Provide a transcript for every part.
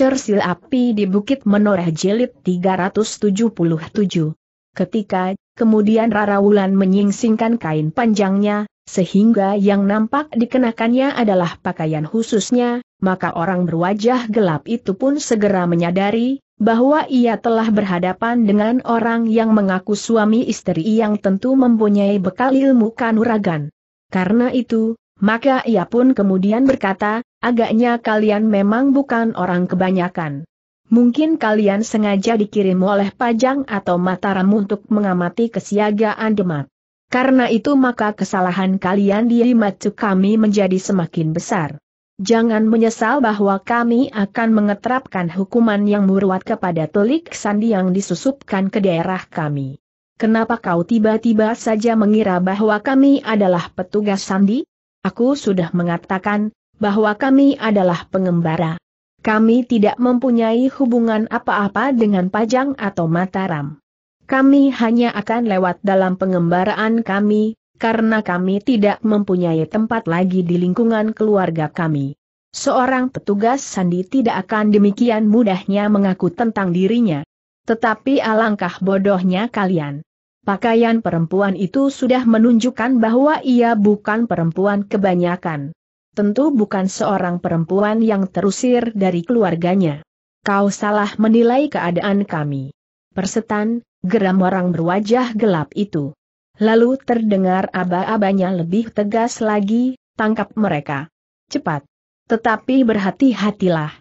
Cersil api di Bukit Menoreh Jelit 377. Ketika, kemudian Rara Wulan menyingsingkan kain panjangnya, sehingga yang nampak dikenakannya adalah pakaian khususnya, maka orang berwajah gelap itu pun segera menyadari, bahwa ia telah berhadapan dengan orang yang mengaku suami istri yang tentu mempunyai bekal ilmu kanuragan. Karena itu, maka ia pun kemudian berkata, Agaknya kalian memang bukan orang kebanyakan. Mungkin kalian sengaja dikirim oleh Pajang atau Mataram untuk mengamati kesiagaan Demak. Karena itu maka kesalahan kalian di Macu kami menjadi semakin besar. Jangan menyesal bahwa kami akan mengeterapkan hukuman yang murwat kepada Telik Sandi yang disusupkan ke daerah kami. Kenapa kau tiba-tiba saja mengira bahwa kami adalah petugas Sandi? Aku sudah mengatakan, bahwa kami adalah pengembara. Kami tidak mempunyai hubungan apa-apa dengan Pajang atau Mataram. Kami hanya akan lewat dalam pengembaraan kami, karena kami tidak mempunyai tempat lagi di lingkungan keluarga kami. Seorang petugas sandi tidak akan demikian mudahnya mengaku tentang dirinya. Tetapi alangkah bodohnya kalian. Pakaian perempuan itu sudah menunjukkan bahwa ia bukan perempuan kebanyakan tentu bukan seorang perempuan yang terusir dari keluarganya. Kau salah menilai keadaan kami. Persetan, geram orang berwajah gelap itu. Lalu terdengar aba-abanya lebih tegas lagi, tangkap mereka. Cepat. Tetapi berhati-hatilah.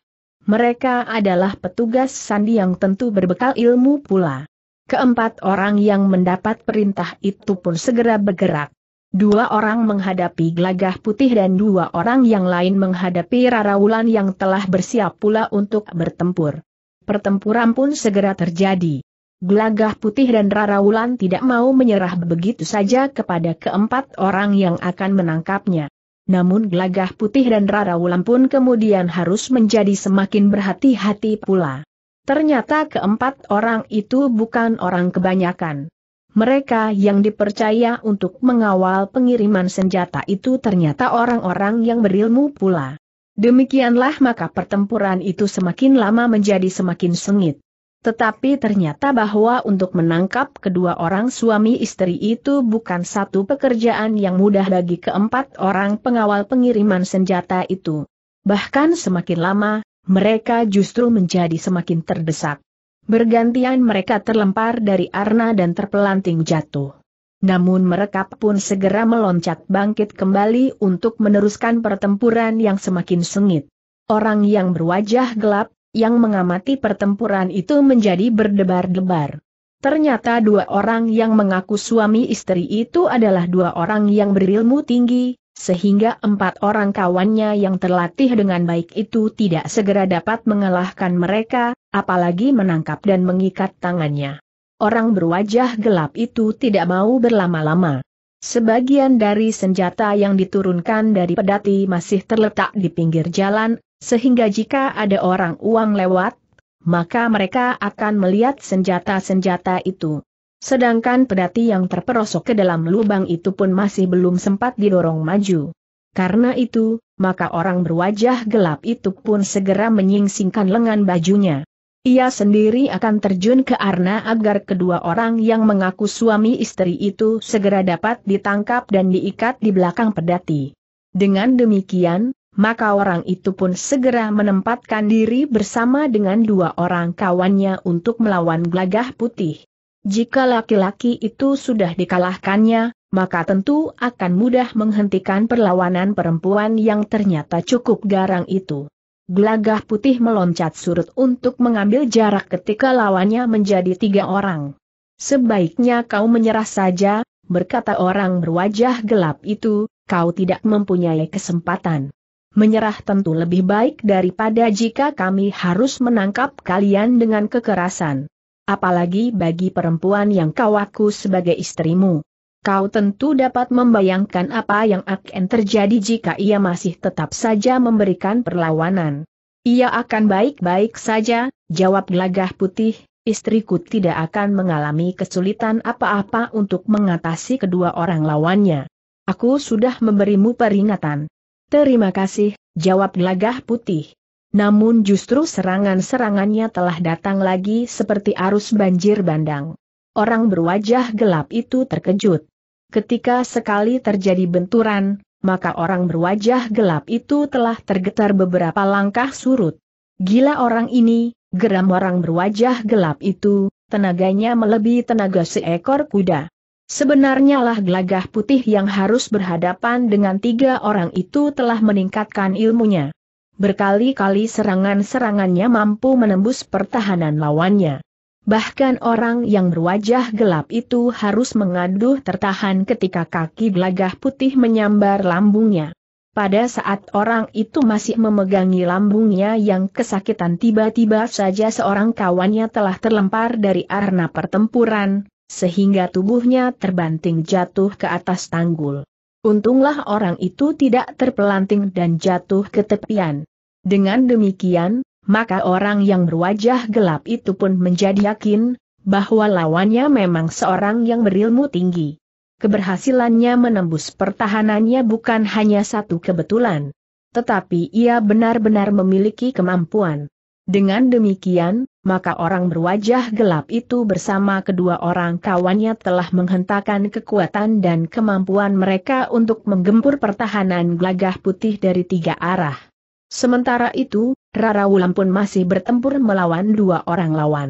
Mereka adalah petugas sandi yang tentu berbekal ilmu pula. Keempat orang yang mendapat perintah itu pun segera bergerak. Dua orang menghadapi Glagah putih dan dua orang yang lain menghadapi Raraulan yang telah bersiap pula untuk bertempur. Pertempuran pun segera terjadi. Glagah putih dan Raraulan tidak mau menyerah begitu saja kepada keempat orang yang akan menangkapnya. Namun Glagah putih dan Raraulan pun kemudian harus menjadi semakin berhati-hati pula. Ternyata keempat orang itu bukan orang kebanyakan. Mereka yang dipercaya untuk mengawal pengiriman senjata itu ternyata orang-orang yang berilmu pula. Demikianlah maka pertempuran itu semakin lama menjadi semakin sengit. Tetapi ternyata bahwa untuk menangkap kedua orang suami istri itu bukan satu pekerjaan yang mudah bagi keempat orang pengawal pengiriman senjata itu. Bahkan semakin lama, mereka justru menjadi semakin terdesak. Bergantian mereka terlempar dari arna dan terpelanting jatuh. Namun mereka pun segera meloncat bangkit kembali untuk meneruskan pertempuran yang semakin sengit. Orang yang berwajah gelap, yang mengamati pertempuran itu menjadi berdebar-debar. Ternyata dua orang yang mengaku suami istri itu adalah dua orang yang berilmu tinggi, sehingga empat orang kawannya yang terlatih dengan baik itu tidak segera dapat mengalahkan mereka, apalagi menangkap dan mengikat tangannya. Orang berwajah gelap itu tidak mau berlama-lama. Sebagian dari senjata yang diturunkan dari pedati masih terletak di pinggir jalan, sehingga jika ada orang uang lewat, maka mereka akan melihat senjata-senjata itu. Sedangkan pedati yang terperosok ke dalam lubang itu pun masih belum sempat didorong maju. Karena itu, maka orang berwajah gelap itu pun segera menyingsingkan lengan bajunya. Ia sendiri akan terjun ke arna agar kedua orang yang mengaku suami istri itu segera dapat ditangkap dan diikat di belakang pedati. Dengan demikian, maka orang itu pun segera menempatkan diri bersama dengan dua orang kawannya untuk melawan gelagah putih. Jika laki-laki itu sudah dikalahkannya, maka tentu akan mudah menghentikan perlawanan perempuan yang ternyata cukup garang itu. Gelagah putih meloncat surut untuk mengambil jarak ketika lawannya menjadi tiga orang. Sebaiknya kau menyerah saja, berkata orang berwajah gelap itu, kau tidak mempunyai kesempatan. Menyerah tentu lebih baik daripada jika kami harus menangkap kalian dengan kekerasan apalagi bagi perempuan yang kau aku sebagai istrimu. Kau tentu dapat membayangkan apa yang akan terjadi jika ia masih tetap saja memberikan perlawanan. Ia akan baik-baik saja, jawab gelagah putih, istriku tidak akan mengalami kesulitan apa-apa untuk mengatasi kedua orang lawannya. Aku sudah memberimu peringatan. Terima kasih, jawab gelagah putih. Namun justru serangan-serangannya telah datang lagi seperti arus banjir bandang. Orang berwajah gelap itu terkejut. Ketika sekali terjadi benturan, maka orang berwajah gelap itu telah tergetar beberapa langkah surut. Gila orang ini, geram orang berwajah gelap itu, tenaganya melebihi tenaga seekor kuda. Sebenarnya lah gelagah putih yang harus berhadapan dengan tiga orang itu telah meningkatkan ilmunya berkali-kali serangan-serangannya mampu menembus pertahanan lawannya. Bahkan orang yang berwajah gelap itu harus mengaduh tertahan ketika kaki belagah putih menyambar lambungnya. Pada saat orang itu masih memegangi lambungnya yang kesakitan tiba-tiba saja seorang kawannya telah terlempar dari arena pertempuran, sehingga tubuhnya terbanting jatuh ke atas tanggul. Untunglah orang itu tidak terpelanting dan jatuh ke tepian. Dengan demikian, maka orang yang berwajah gelap itu pun menjadi yakin, bahwa lawannya memang seorang yang berilmu tinggi. Keberhasilannya menembus pertahanannya bukan hanya satu kebetulan. Tetapi ia benar-benar memiliki kemampuan. Dengan demikian, maka orang berwajah gelap itu bersama kedua orang kawannya telah menghentakkan kekuatan dan kemampuan mereka untuk menggempur pertahanan gelagah putih dari tiga arah. Sementara itu, Rara Wulan pun masih bertempur melawan dua orang lawan.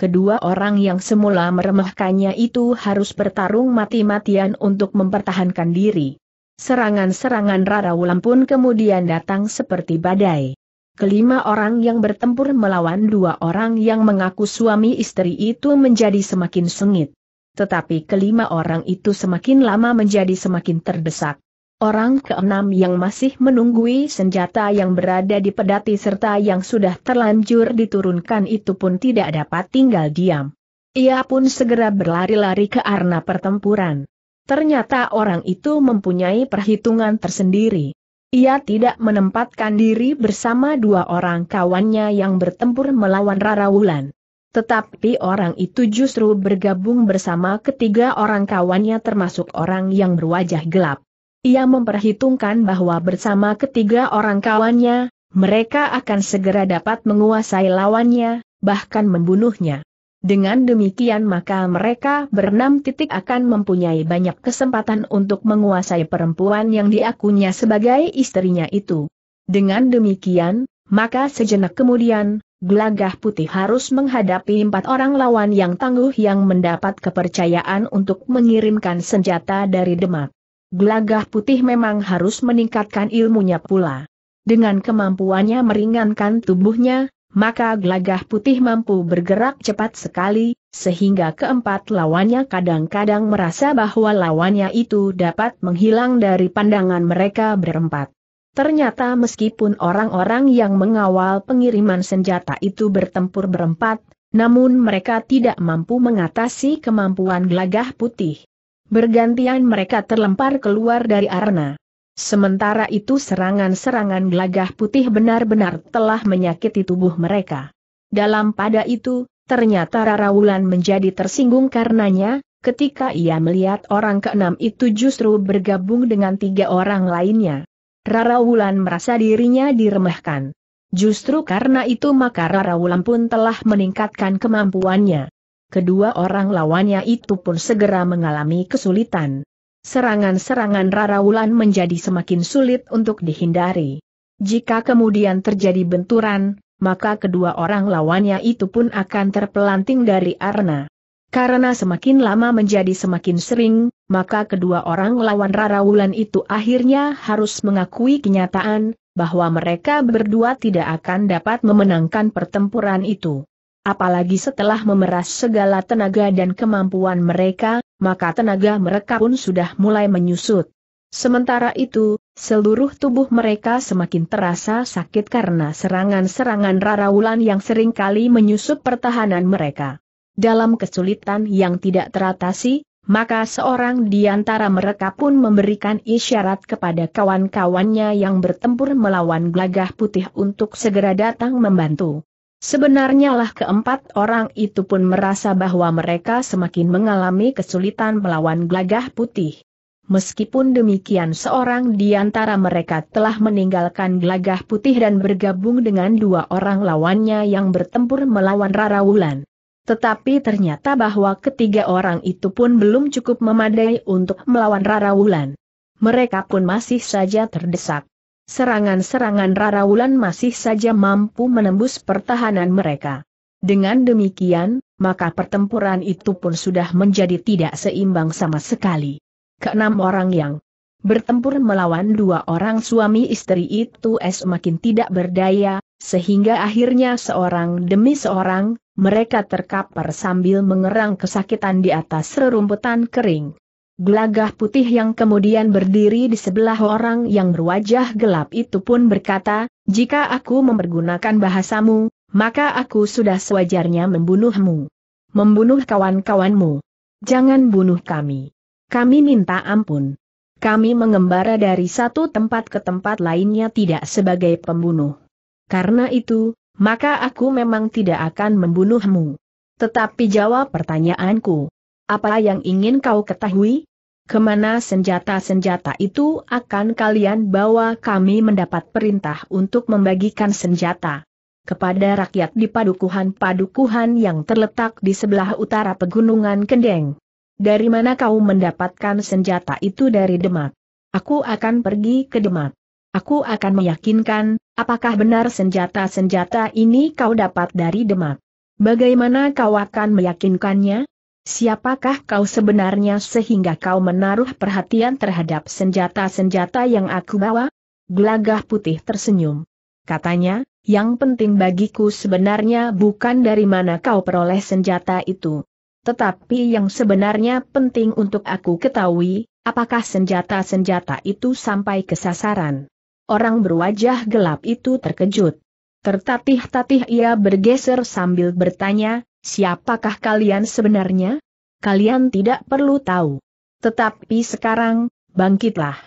Kedua orang yang semula meremehkannya itu harus bertarung mati-matian untuk mempertahankan diri. Serangan-serangan Rara Wulan pun kemudian datang seperti badai. Kelima orang yang bertempur melawan dua orang yang mengaku suami istri itu menjadi semakin sengit. Tetapi kelima orang itu semakin lama menjadi semakin terdesak. Orang keenam yang masih menunggui senjata yang berada di pedati serta yang sudah terlanjur diturunkan itu pun tidak dapat tinggal diam. Ia pun segera berlari-lari ke arena pertempuran. Ternyata orang itu mempunyai perhitungan tersendiri. Ia tidak menempatkan diri bersama dua orang kawannya yang bertempur melawan Rara Wulan. Tetapi orang itu justru bergabung bersama ketiga orang kawannya termasuk orang yang berwajah gelap. Ia memperhitungkan bahwa bersama ketiga orang kawannya, mereka akan segera dapat menguasai lawannya, bahkan membunuhnya. Dengan demikian maka mereka berenam titik akan mempunyai banyak kesempatan untuk menguasai perempuan yang diakunya sebagai istrinya itu. Dengan demikian, maka sejenak kemudian, Glagah Putih harus menghadapi empat orang lawan yang tangguh yang mendapat kepercayaan untuk mengirimkan senjata dari Demak. Glagah Putih memang harus meningkatkan ilmunya pula. Dengan kemampuannya meringankan tubuhnya, maka gelagah putih mampu bergerak cepat sekali, sehingga keempat lawannya kadang-kadang merasa bahwa lawannya itu dapat menghilang dari pandangan mereka berempat. Ternyata meskipun orang-orang yang mengawal pengiriman senjata itu bertempur berempat, namun mereka tidak mampu mengatasi kemampuan gelagah putih. Bergantian mereka terlempar keluar dari arena. Sementara itu serangan-serangan gelagah putih benar-benar telah menyakiti tubuh mereka. Dalam pada itu, ternyata Wulan menjadi tersinggung karenanya, ketika ia melihat orang keenam itu justru bergabung dengan tiga orang lainnya. Wulan merasa dirinya diremehkan. Justru karena itu maka Wulan pun telah meningkatkan kemampuannya. Kedua orang lawannya itu pun segera mengalami kesulitan serangan-serangan Rara Wulan menjadi semakin sulit untuk dihindari. Jika kemudian terjadi benturan, maka kedua orang lawannya itu pun akan terpelanting dari arena. Karena semakin lama menjadi semakin sering, maka kedua orang lawan Rara Wulan itu akhirnya harus mengakui kenyataan, bahwa mereka berdua tidak akan dapat memenangkan pertempuran itu. Apalagi setelah memeras segala tenaga dan kemampuan mereka, maka tenaga mereka pun sudah mulai menyusut. Sementara itu, seluruh tubuh mereka semakin terasa sakit karena serangan-serangan Wulan yang sering kali menyusup pertahanan mereka. Dalam kesulitan yang tidak teratasi, maka seorang di antara mereka pun memberikan isyarat kepada kawan-kawannya yang bertempur melawan gelagah putih untuk segera datang membantu. Sebenarnya lah keempat orang itu pun merasa bahwa mereka semakin mengalami kesulitan melawan gelagah putih. Meskipun demikian seorang di antara mereka telah meninggalkan gelagah putih dan bergabung dengan dua orang lawannya yang bertempur melawan Rara Wulan. Tetapi ternyata bahwa ketiga orang itu pun belum cukup memadai untuk melawan Rara Wulan. Mereka pun masih saja terdesak serangan-serangan Rara Wulan masih saja mampu menembus pertahanan mereka. Dengan demikian, maka pertempuran itu pun sudah menjadi tidak seimbang sama sekali. Keenam orang yang bertempur melawan dua orang suami istri itu semakin tidak berdaya, sehingga akhirnya seorang demi seorang, mereka terkapar sambil mengerang kesakitan di atas rerumputan kering. Gelagah putih yang kemudian berdiri di sebelah orang yang berwajah gelap itu pun berkata, jika aku mempergunakan bahasamu, maka aku sudah sewajarnya membunuhmu. Membunuh kawan-kawanmu. Jangan bunuh kami. Kami minta ampun. Kami mengembara dari satu tempat ke tempat lainnya tidak sebagai pembunuh. Karena itu, maka aku memang tidak akan membunuhmu. Tetapi jawab pertanyaanku, apa yang ingin kau ketahui? Kemana senjata-senjata itu akan kalian bawa kami mendapat perintah untuk membagikan senjata kepada rakyat di padukuhan-padukuhan yang terletak di sebelah utara pegunungan Kendeng. Dari mana kau mendapatkan senjata itu dari Demak? Aku akan pergi ke Demak. Aku akan meyakinkan, apakah benar senjata-senjata ini kau dapat dari Demak. Bagaimana kau akan meyakinkannya? Siapakah kau sebenarnya sehingga kau menaruh perhatian terhadap senjata-senjata yang aku bawa? Gelagah putih tersenyum. Katanya, yang penting bagiku sebenarnya bukan dari mana kau peroleh senjata itu. Tetapi yang sebenarnya penting untuk aku ketahui, apakah senjata-senjata itu sampai ke sasaran. Orang berwajah gelap itu terkejut. Tertatih-tatih ia bergeser sambil bertanya, Siapakah kalian sebenarnya? Kalian tidak perlu tahu. Tetapi sekarang, bangkitlah.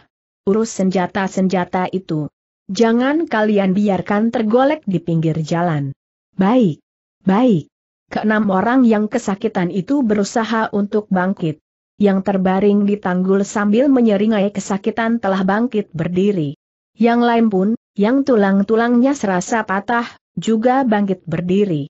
Urus senjata-senjata itu. Jangan kalian biarkan tergolek di pinggir jalan. Baik. Baik. Keenam orang yang kesakitan itu berusaha untuk bangkit. Yang terbaring di tanggul sambil menyeringai kesakitan telah bangkit berdiri. Yang lain pun, yang tulang-tulangnya serasa patah, juga bangkit berdiri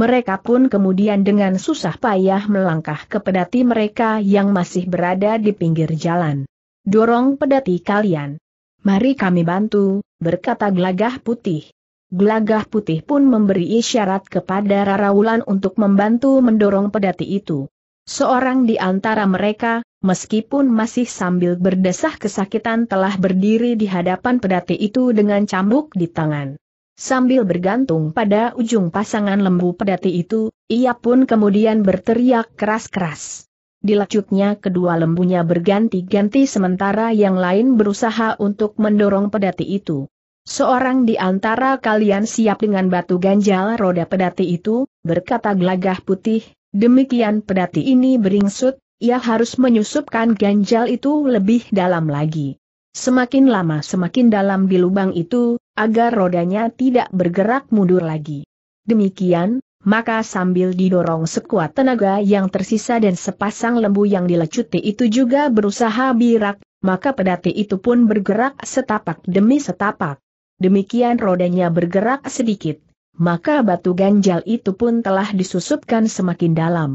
mereka pun kemudian dengan susah payah melangkah ke pedati mereka yang masih berada di pinggir jalan. Dorong pedati kalian. Mari kami bantu, berkata gelagah putih. Gelagah putih pun memberi isyarat kepada Rara Wulan untuk membantu mendorong pedati itu. Seorang di antara mereka, meskipun masih sambil berdesah kesakitan telah berdiri di hadapan pedati itu dengan cambuk di tangan. Sambil bergantung pada ujung pasangan lembu pedati itu, ia pun kemudian berteriak keras-keras. Dilacutnya kedua lembunya berganti-ganti sementara yang lain berusaha untuk mendorong pedati itu. Seorang di antara kalian siap dengan batu ganjal roda pedati itu, berkata gelagah putih, demikian pedati ini beringsut, ia harus menyusupkan ganjal itu lebih dalam lagi. Semakin lama semakin dalam di lubang itu, agar rodanya tidak bergerak mundur lagi. Demikian, maka sambil didorong sekuat tenaga yang tersisa dan sepasang lembu yang dilecuti itu juga berusaha birak, maka pedati itu pun bergerak setapak demi setapak. Demikian rodanya bergerak sedikit, maka batu ganjal itu pun telah disusupkan semakin dalam.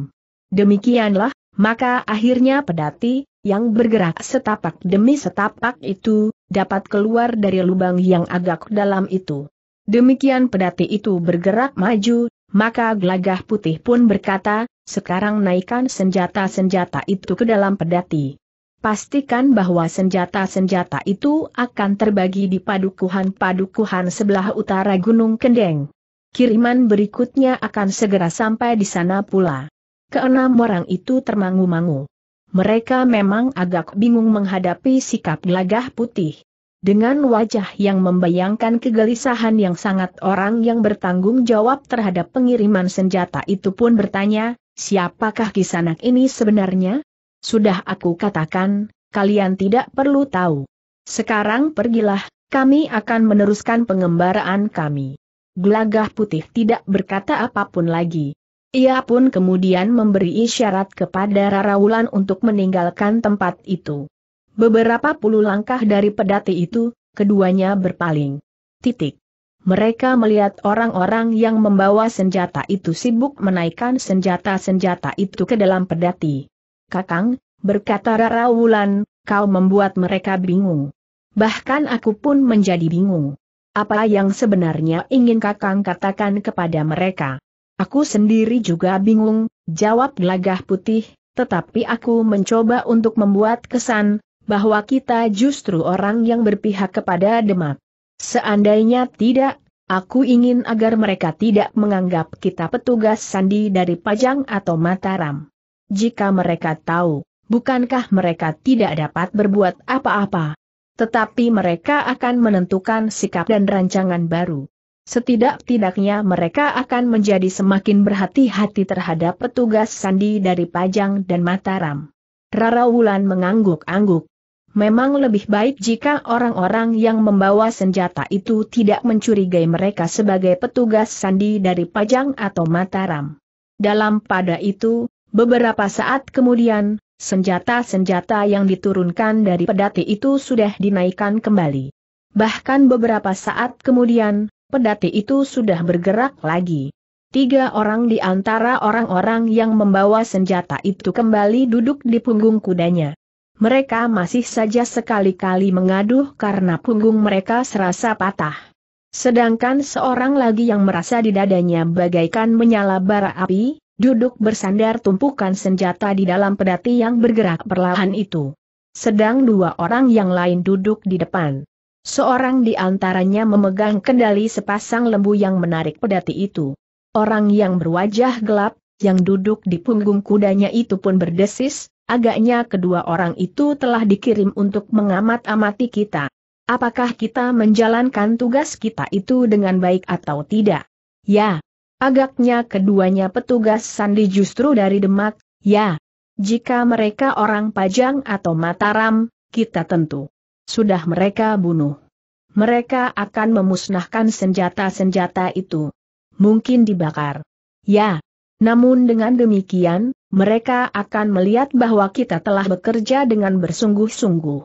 Demikianlah, maka akhirnya pedati, yang bergerak setapak demi setapak itu, dapat keluar dari lubang yang agak dalam itu. Demikian pedati itu bergerak maju, maka gelagah putih pun berkata, sekarang naikkan senjata-senjata itu ke dalam pedati. Pastikan bahwa senjata-senjata itu akan terbagi di padukuhan-padukuhan sebelah utara Gunung Kendeng. Kiriman berikutnya akan segera sampai di sana pula. Keenam orang itu termangu-mangu. Mereka memang agak bingung menghadapi sikap gelagah putih. Dengan wajah yang membayangkan kegelisahan yang sangat orang yang bertanggung jawab terhadap pengiriman senjata itu pun bertanya, siapakah kisanak ini sebenarnya? Sudah aku katakan, kalian tidak perlu tahu. Sekarang pergilah, kami akan meneruskan pengembaraan kami. Gelagah putih tidak berkata apapun lagi. Ia pun kemudian memberi isyarat kepada Raraulan untuk meninggalkan tempat itu. Beberapa puluh langkah dari pedati itu, keduanya berpaling. Titik. Mereka melihat orang-orang yang membawa senjata itu sibuk menaikkan senjata-senjata itu ke dalam pedati. Kakang, berkata Rara Wulan, kau membuat mereka bingung. Bahkan aku pun menjadi bingung. Apa yang sebenarnya ingin kakang katakan kepada mereka? Aku sendiri juga bingung, jawab gelagah putih, tetapi aku mencoba untuk membuat kesan, bahwa kita justru orang yang berpihak kepada Demak. Seandainya tidak, aku ingin agar mereka tidak menganggap kita petugas sandi dari Pajang atau Mataram. Jika mereka tahu, bukankah mereka tidak dapat berbuat apa-apa? Tetapi mereka akan menentukan sikap dan rancangan baru. Setidak-tidaknya mereka akan menjadi semakin berhati-hati terhadap petugas sandi dari Pajang dan Mataram. Rara Wulan mengangguk-angguk. Memang lebih baik jika orang-orang yang membawa senjata itu tidak mencurigai mereka sebagai petugas sandi dari Pajang atau Mataram. Dalam pada itu, beberapa saat kemudian, senjata-senjata yang diturunkan dari pedati itu sudah dinaikkan kembali. Bahkan beberapa saat kemudian, pedati itu sudah bergerak lagi. Tiga orang di antara orang-orang yang membawa senjata itu kembali duduk di punggung kudanya. Mereka masih saja sekali-kali mengaduh karena punggung mereka serasa patah. Sedangkan seorang lagi yang merasa di dadanya bagaikan menyala bara api, duduk bersandar tumpukan senjata di dalam pedati yang bergerak perlahan itu. Sedang dua orang yang lain duduk di depan. Seorang di antaranya memegang kendali sepasang lembu yang menarik pedati itu. Orang yang berwajah gelap, yang duduk di punggung kudanya itu pun berdesis, agaknya kedua orang itu telah dikirim untuk mengamat-amati kita. Apakah kita menjalankan tugas kita itu dengan baik atau tidak? Ya. Agaknya keduanya petugas sandi justru dari Demak, ya. Jika mereka orang Pajang atau Mataram, kita tentu sudah mereka bunuh. Mereka akan memusnahkan senjata-senjata itu. Mungkin dibakar. Ya. Namun dengan demikian, mereka akan melihat bahwa kita telah bekerja dengan bersungguh-sungguh.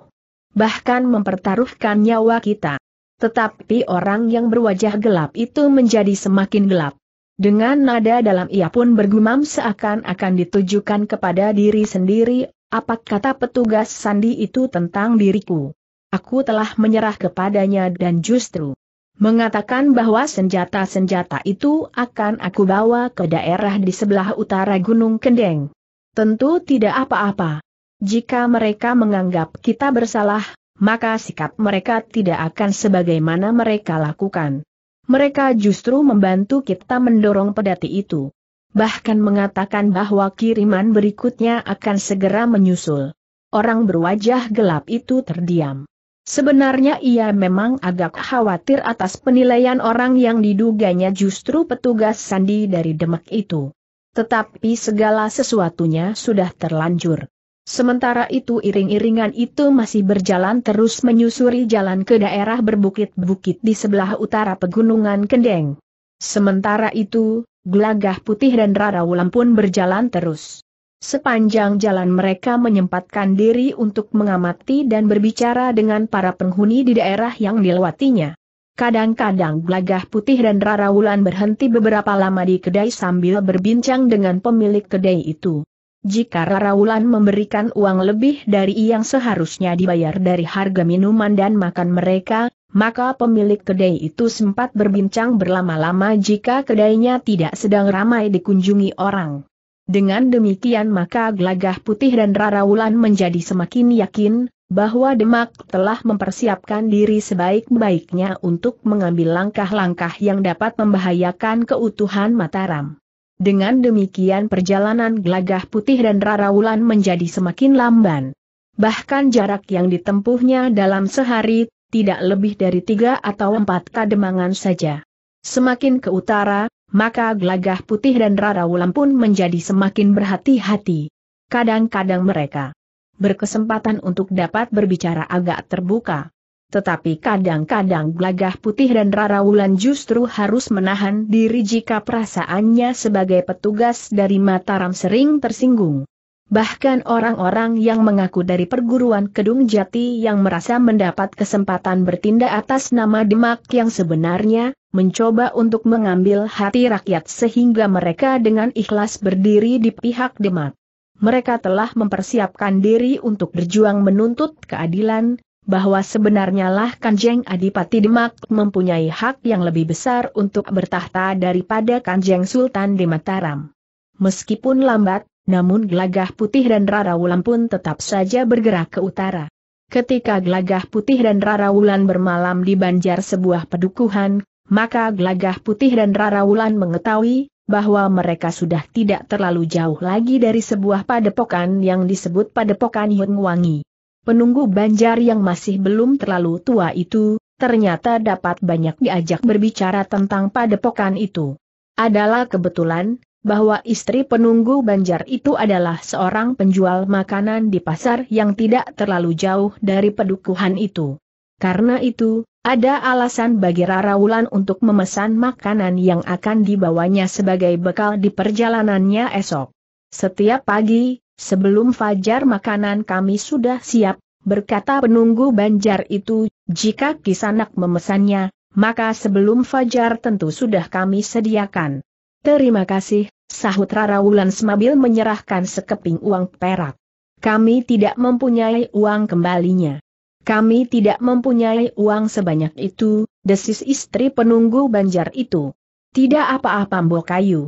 Bahkan mempertaruhkan nyawa kita. Tetapi orang yang berwajah gelap itu menjadi semakin gelap. Dengan nada dalam ia pun bergumam seakan-akan ditujukan kepada diri sendiri, apa kata petugas sandi itu tentang diriku. Aku telah menyerah kepadanya dan justru mengatakan bahwa senjata-senjata itu akan aku bawa ke daerah di sebelah utara Gunung Kendeng. Tentu tidak apa-apa. Jika mereka menganggap kita bersalah, maka sikap mereka tidak akan sebagaimana mereka lakukan. Mereka justru membantu kita mendorong pedati itu. Bahkan mengatakan bahwa kiriman berikutnya akan segera menyusul. Orang berwajah gelap itu terdiam. Sebenarnya ia memang agak khawatir atas penilaian orang yang diduganya justru petugas sandi dari Demak itu. Tetapi segala sesuatunya sudah terlanjur. Sementara itu iring-iringan itu masih berjalan terus menyusuri jalan ke daerah berbukit-bukit di sebelah utara pegunungan Kendeng. Sementara itu, gelagah putih dan Rara Wulan pun berjalan terus. Sepanjang jalan mereka menyempatkan diri untuk mengamati dan berbicara dengan para penghuni di daerah yang dilewatinya. Kadang-kadang Glagah Putih dan Rara Wulan berhenti beberapa lama di kedai sambil berbincang dengan pemilik kedai itu. Jika Rara Wulan memberikan uang lebih dari yang seharusnya dibayar dari harga minuman dan makan mereka, maka pemilik kedai itu sempat berbincang berlama-lama jika kedainya tidak sedang ramai dikunjungi orang. Dengan demikian maka Gelagah Putih dan Raraulan menjadi semakin yakin, bahwa Demak telah mempersiapkan diri sebaik-baiknya untuk mengambil langkah-langkah yang dapat membahayakan keutuhan Mataram. Dengan demikian perjalanan Gelagah Putih dan Raraulan menjadi semakin lamban. Bahkan jarak yang ditempuhnya dalam sehari, tidak lebih dari tiga atau empat kademangan saja. Semakin ke utara, maka gelagah putih dan rara wulan pun menjadi semakin berhati-hati. Kadang-kadang mereka berkesempatan untuk dapat berbicara agak terbuka. Tetapi kadang-kadang gelagah putih dan rara wulan justru harus menahan diri jika perasaannya sebagai petugas dari Mataram sering tersinggung. Bahkan orang-orang yang mengaku dari perguruan Kedung Jati yang merasa mendapat kesempatan bertindak atas nama Demak yang sebenarnya, mencoba untuk mengambil hati rakyat sehingga mereka dengan ikhlas berdiri di pihak Demak. Mereka telah mempersiapkan diri untuk berjuang menuntut keadilan, bahwa sebenarnya lah Kanjeng Adipati Demak mempunyai hak yang lebih besar untuk bertahta daripada Kanjeng Sultan di Mataram. Meskipun lambat, namun gelagah putih dan Rara Wulan pun tetap saja bergerak ke utara. Ketika gelagah putih dan Rara Wulan bermalam di banjar sebuah pedukuhan, maka gelagah putih dan Rara Wulan mengetahui bahwa mereka sudah tidak terlalu jauh lagi dari sebuah padepokan yang disebut Padepokan Wangi. Penunggu banjar yang masih belum terlalu tua itu, ternyata dapat banyak diajak berbicara tentang padepokan itu. Adalah kebetulan, bahwa istri penunggu banjar itu adalah seorang penjual makanan di pasar yang tidak terlalu jauh dari pedukuhan itu. Karena itu, ada alasan bagi Rara Wulan untuk memesan makanan yang akan dibawanya sebagai bekal di perjalanannya esok. Setiap pagi, sebelum fajar makanan kami sudah siap, berkata penunggu banjar itu, jika Kisanak memesannya, maka sebelum fajar tentu sudah kami sediakan. Terima kasih, sahut Rara Wulan Semabil menyerahkan sekeping uang perak. Kami tidak mempunyai uang kembalinya. Kami tidak mempunyai uang sebanyak itu, desis istri penunggu banjar itu. Tidak apa-apa Mbok Kayu.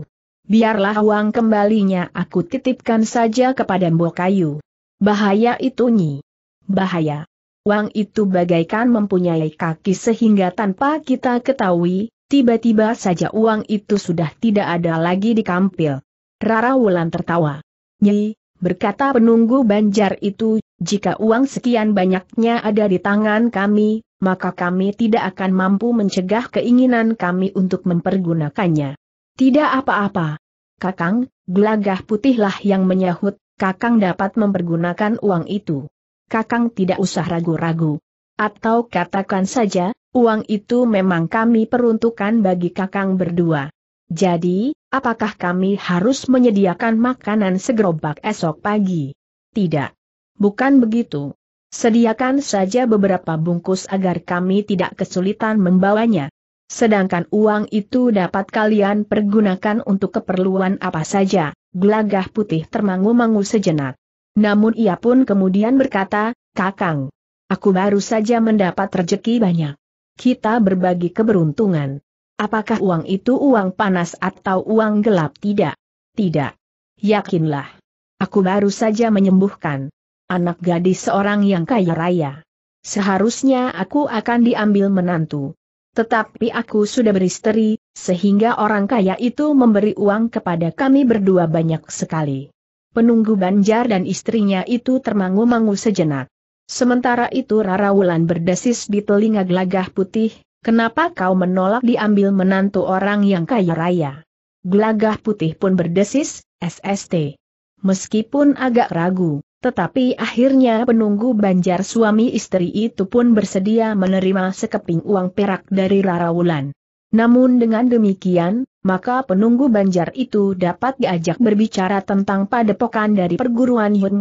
Biarlah uang kembalinya aku titipkan saja kepada Mbok Kayu. Bahaya itu nyi. Bahaya. Uang itu bagaikan mempunyai kaki sehingga tanpa kita ketahui, Tiba-tiba saja uang itu sudah tidak ada lagi di kampil. Rara Wulan tertawa. Nyi, berkata penunggu banjar itu, jika uang sekian banyaknya ada di tangan kami, maka kami tidak akan mampu mencegah keinginan kami untuk mempergunakannya. Tidak apa-apa. Kakang, gelagah putihlah yang menyahut, Kakang dapat mempergunakan uang itu. Kakang tidak usah ragu-ragu. Atau katakan saja, Uang itu memang kami peruntukkan bagi kakang berdua. Jadi, apakah kami harus menyediakan makanan segerobak esok pagi? Tidak. Bukan begitu. Sediakan saja beberapa bungkus agar kami tidak kesulitan membawanya. Sedangkan uang itu dapat kalian pergunakan untuk keperluan apa saja. Gelagah putih termangu-mangu sejenak. Namun ia pun kemudian berkata, Kakang, aku baru saja mendapat rejeki banyak kita berbagi keberuntungan. Apakah uang itu uang panas atau uang gelap? Tidak. Tidak. Yakinlah. Aku baru saja menyembuhkan anak gadis seorang yang kaya raya. Seharusnya aku akan diambil menantu. Tetapi aku sudah beristri, sehingga orang kaya itu memberi uang kepada kami berdua banyak sekali. Penunggu Banjar dan istrinya itu termangu-mangu sejenak. Sementara itu Rara Wulan berdesis di telinga Glagah putih, kenapa kau menolak diambil menantu orang yang kaya raya? Glagah putih pun berdesis, SST. Meskipun agak ragu, tetapi akhirnya penunggu banjar suami istri itu pun bersedia menerima sekeping uang perak dari Rara Wulan. Namun dengan demikian, maka penunggu banjar itu dapat diajak berbicara tentang padepokan dari perguruan Yun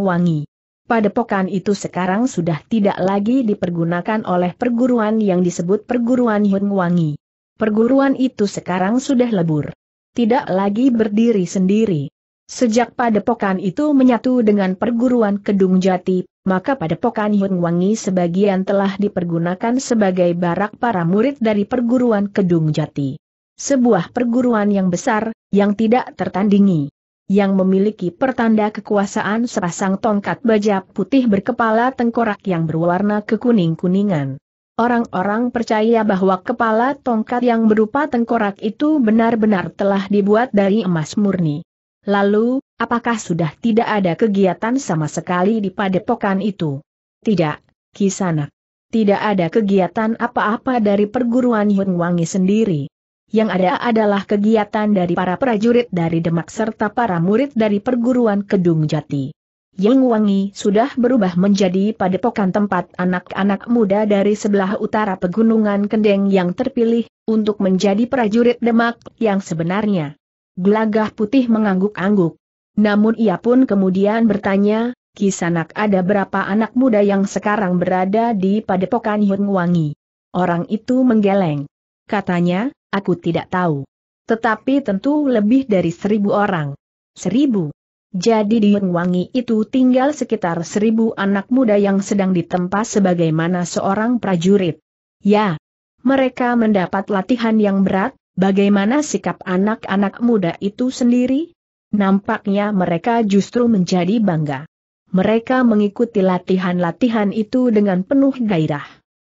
padepokan itu sekarang sudah tidak lagi dipergunakan oleh perguruan yang disebut perguruan Yunwangi. Perguruan itu sekarang sudah lebur. Tidak lagi berdiri sendiri. Sejak padepokan itu menyatu dengan perguruan Kedung Jati, maka padepokan Yunwangi sebagian telah dipergunakan sebagai barak para murid dari perguruan Kedung Jati. Sebuah perguruan yang besar, yang tidak tertandingi yang memiliki pertanda kekuasaan sepasang tongkat baja putih berkepala tengkorak yang berwarna kekuning-kuningan. Orang-orang percaya bahwa kepala tongkat yang berupa tengkorak itu benar-benar telah dibuat dari emas murni. Lalu, apakah sudah tidak ada kegiatan sama sekali di padepokan itu? Tidak, Kisanak. Tidak ada kegiatan apa-apa dari perguruan Yun Wangi sendiri yang ada adalah kegiatan dari para prajurit dari Demak serta para murid dari perguruan Kedung Jati. Yang Wangi sudah berubah menjadi padepokan tempat anak-anak muda dari sebelah utara pegunungan Kendeng yang terpilih, untuk menjadi prajurit Demak yang sebenarnya. Gelagah putih mengangguk-angguk. Namun ia pun kemudian bertanya, Kisanak ada berapa anak muda yang sekarang berada di padepokan Yung Wangi? Orang itu menggeleng. Katanya, Aku tidak tahu. Tetapi tentu lebih dari seribu orang. Seribu. Jadi di Wangi itu tinggal sekitar seribu anak muda yang sedang ditempa sebagaimana seorang prajurit. Ya, mereka mendapat latihan yang berat, bagaimana sikap anak-anak muda itu sendiri? Nampaknya mereka justru menjadi bangga. Mereka mengikuti latihan-latihan itu dengan penuh gairah.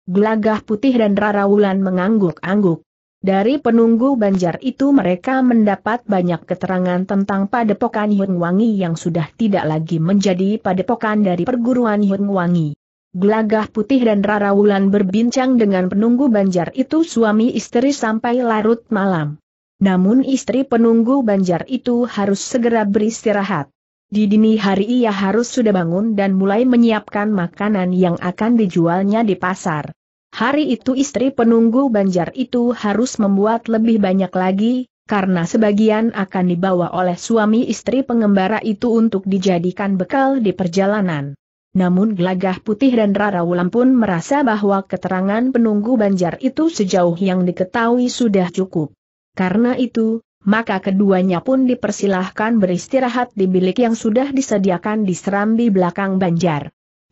Gelagah putih dan Rara Wulan mengangguk-angguk. Dari penunggu banjar itu mereka mendapat banyak keterangan tentang padepokan Hyun Wangi yang sudah tidak lagi menjadi padepokan dari perguruan Hyun Wangi. Gelagah Putih dan Rara Wulan berbincang dengan penunggu banjar itu suami istri sampai larut malam. Namun istri penunggu banjar itu harus segera beristirahat. Di dini hari ia harus sudah bangun dan mulai menyiapkan makanan yang akan dijualnya di pasar. Hari itu istri penunggu banjar itu harus membuat lebih banyak lagi, karena sebagian akan dibawa oleh suami istri pengembara itu untuk dijadikan bekal di perjalanan. Namun Gelagah Putih dan Rara Wulan pun merasa bahwa keterangan penunggu banjar itu sejauh yang diketahui sudah cukup. Karena itu, maka keduanya pun dipersilahkan beristirahat di bilik yang sudah disediakan di serambi belakang banjar.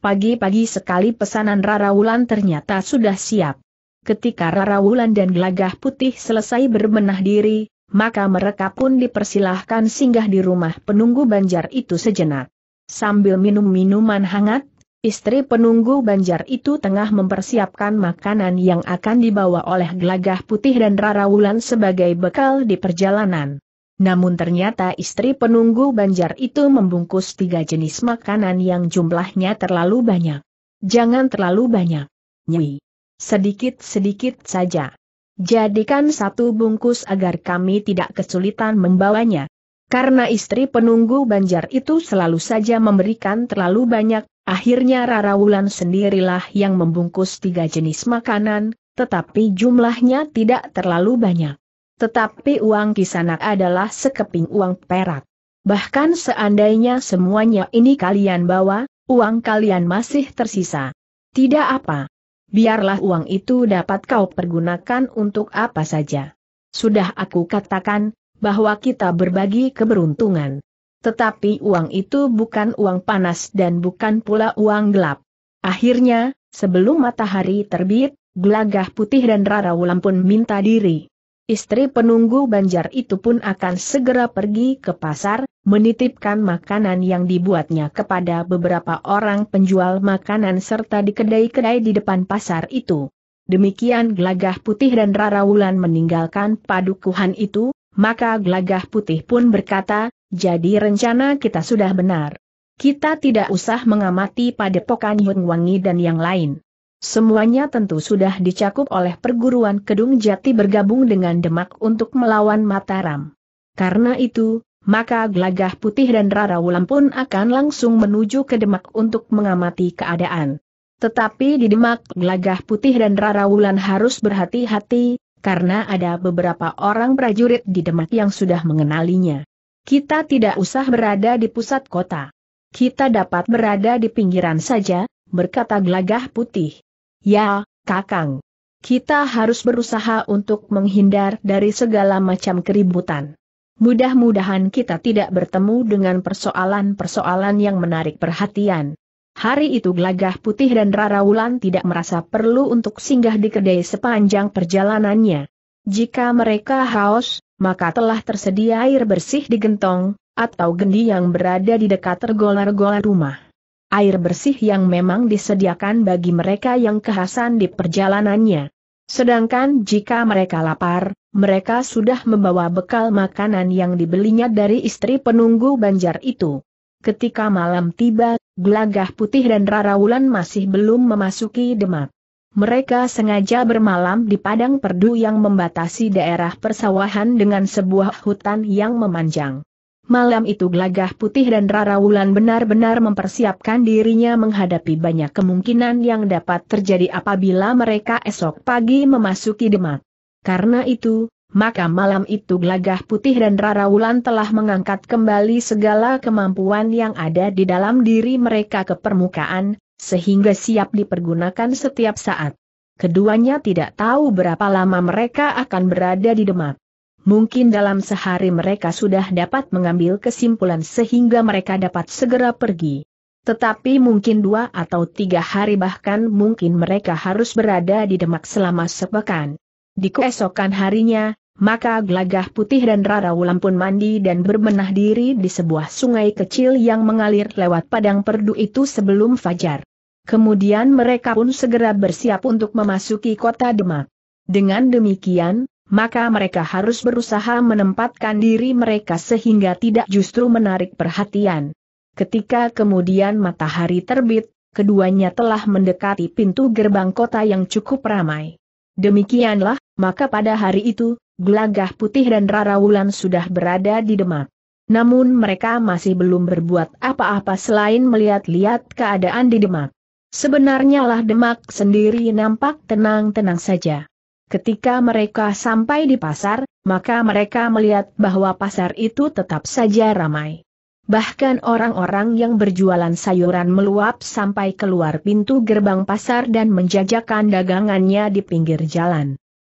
Pagi-pagi sekali pesanan Rara Wulan ternyata sudah siap. Ketika Rara Wulan dan Gelagah Putih selesai berbenah diri, maka mereka pun dipersilahkan singgah di rumah penunggu banjar itu sejenak. Sambil minum minuman hangat, Istri penunggu banjar itu tengah mempersiapkan makanan yang akan dibawa oleh gelagah putih dan Rara Wulan sebagai bekal di perjalanan. Namun ternyata istri penunggu banjar itu membungkus tiga jenis makanan yang jumlahnya terlalu banyak. Jangan terlalu banyak. Nyi. Sedikit-sedikit saja. Jadikan satu bungkus agar kami tidak kesulitan membawanya. Karena istri penunggu banjar itu selalu saja memberikan terlalu banyak, akhirnya Rara Wulan sendirilah yang membungkus tiga jenis makanan, tetapi jumlahnya tidak terlalu banyak. Tetapi uang kisanak adalah sekeping uang perak. Bahkan seandainya semuanya ini kalian bawa, uang kalian masih tersisa. Tidak apa. Biarlah uang itu dapat kau pergunakan untuk apa saja. Sudah aku katakan, bahwa kita berbagi keberuntungan. Tetapi uang itu bukan uang panas dan bukan pula uang gelap. Akhirnya, sebelum matahari terbit, Gelagah Putih dan Rara Wulan pun minta diri. Istri penunggu banjar itu pun akan segera pergi ke pasar, menitipkan makanan yang dibuatnya kepada beberapa orang penjual makanan serta di kedai-kedai di depan pasar itu. Demikian Glagah putih dan Rara Wulan meninggalkan padukuhan itu, maka Glagah putih pun berkata, jadi rencana kita sudah benar. Kita tidak usah mengamati padepokan Yun Wangi dan yang lain. Semuanya tentu sudah dicakup oleh perguruan Kedung Jati bergabung dengan Demak untuk melawan Mataram. Karena itu, maka Glagah Putih dan Rara Wulan pun akan langsung menuju ke Demak untuk mengamati keadaan. Tetapi di Demak, Glagah Putih dan Rara Wulan harus berhati-hati, karena ada beberapa orang prajurit di Demak yang sudah mengenalinya. Kita tidak usah berada di pusat kota. Kita dapat berada di pinggiran saja, berkata Glagah Putih. Ya, Kakang. Kita harus berusaha untuk menghindar dari segala macam keributan. Mudah-mudahan kita tidak bertemu dengan persoalan-persoalan yang menarik perhatian. Hari itu Gelagah Putih dan Rara Wulan tidak merasa perlu untuk singgah di kedai sepanjang perjalanannya. Jika mereka haus, maka telah tersedia air bersih di gentong, atau gendi yang berada di dekat tergolak-golak rumah air bersih yang memang disediakan bagi mereka yang kehasan di perjalanannya. Sedangkan jika mereka lapar, mereka sudah membawa bekal makanan yang dibelinya dari istri penunggu banjar itu. Ketika malam tiba, Gelagah Putih dan Raraulan masih belum memasuki Demak. Mereka sengaja bermalam di padang perdu yang membatasi daerah persawahan dengan sebuah hutan yang memanjang. Malam itu Gelagah Putih dan Rara Wulan benar-benar mempersiapkan dirinya menghadapi banyak kemungkinan yang dapat terjadi apabila mereka esok pagi memasuki Demak. Karena itu, maka malam itu Gelagah Putih dan Rara Wulan telah mengangkat kembali segala kemampuan yang ada di dalam diri mereka ke permukaan, sehingga siap dipergunakan setiap saat. Keduanya tidak tahu berapa lama mereka akan berada di Demak. Mungkin dalam sehari mereka sudah dapat mengambil kesimpulan sehingga mereka dapat segera pergi. Tetapi mungkin dua atau tiga hari bahkan mungkin mereka harus berada di Demak selama sepekan. Di keesokan harinya, maka Gelagah Putih dan Rara Wulan pun mandi dan berbenah diri di sebuah sungai kecil yang mengalir lewat padang perdu itu sebelum fajar. Kemudian mereka pun segera bersiap untuk memasuki kota Demak. Dengan demikian, maka mereka harus berusaha menempatkan diri mereka sehingga tidak justru menarik perhatian. Ketika kemudian matahari terbit, keduanya telah mendekati pintu gerbang kota yang cukup ramai. Demikianlah, maka pada hari itu, Gelagah Putih dan Rara Wulan sudah berada di Demak. Namun mereka masih belum berbuat apa-apa selain melihat-lihat keadaan di Demak. Sebenarnya lah Demak sendiri nampak tenang-tenang saja. Ketika mereka sampai di pasar, maka mereka melihat bahwa pasar itu tetap saja ramai. Bahkan orang-orang yang berjualan sayuran meluap sampai keluar pintu gerbang pasar dan menjajakan dagangannya di pinggir jalan.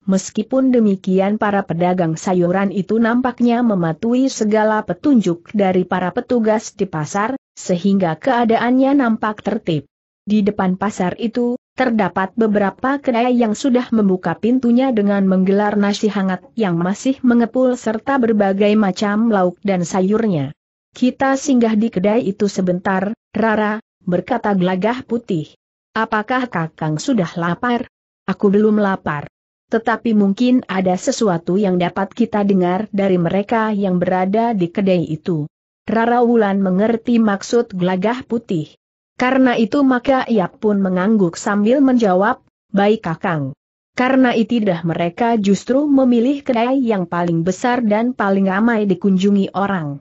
Meskipun demikian para pedagang sayuran itu nampaknya mematuhi segala petunjuk dari para petugas di pasar, sehingga keadaannya nampak tertib. Di depan pasar itu, Terdapat beberapa kedai yang sudah membuka pintunya dengan menggelar nasi hangat yang masih mengepul serta berbagai macam lauk dan sayurnya. Kita singgah di kedai itu sebentar, Rara, berkata gelagah putih. Apakah kakang sudah lapar? Aku belum lapar. Tetapi mungkin ada sesuatu yang dapat kita dengar dari mereka yang berada di kedai itu. Rara Wulan mengerti maksud gelagah putih. Karena itu maka ia pun mengangguk sambil menjawab, baik kakang. Karena dah mereka justru memilih kedai yang paling besar dan paling ramai dikunjungi orang.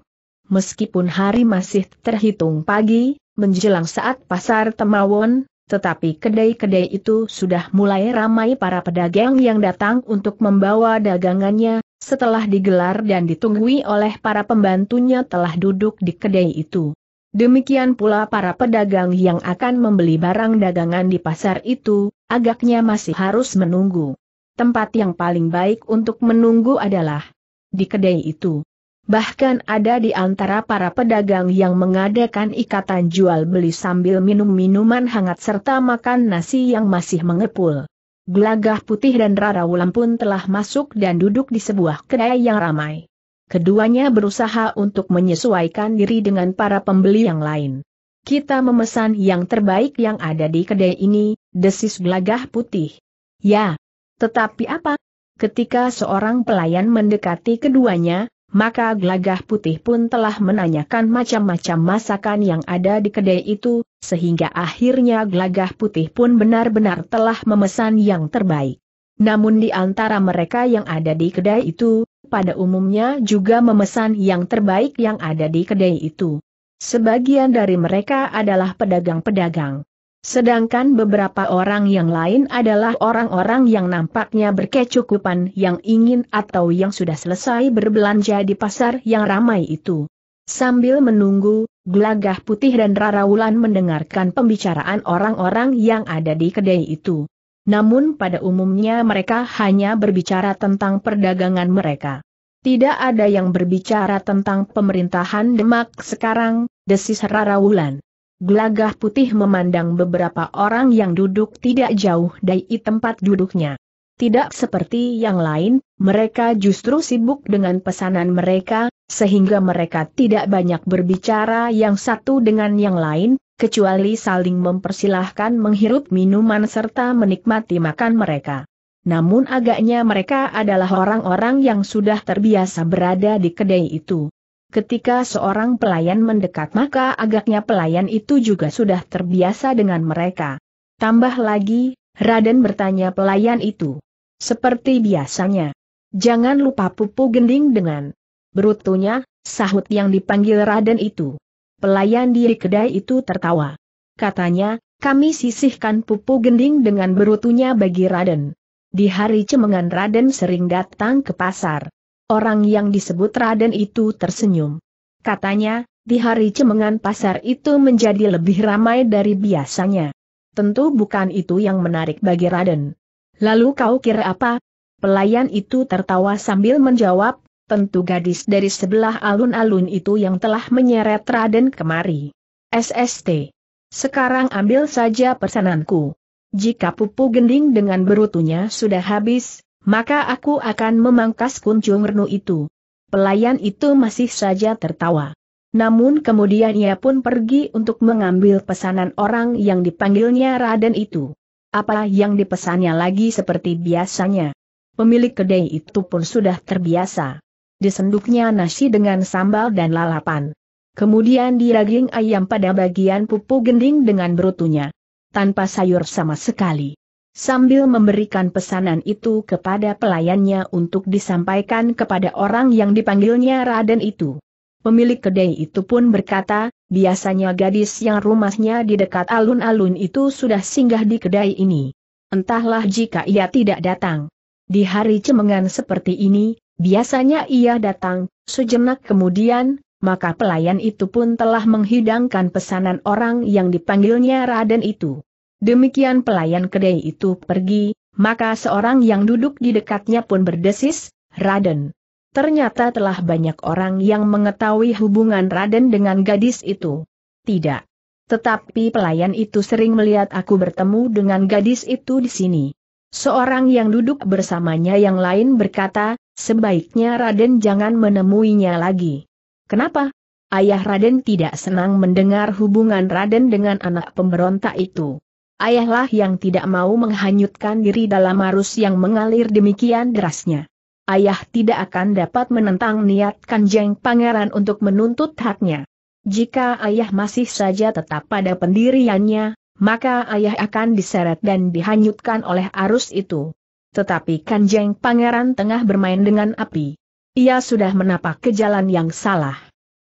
Meskipun hari masih terhitung pagi, menjelang saat pasar Temawon, tetapi kedai-kedai itu sudah mulai ramai para pedagang yang datang untuk membawa dagangannya, setelah digelar dan ditunggui oleh para pembantunya telah duduk di kedai itu. Demikian pula para pedagang yang akan membeli barang dagangan di pasar itu, agaknya masih harus menunggu. Tempat yang paling baik untuk menunggu adalah di kedai itu. Bahkan ada di antara para pedagang yang mengadakan ikatan jual beli sambil minum minuman hangat serta makan nasi yang masih mengepul. Gelagah putih dan Rara Wulan pun telah masuk dan duduk di sebuah kedai yang ramai keduanya berusaha untuk menyesuaikan diri dengan para pembeli yang lain. Kita memesan yang terbaik yang ada di kedai ini, desis gelagah putih. Ya. Tetapi apa? Ketika seorang pelayan mendekati keduanya, maka gelagah putih pun telah menanyakan macam-macam masakan yang ada di kedai itu, sehingga akhirnya gelagah putih pun benar-benar telah memesan yang terbaik. Namun di antara mereka yang ada di kedai itu, pada umumnya juga memesan yang terbaik yang ada di kedai itu. Sebagian dari mereka adalah pedagang-pedagang. Sedangkan beberapa orang yang lain adalah orang-orang yang nampaknya berkecukupan yang ingin atau yang sudah selesai berbelanja di pasar yang ramai itu. Sambil menunggu, Gelagah Putih dan Raraulan mendengarkan pembicaraan orang-orang yang ada di kedai itu namun pada umumnya mereka hanya berbicara tentang perdagangan mereka. Tidak ada yang berbicara tentang pemerintahan Demak sekarang, desis Rara Wulan. Glagah putih memandang beberapa orang yang duduk tidak jauh dari tempat duduknya. Tidak seperti yang lain, mereka justru sibuk dengan pesanan mereka, sehingga mereka tidak banyak berbicara yang satu dengan yang lain, kecuali saling mempersilahkan menghirup minuman serta menikmati makan mereka. Namun agaknya mereka adalah orang-orang yang sudah terbiasa berada di kedai itu. Ketika seorang pelayan mendekat maka agaknya pelayan itu juga sudah terbiasa dengan mereka. Tambah lagi, Raden bertanya pelayan itu. Seperti biasanya. Jangan lupa pupu gending dengan berutunya, sahut yang dipanggil Raden itu. Pelayan di kedai itu tertawa. Katanya, kami sisihkan pupu gending dengan berutunya bagi Raden. Di hari cemengan Raden sering datang ke pasar. Orang yang disebut Raden itu tersenyum. Katanya, di hari cemengan pasar itu menjadi lebih ramai dari biasanya. Tentu bukan itu yang menarik bagi Raden. Lalu kau kira apa? Pelayan itu tertawa sambil menjawab, tentu gadis dari sebelah alun-alun itu yang telah menyeret Raden kemari. SST. Sekarang ambil saja pesananku. Jika pupu gending dengan berutunya sudah habis, maka aku akan memangkas kuncung renu itu. Pelayan itu masih saja tertawa. Namun kemudian ia pun pergi untuk mengambil pesanan orang yang dipanggilnya Raden itu. Apa yang dipesannya lagi seperti biasanya. Pemilik kedai itu pun sudah terbiasa disenduknya nasi dengan sambal dan lalapan. Kemudian diraging ayam pada bagian pupu gending dengan berutunya. Tanpa sayur sama sekali. Sambil memberikan pesanan itu kepada pelayannya untuk disampaikan kepada orang yang dipanggilnya Raden itu. Pemilik kedai itu pun berkata, biasanya gadis yang rumahnya di dekat alun-alun itu sudah singgah di kedai ini. Entahlah jika ia tidak datang. Di hari cemengan seperti ini, Biasanya ia datang, sejenak kemudian, maka pelayan itu pun telah menghidangkan pesanan orang yang dipanggilnya Raden itu. Demikian pelayan kedai itu pergi, maka seorang yang duduk di dekatnya pun berdesis, Raden. Ternyata telah banyak orang yang mengetahui hubungan Raden dengan gadis itu. Tidak. Tetapi pelayan itu sering melihat aku bertemu dengan gadis itu di sini. Seorang yang duduk bersamanya yang lain berkata, Sebaiknya Raden jangan menemuinya lagi. Kenapa? Ayah Raden tidak senang mendengar hubungan Raden dengan anak pemberontak itu. Ayahlah yang tidak mau menghanyutkan diri dalam arus yang mengalir demikian derasnya. Ayah tidak akan dapat menentang niat Kanjeng Pangeran untuk menuntut haknya. Jika ayah masih saja tetap pada pendiriannya, maka ayah akan diseret dan dihanyutkan oleh arus itu tetapi Kanjeng Pangeran tengah bermain dengan api. Ia sudah menapak ke jalan yang salah.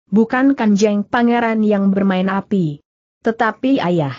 Bukan Kanjeng Pangeran yang bermain api. Tetapi ayah.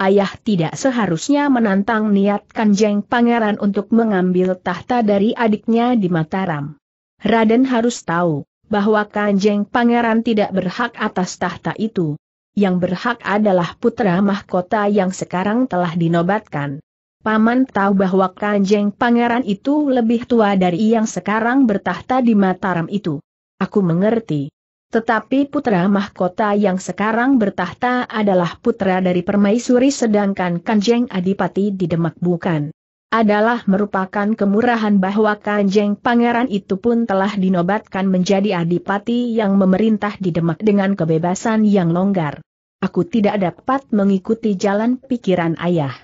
Ayah tidak seharusnya menantang niat Kanjeng Pangeran untuk mengambil tahta dari adiknya di Mataram. Raden harus tahu, bahwa Kanjeng Pangeran tidak berhak atas tahta itu. Yang berhak adalah putra mahkota yang sekarang telah dinobatkan. Paman tahu bahwa Kanjeng Pangeran itu lebih tua dari yang sekarang bertahta di Mataram itu. Aku mengerti. Tetapi putra mahkota yang sekarang bertahta adalah putra dari Permaisuri sedangkan Kanjeng Adipati di Demak bukan. Adalah merupakan kemurahan bahwa Kanjeng Pangeran itu pun telah dinobatkan menjadi Adipati yang memerintah di Demak dengan kebebasan yang longgar. Aku tidak dapat mengikuti jalan pikiran ayah.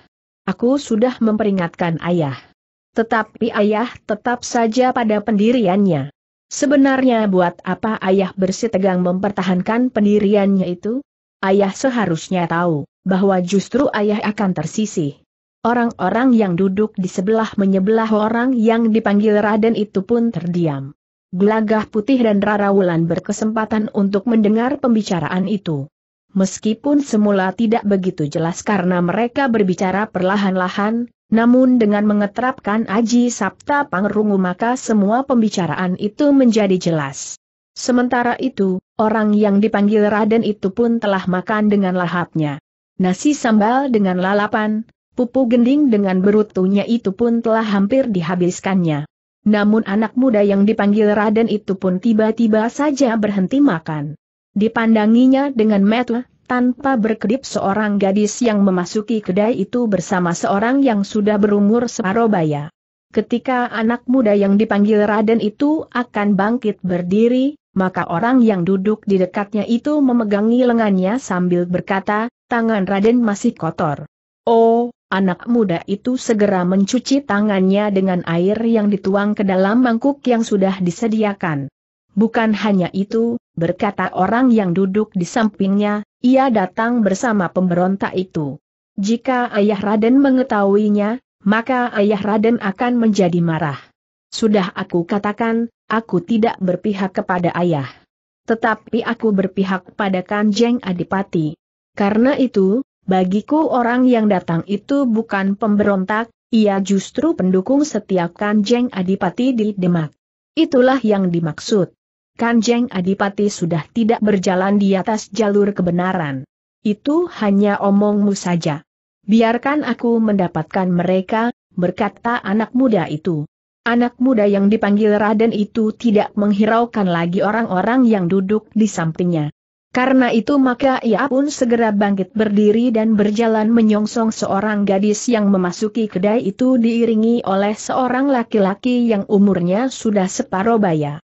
Aku sudah memperingatkan ayah. Tetapi ayah tetap saja pada pendiriannya. Sebenarnya buat apa ayah bersitegang mempertahankan pendiriannya itu? Ayah seharusnya tahu, bahwa justru ayah akan tersisih. Orang-orang yang duduk di sebelah menyebelah orang yang dipanggil Raden itu pun terdiam. Gelagah putih dan Rara Wulan berkesempatan untuk mendengar pembicaraan itu meskipun semula tidak begitu jelas karena mereka berbicara perlahan-lahan, namun dengan mengeterapkan Aji Sabta Pangrungu maka semua pembicaraan itu menjadi jelas. Sementara itu, orang yang dipanggil Raden itu pun telah makan dengan lahapnya. Nasi sambal dengan lalapan, pupu gending dengan berutunya itu pun telah hampir dihabiskannya. Namun anak muda yang dipanggil Raden itu pun tiba-tiba saja berhenti makan. Dipandanginya dengan metu, tanpa berkedip seorang gadis yang memasuki kedai itu bersama seorang yang sudah berumur separuh baya. Ketika anak muda yang dipanggil Raden itu akan bangkit berdiri, maka orang yang duduk di dekatnya itu memegangi lengannya sambil berkata, tangan Raden masih kotor. Oh, anak muda itu segera mencuci tangannya dengan air yang dituang ke dalam mangkuk yang sudah disediakan. Bukan hanya itu, berkata orang yang duduk di sampingnya, ia datang bersama pemberontak itu. Jika ayah Raden mengetahuinya, maka ayah Raden akan menjadi marah. Sudah aku katakan, aku tidak berpihak kepada ayah. Tetapi aku berpihak pada Kanjeng Adipati. Karena itu, bagiku orang yang datang itu bukan pemberontak, ia justru pendukung setia Kanjeng Adipati di Demak. Itulah yang dimaksud. Kanjeng Adipati sudah tidak berjalan di atas jalur kebenaran. Itu hanya omongmu saja. Biarkan aku mendapatkan mereka, berkata anak muda itu. Anak muda yang dipanggil Raden itu tidak menghiraukan lagi orang-orang yang duduk di sampingnya. Karena itu maka ia pun segera bangkit berdiri dan berjalan menyongsong seorang gadis yang memasuki kedai itu diiringi oleh seorang laki-laki yang umurnya sudah separuh baya.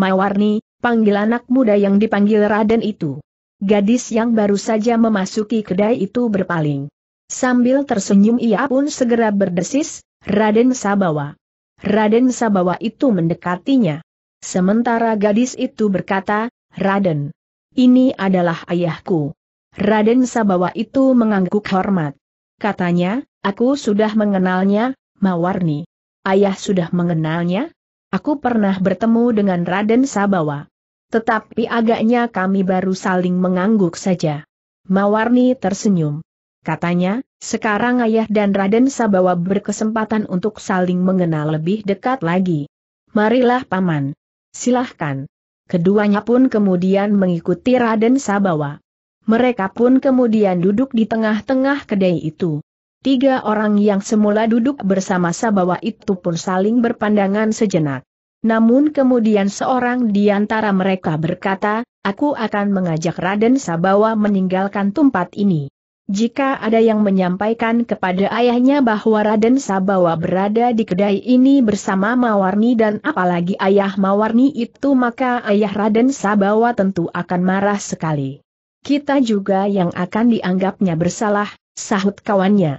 Mawarni, panggil anak muda yang dipanggil Raden itu. Gadis yang baru saja memasuki kedai itu berpaling. Sambil tersenyum ia pun segera berdesis, Raden Sabawa. Raden Sabawa itu mendekatinya. Sementara gadis itu berkata, Raden, ini adalah ayahku. Raden Sabawa itu mengangguk hormat. Katanya, aku sudah mengenalnya, Mawarni. Ayah sudah mengenalnya? Aku pernah bertemu dengan Raden Sabawa. Tetapi agaknya kami baru saling mengangguk saja. Mawarni tersenyum. Katanya, sekarang ayah dan Raden Sabawa berkesempatan untuk saling mengenal lebih dekat lagi. Marilah paman. Silahkan. Keduanya pun kemudian mengikuti Raden Sabawa. Mereka pun kemudian duduk di tengah-tengah kedai itu. Tiga orang yang semula duduk bersama Sabawa itu pun saling berpandangan sejenak. Namun kemudian seorang di antara mereka berkata, aku akan mengajak Raden Sabawa meninggalkan tempat ini. Jika ada yang menyampaikan kepada ayahnya bahwa Raden Sabawa berada di kedai ini bersama Mawarni dan apalagi ayah Mawarni itu maka ayah Raden Sabawa tentu akan marah sekali. Kita juga yang akan dianggapnya bersalah, sahut kawannya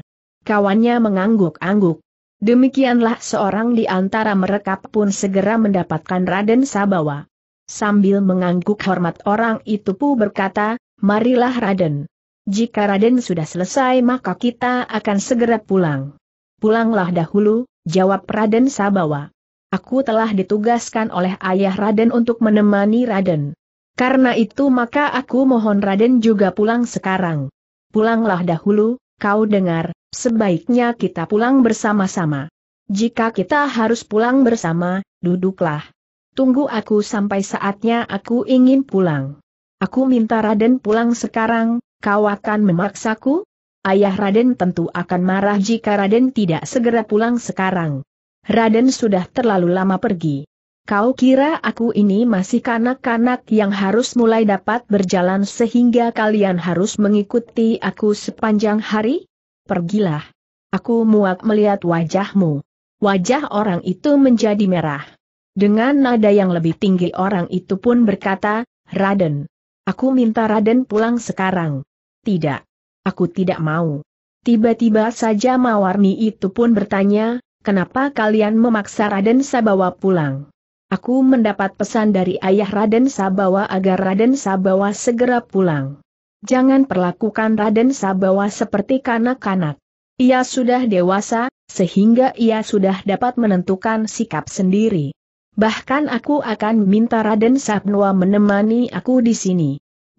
kawannya mengangguk-angguk. Demikianlah seorang di antara mereka pun segera mendapatkan Raden Sabawa. Sambil mengangguk hormat orang itu pun berkata, marilah Raden. Jika Raden sudah selesai maka kita akan segera pulang. Pulanglah dahulu, jawab Raden Sabawa. Aku telah ditugaskan oleh ayah Raden untuk menemani Raden. Karena itu maka aku mohon Raden juga pulang sekarang. Pulanglah dahulu, kau dengar, Sebaiknya kita pulang bersama-sama. Jika kita harus pulang bersama, duduklah. Tunggu aku sampai saatnya aku ingin pulang. Aku minta Raden pulang sekarang, kau akan memaksaku? Ayah Raden tentu akan marah jika Raden tidak segera pulang sekarang. Raden sudah terlalu lama pergi. Kau kira aku ini masih kanak-kanak yang harus mulai dapat berjalan sehingga kalian harus mengikuti aku sepanjang hari? pergilah. Aku muak melihat wajahmu. Wajah orang itu menjadi merah. Dengan nada yang lebih tinggi orang itu pun berkata, Raden. Aku minta Raden pulang sekarang. Tidak. Aku tidak mau. Tiba-tiba saja Mawarni itu pun bertanya, kenapa kalian memaksa Raden Sabawa pulang? Aku mendapat pesan dari ayah Raden Sabawa agar Raden Sabawa segera pulang jangan perlakukan Raden Sabawa seperti kanak-kanak. Ia sudah dewasa, sehingga ia sudah dapat menentukan sikap sendiri. Bahkan aku akan minta Raden Sabnua menemani aku di sini.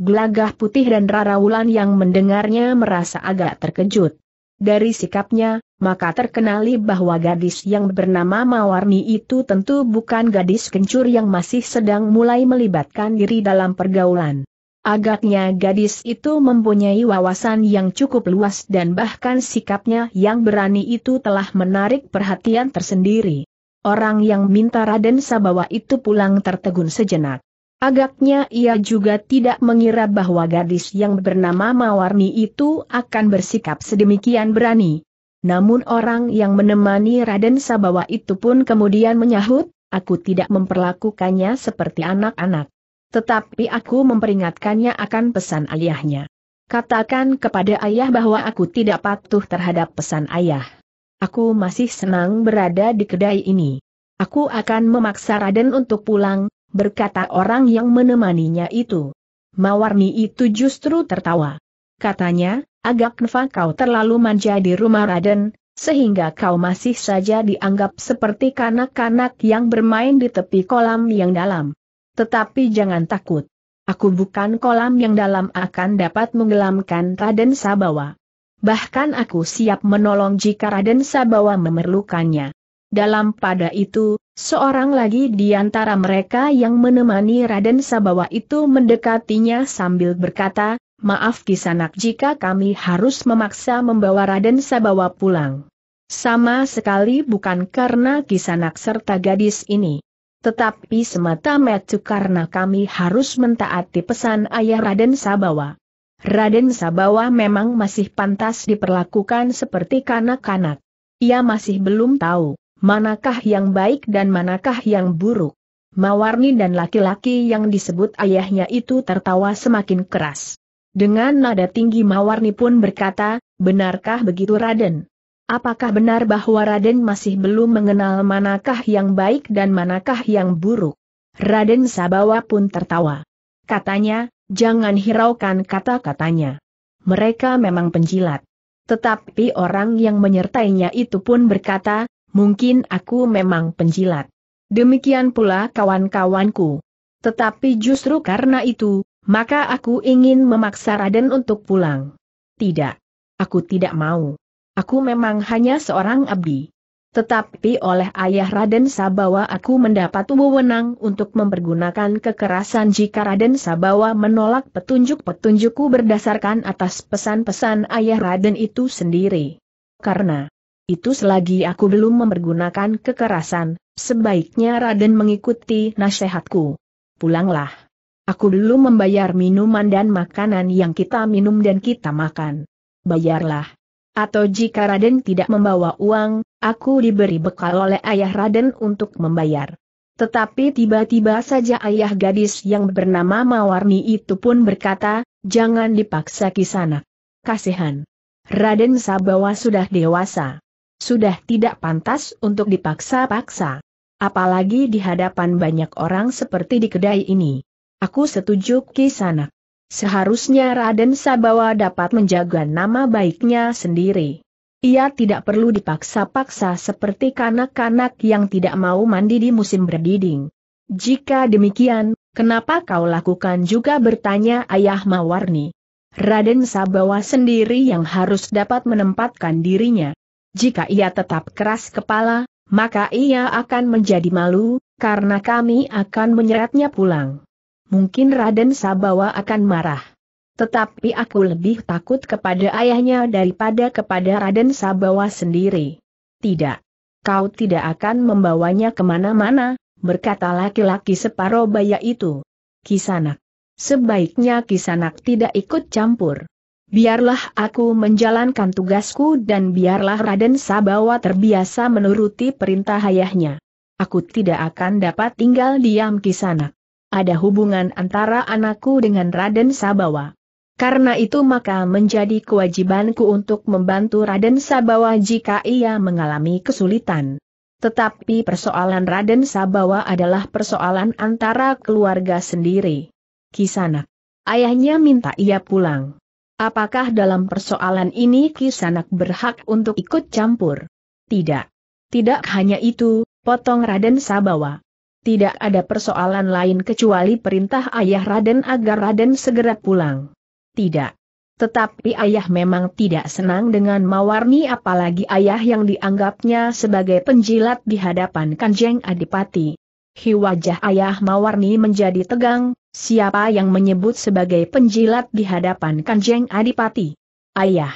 Gelagah putih dan Rarawulan yang mendengarnya merasa agak terkejut. Dari sikapnya, maka terkenali bahwa gadis yang bernama Mawarni itu tentu bukan gadis kencur yang masih sedang mulai melibatkan diri dalam pergaulan. Agaknya gadis itu mempunyai wawasan yang cukup luas dan bahkan sikapnya yang berani itu telah menarik perhatian tersendiri. Orang yang minta Raden Sabawa itu pulang tertegun sejenak. Agaknya ia juga tidak mengira bahwa gadis yang bernama Mawarni itu akan bersikap sedemikian berani. Namun orang yang menemani Raden Sabawa itu pun kemudian menyahut, aku tidak memperlakukannya seperti anak-anak. Tetapi aku memperingatkannya akan pesan ayahnya. Katakan kepada ayah bahwa aku tidak patuh terhadap pesan ayah. Aku masih senang berada di kedai ini. Aku akan memaksa Raden untuk pulang, berkata orang yang menemaninya itu. Mawarni itu justru tertawa. Katanya, agak nefa kau terlalu manja di rumah Raden, sehingga kau masih saja dianggap seperti kanak-kanak yang bermain di tepi kolam yang dalam. Tetapi jangan takut. Aku bukan kolam yang dalam akan dapat menggelamkan Raden Sabawa. Bahkan aku siap menolong jika Raden Sabawa memerlukannya. Dalam pada itu, seorang lagi di antara mereka yang menemani Raden Sabawa itu mendekatinya sambil berkata, Maaf kisanak jika kami harus memaksa membawa Raden Sabawa pulang. Sama sekali bukan karena kisanak serta gadis ini. Tetapi semata-mata karena kami harus mentaati pesan ayah Raden Sabawa. Raden Sabawa memang masih pantas diperlakukan seperti kanak-kanak. Ia masih belum tahu, manakah yang baik dan manakah yang buruk. Mawarni dan laki-laki yang disebut ayahnya itu tertawa semakin keras. Dengan nada tinggi Mawarni pun berkata, benarkah begitu Raden? Apakah benar bahwa Raden masih belum mengenal manakah yang baik dan manakah yang buruk? Raden Sabawa pun tertawa. Katanya, jangan hiraukan kata-katanya. Mereka memang penjilat. Tetapi orang yang menyertainya itu pun berkata, mungkin aku memang penjilat. Demikian pula kawan-kawanku. Tetapi justru karena itu, maka aku ingin memaksa Raden untuk pulang. Tidak. Aku tidak mau. Aku memang hanya seorang abdi. Tetapi oleh ayah Raden Sabawa aku mendapat wewenang untuk mempergunakan kekerasan jika Raden Sabawa menolak petunjuk-petunjukku berdasarkan atas pesan-pesan ayah Raden itu sendiri. Karena itu selagi aku belum mempergunakan kekerasan, sebaiknya Raden mengikuti nasihatku. Pulanglah. Aku belum membayar minuman dan makanan yang kita minum dan kita makan. Bayarlah atau jika Raden tidak membawa uang, aku diberi bekal oleh ayah Raden untuk membayar. Tetapi tiba-tiba saja ayah gadis yang bernama Mawarni itu pun berkata, jangan dipaksa sana. Kasihan. Raden Sabawa sudah dewasa. Sudah tidak pantas untuk dipaksa-paksa. Apalagi di hadapan banyak orang seperti di kedai ini. Aku setuju kisanak. Seharusnya Raden Sabawa dapat menjaga nama baiknya sendiri. Ia tidak perlu dipaksa-paksa seperti kanak-kanak yang tidak mau mandi di musim berdiding. Jika demikian, kenapa kau lakukan juga bertanya ayah Mawarni. Raden Sabawa sendiri yang harus dapat menempatkan dirinya. Jika ia tetap keras kepala, maka ia akan menjadi malu, karena kami akan menyeretnya pulang mungkin Raden Sabawa akan marah. Tetapi aku lebih takut kepada ayahnya daripada kepada Raden Sabawa sendiri. Tidak. Kau tidak akan membawanya kemana-mana, berkata laki-laki separoh baya itu. Kisanak. Sebaiknya Kisanak tidak ikut campur. Biarlah aku menjalankan tugasku dan biarlah Raden Sabawa terbiasa menuruti perintah ayahnya. Aku tidak akan dapat tinggal diam kisanak ada hubungan antara anakku dengan Raden Sabawa. Karena itu maka menjadi kewajibanku untuk membantu Raden Sabawa jika ia mengalami kesulitan. Tetapi persoalan Raden Sabawa adalah persoalan antara keluarga sendiri. Kisanak. Ayahnya minta ia pulang. Apakah dalam persoalan ini Kisanak berhak untuk ikut campur? Tidak. Tidak hanya itu, potong Raden Sabawa tidak ada persoalan lain kecuali perintah ayah Raden agar Raden segera pulang. Tidak. Tetapi ayah memang tidak senang dengan Mawarni apalagi ayah yang dianggapnya sebagai penjilat di hadapan Kanjeng Adipati. Hi wajah ayah Mawarni menjadi tegang, siapa yang menyebut sebagai penjilat di hadapan Kanjeng Adipati? Ayah.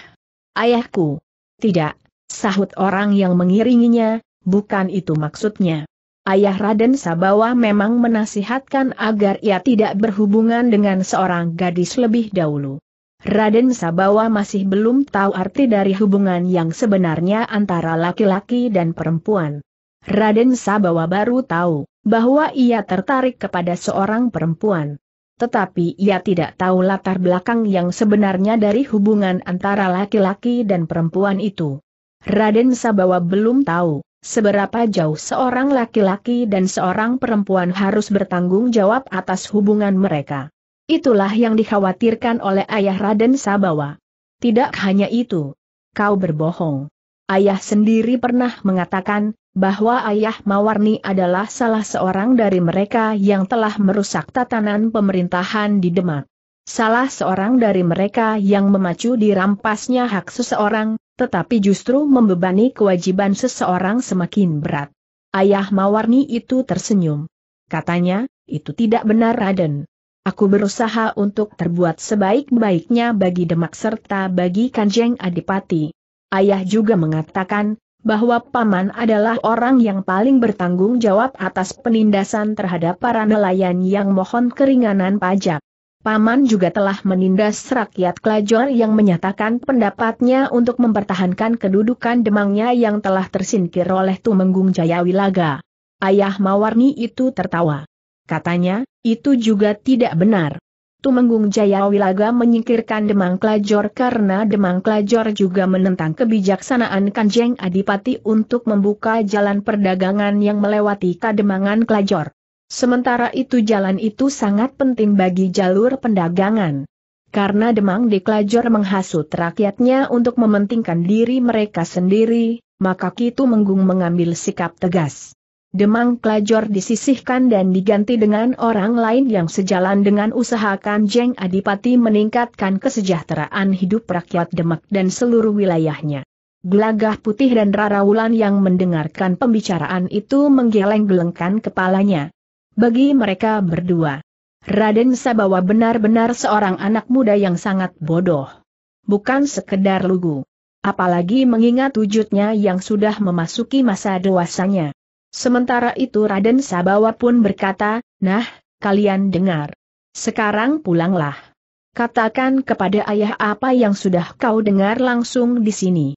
Ayahku. Tidak, sahut orang yang mengiringinya, bukan itu maksudnya. Ayah Raden Sabawa memang menasihatkan agar ia tidak berhubungan dengan seorang gadis lebih dahulu. Raden Sabawa masih belum tahu arti dari hubungan yang sebenarnya antara laki-laki dan perempuan. Raden Sabawa baru tahu bahwa ia tertarik kepada seorang perempuan. Tetapi ia tidak tahu latar belakang yang sebenarnya dari hubungan antara laki-laki dan perempuan itu. Raden Sabawa belum tahu Seberapa jauh seorang laki-laki dan seorang perempuan harus bertanggung jawab atas hubungan mereka. Itulah yang dikhawatirkan oleh ayah Raden Sabawa. Tidak hanya itu. Kau berbohong. Ayah sendiri pernah mengatakan, bahwa ayah Mawarni adalah salah seorang dari mereka yang telah merusak tatanan pemerintahan di Demak. Salah seorang dari mereka yang memacu dirampasnya hak seseorang, tetapi justru membebani kewajiban seseorang semakin berat. Ayah Mawarni itu tersenyum. Katanya, itu tidak benar Raden. Aku berusaha untuk terbuat sebaik-baiknya bagi Demak serta bagi Kanjeng Adipati. Ayah juga mengatakan, bahwa Paman adalah orang yang paling bertanggung jawab atas penindasan terhadap para nelayan yang mohon keringanan pajak. Paman juga telah menindas rakyat Klajor yang menyatakan pendapatnya untuk mempertahankan kedudukan Demangnya yang telah tersingkir oleh Tumenggung Jayawilaga. Ayah Mawarni itu tertawa. Katanya, itu juga tidak benar. Tumenggung Jayawilaga menyingkirkan Demang Klajor karena Demang Klajor juga menentang kebijaksanaan Kanjeng Adipati untuk membuka jalan perdagangan yang melewati Kademangan Klajor. Sementara itu jalan itu sangat penting bagi jalur pendagangan. Karena Demang Deklajor menghasut rakyatnya untuk mementingkan diri mereka sendiri, maka Kitu Menggung mengambil sikap tegas. Demang Klajor disisihkan dan diganti dengan orang lain yang sejalan dengan usaha Kanjeng Adipati meningkatkan kesejahteraan hidup rakyat Demak dan seluruh wilayahnya. Gelagah putih dan Rara yang mendengarkan pembicaraan itu menggeleng-gelengkan kepalanya bagi mereka berdua. Raden Sabawa benar-benar seorang anak muda yang sangat bodoh. Bukan sekedar lugu. Apalagi mengingat wujudnya yang sudah memasuki masa dewasanya. Sementara itu Raden Sabawa pun berkata, Nah, kalian dengar. Sekarang pulanglah. Katakan kepada ayah apa yang sudah kau dengar langsung di sini.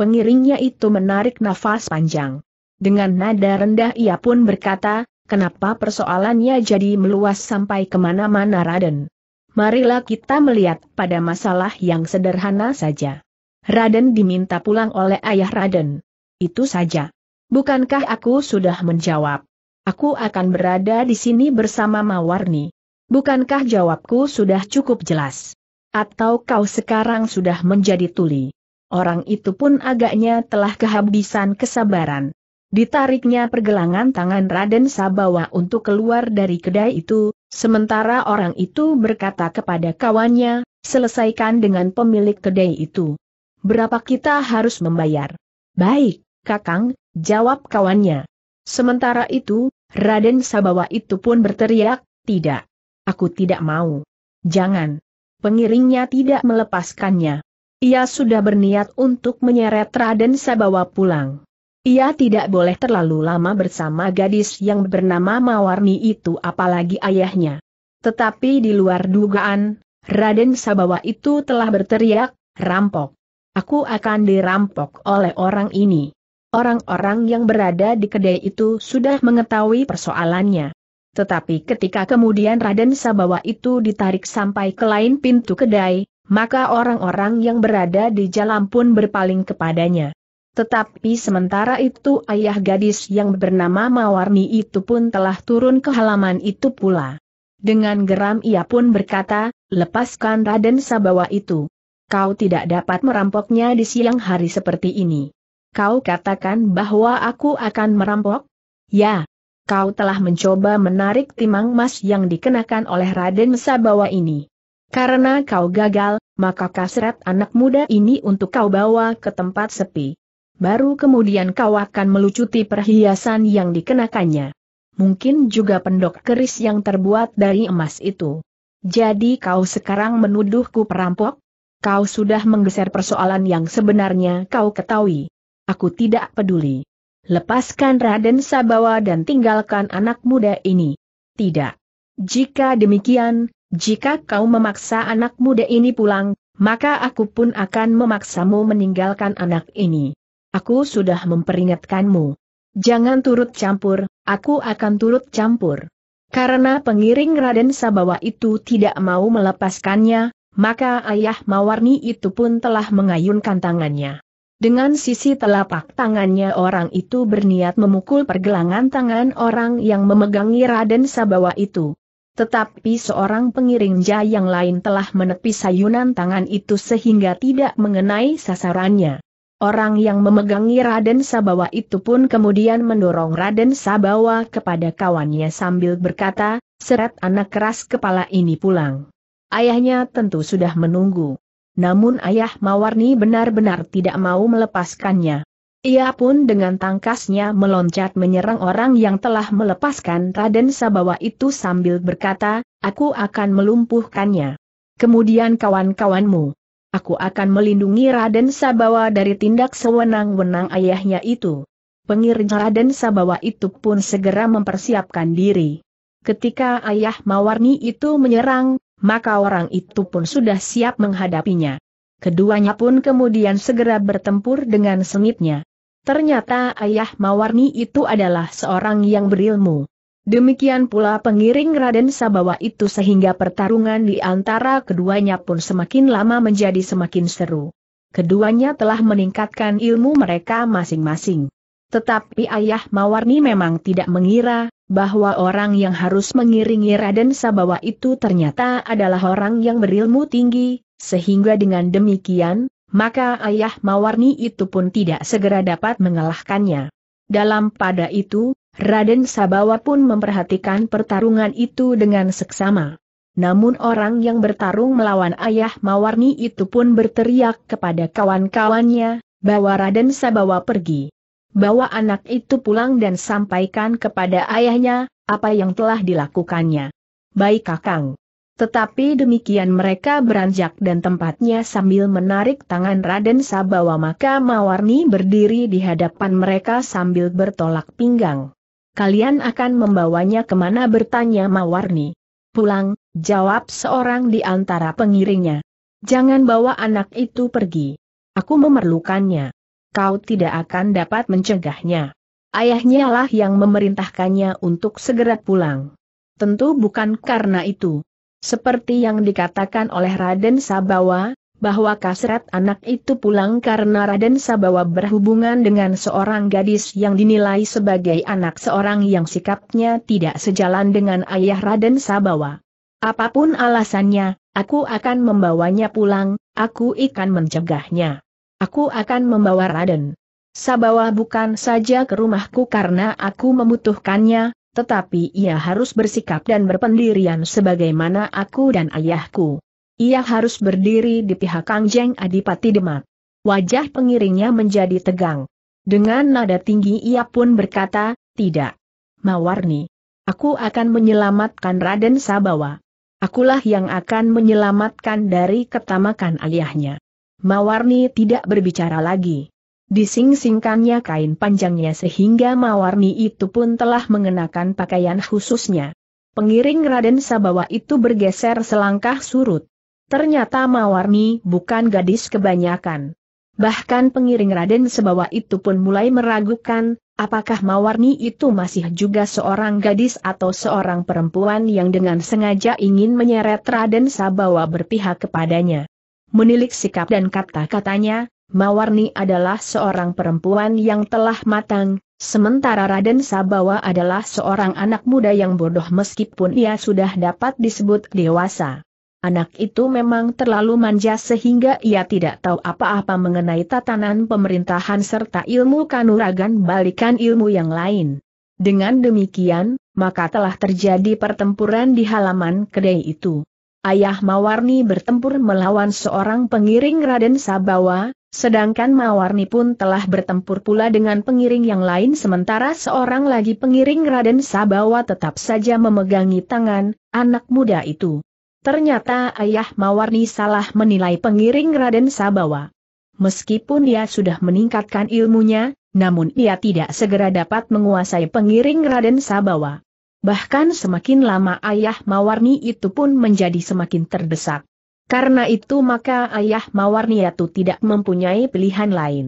Pengiringnya itu menarik nafas panjang. Dengan nada rendah ia pun berkata, Kenapa persoalannya jadi meluas sampai kemana-mana Raden? Marilah kita melihat pada masalah yang sederhana saja. Raden diminta pulang oleh ayah Raden. Itu saja. Bukankah aku sudah menjawab? Aku akan berada di sini bersama Mawarni. Bukankah jawabku sudah cukup jelas? Atau kau sekarang sudah menjadi tuli? Orang itu pun agaknya telah kehabisan kesabaran. Ditariknya pergelangan tangan Raden Sabawa untuk keluar dari kedai itu, sementara orang itu berkata kepada kawannya, selesaikan dengan pemilik kedai itu. Berapa kita harus membayar? Baik, Kakang, jawab kawannya. Sementara itu, Raden Sabawa itu pun berteriak, tidak. Aku tidak mau. Jangan. Pengiringnya tidak melepaskannya. Ia sudah berniat untuk menyeret Raden Sabawa pulang. Ia tidak boleh terlalu lama bersama gadis yang bernama Mawarni itu apalagi ayahnya. Tetapi di luar dugaan, Raden Sabawa itu telah berteriak, rampok. Aku akan dirampok oleh orang ini. Orang-orang yang berada di kedai itu sudah mengetahui persoalannya. Tetapi ketika kemudian Raden Sabawa itu ditarik sampai ke lain pintu kedai, maka orang-orang yang berada di jalan pun berpaling kepadanya. Tetapi sementara itu ayah gadis yang bernama Mawarni itu pun telah turun ke halaman itu pula. Dengan geram ia pun berkata, lepaskan Raden Sabawa itu. Kau tidak dapat merampoknya di siang hari seperti ini. Kau katakan bahwa aku akan merampok? Ya. Kau telah mencoba menarik timang emas yang dikenakan oleh Raden Sabawa ini. Karena kau gagal, maka kasrat anak muda ini untuk kau bawa ke tempat sepi. Baru kemudian kau akan melucuti perhiasan yang dikenakannya. Mungkin juga pendok keris yang terbuat dari emas itu. Jadi kau sekarang menuduhku perampok? Kau sudah menggeser persoalan yang sebenarnya kau ketahui. Aku tidak peduli. Lepaskan Raden Sabawa dan tinggalkan anak muda ini. Tidak. Jika demikian, jika kau memaksa anak muda ini pulang, maka aku pun akan memaksamu meninggalkan anak ini aku sudah memperingatkanmu. Jangan turut campur, aku akan turut campur. Karena pengiring Raden Sabawa itu tidak mau melepaskannya, maka ayah Mawarni itu pun telah mengayunkan tangannya. Dengan sisi telapak tangannya orang itu berniat memukul pergelangan tangan orang yang memegangi Raden Sabawa itu. Tetapi seorang pengiring jaya yang lain telah menepis sayunan tangan itu sehingga tidak mengenai sasarannya. Orang yang memegangi Raden Sabawa itu pun kemudian mendorong Raden Sabawa kepada kawannya sambil berkata, seret anak keras kepala ini pulang. Ayahnya tentu sudah menunggu. Namun ayah Mawarni benar-benar tidak mau melepaskannya. Ia pun dengan tangkasnya meloncat menyerang orang yang telah melepaskan Raden Sabawa itu sambil berkata, aku akan melumpuhkannya. Kemudian kawan-kawanmu, aku akan melindungi Raden Sabawa dari tindak sewenang-wenang ayahnya itu. Pengirin Raden Sabawa itu pun segera mempersiapkan diri. Ketika ayah Mawarni itu menyerang, maka orang itu pun sudah siap menghadapinya. Keduanya pun kemudian segera bertempur dengan sengitnya. Ternyata ayah Mawarni itu adalah seorang yang berilmu. Demikian pula pengiring Raden Sabawa itu sehingga pertarungan di antara keduanya pun semakin lama menjadi semakin seru. Keduanya telah meningkatkan ilmu mereka masing-masing. Tetapi Ayah Mawarni memang tidak mengira, bahwa orang yang harus mengiringi Raden Sabawa itu ternyata adalah orang yang berilmu tinggi, sehingga dengan demikian, maka Ayah Mawarni itu pun tidak segera dapat mengalahkannya. Dalam pada itu, Raden Sabawa pun memperhatikan pertarungan itu dengan seksama. Namun orang yang bertarung melawan ayah Mawarni itu pun berteriak kepada kawan-kawannya, bawa Raden Sabawa pergi. Bawa anak itu pulang dan sampaikan kepada ayahnya, apa yang telah dilakukannya. Baik kakang. Tetapi demikian mereka beranjak dan tempatnya sambil menarik tangan Raden Sabawa maka Mawarni berdiri di hadapan mereka sambil bertolak pinggang. Kalian akan membawanya kemana bertanya Mawarni. Pulang, jawab seorang di antara pengiringnya. Jangan bawa anak itu pergi. Aku memerlukannya. Kau tidak akan dapat mencegahnya. Ayahnya lah yang memerintahkannya untuk segera pulang. Tentu bukan karena itu. Seperti yang dikatakan oleh Raden Sabawa, bahwa kasrat anak itu pulang karena Raden Sabawa berhubungan dengan seorang gadis yang dinilai sebagai anak seorang yang sikapnya tidak sejalan dengan ayah Raden Sabawa. Apapun alasannya, aku akan membawanya pulang, aku akan mencegahnya. Aku akan membawa Raden. Sabawa bukan saja ke rumahku karena aku membutuhkannya, tetapi ia harus bersikap dan berpendirian sebagaimana aku dan ayahku. Ia harus berdiri di pihak Kangjeng Adipati Demak. Wajah pengiringnya menjadi tegang. Dengan nada tinggi ia pun berkata, tidak. Mawarni. Aku akan menyelamatkan Raden Sabawa. Akulah yang akan menyelamatkan dari ketamakan ayahnya. Mawarni tidak berbicara lagi. dising kain panjangnya sehingga Mawarni itu pun telah mengenakan pakaian khususnya. Pengiring Raden Sabawa itu bergeser selangkah surut. Ternyata Mawarni bukan gadis kebanyakan. Bahkan pengiring Raden sebawa itu pun mulai meragukan, apakah Mawarni itu masih juga seorang gadis atau seorang perempuan yang dengan sengaja ingin menyeret Raden Sabawa berpihak kepadanya. Menilik sikap dan kata-katanya, Mawarni adalah seorang perempuan yang telah matang, sementara Raden Sabawa adalah seorang anak muda yang bodoh meskipun ia sudah dapat disebut dewasa. Anak itu memang terlalu manja sehingga ia tidak tahu apa-apa mengenai tatanan pemerintahan serta ilmu kanuragan balikan ilmu yang lain. Dengan demikian, maka telah terjadi pertempuran di halaman kedai itu. Ayah Mawarni bertempur melawan seorang pengiring Raden Sabawa, sedangkan Mawarni pun telah bertempur pula dengan pengiring yang lain sementara seorang lagi pengiring Raden Sabawa tetap saja memegangi tangan anak muda itu. Ternyata ayah Mawarni salah menilai pengiring Raden Sabawa. Meskipun dia sudah meningkatkan ilmunya, namun ia tidak segera dapat menguasai pengiring Raden Sabawa. Bahkan semakin lama ayah Mawarni itu pun menjadi semakin terdesak. Karena itu maka ayah Mawarni itu tidak mempunyai pilihan lain.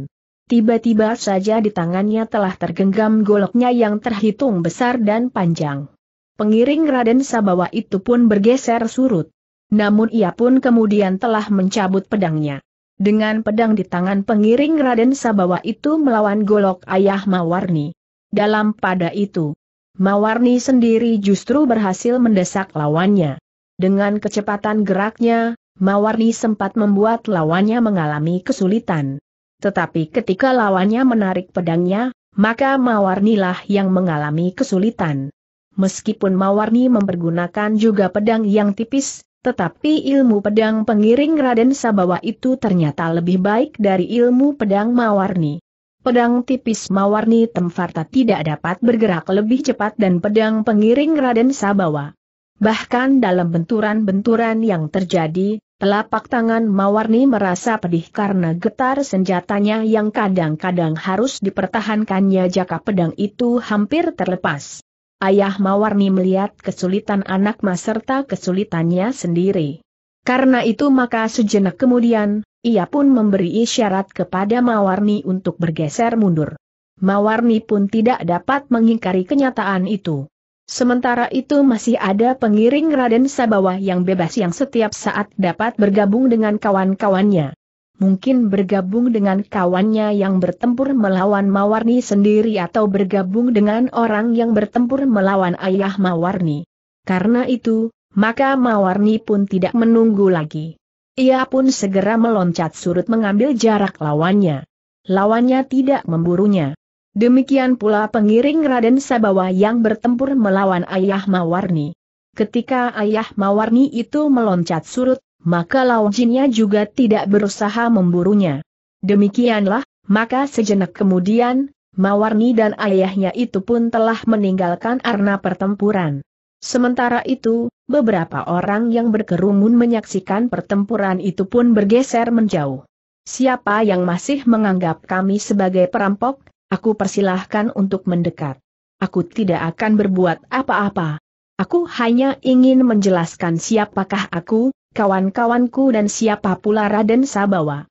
Tiba-tiba saja di tangannya telah tergenggam goloknya yang terhitung besar dan panjang pengiring Raden Sabawa itu pun bergeser surut. Namun ia pun kemudian telah mencabut pedangnya. Dengan pedang di tangan pengiring Raden Sabawa itu melawan golok ayah Mawarni. Dalam pada itu, Mawarni sendiri justru berhasil mendesak lawannya. Dengan kecepatan geraknya, Mawarni sempat membuat lawannya mengalami kesulitan. Tetapi ketika lawannya menarik pedangnya, maka Mawarnilah yang mengalami kesulitan meskipun Mawarni mempergunakan juga pedang yang tipis, tetapi ilmu pedang pengiring Raden Sabawa itu ternyata lebih baik dari ilmu pedang Mawarni. Pedang tipis Mawarni Temvarta tidak dapat bergerak lebih cepat dan pedang pengiring Raden Sabawa. Bahkan dalam benturan-benturan yang terjadi, telapak tangan Mawarni merasa pedih karena getar senjatanya yang kadang-kadang harus dipertahankannya jaka pedang itu hampir terlepas. Ayah Mawarni melihat kesulitan anak mas serta kesulitannya sendiri. Karena itu maka sejenak kemudian, ia pun memberi isyarat kepada Mawarni untuk bergeser mundur. Mawarni pun tidak dapat mengingkari kenyataan itu. Sementara itu masih ada pengiring Raden Sabawa yang bebas yang setiap saat dapat bergabung dengan kawan-kawannya mungkin bergabung dengan kawannya yang bertempur melawan Mawarni sendiri atau bergabung dengan orang yang bertempur melawan ayah Mawarni. Karena itu, maka Mawarni pun tidak menunggu lagi. Ia pun segera meloncat surut mengambil jarak lawannya. Lawannya tidak memburunya. Demikian pula pengiring Raden Sabawa yang bertempur melawan ayah Mawarni. Ketika ayah Mawarni itu meloncat surut, maka Lao Jinnya juga tidak berusaha memburunya. Demikianlah, maka sejenak kemudian, Mawarni dan ayahnya itu pun telah meninggalkan arena pertempuran. Sementara itu, beberapa orang yang berkerumun menyaksikan pertempuran itu pun bergeser menjauh. Siapa yang masih menganggap kami sebagai perampok, aku persilahkan untuk mendekat. Aku tidak akan berbuat apa-apa. Aku hanya ingin menjelaskan siapakah aku, kawan-kawanku dan siapa pula Raden Sabawa.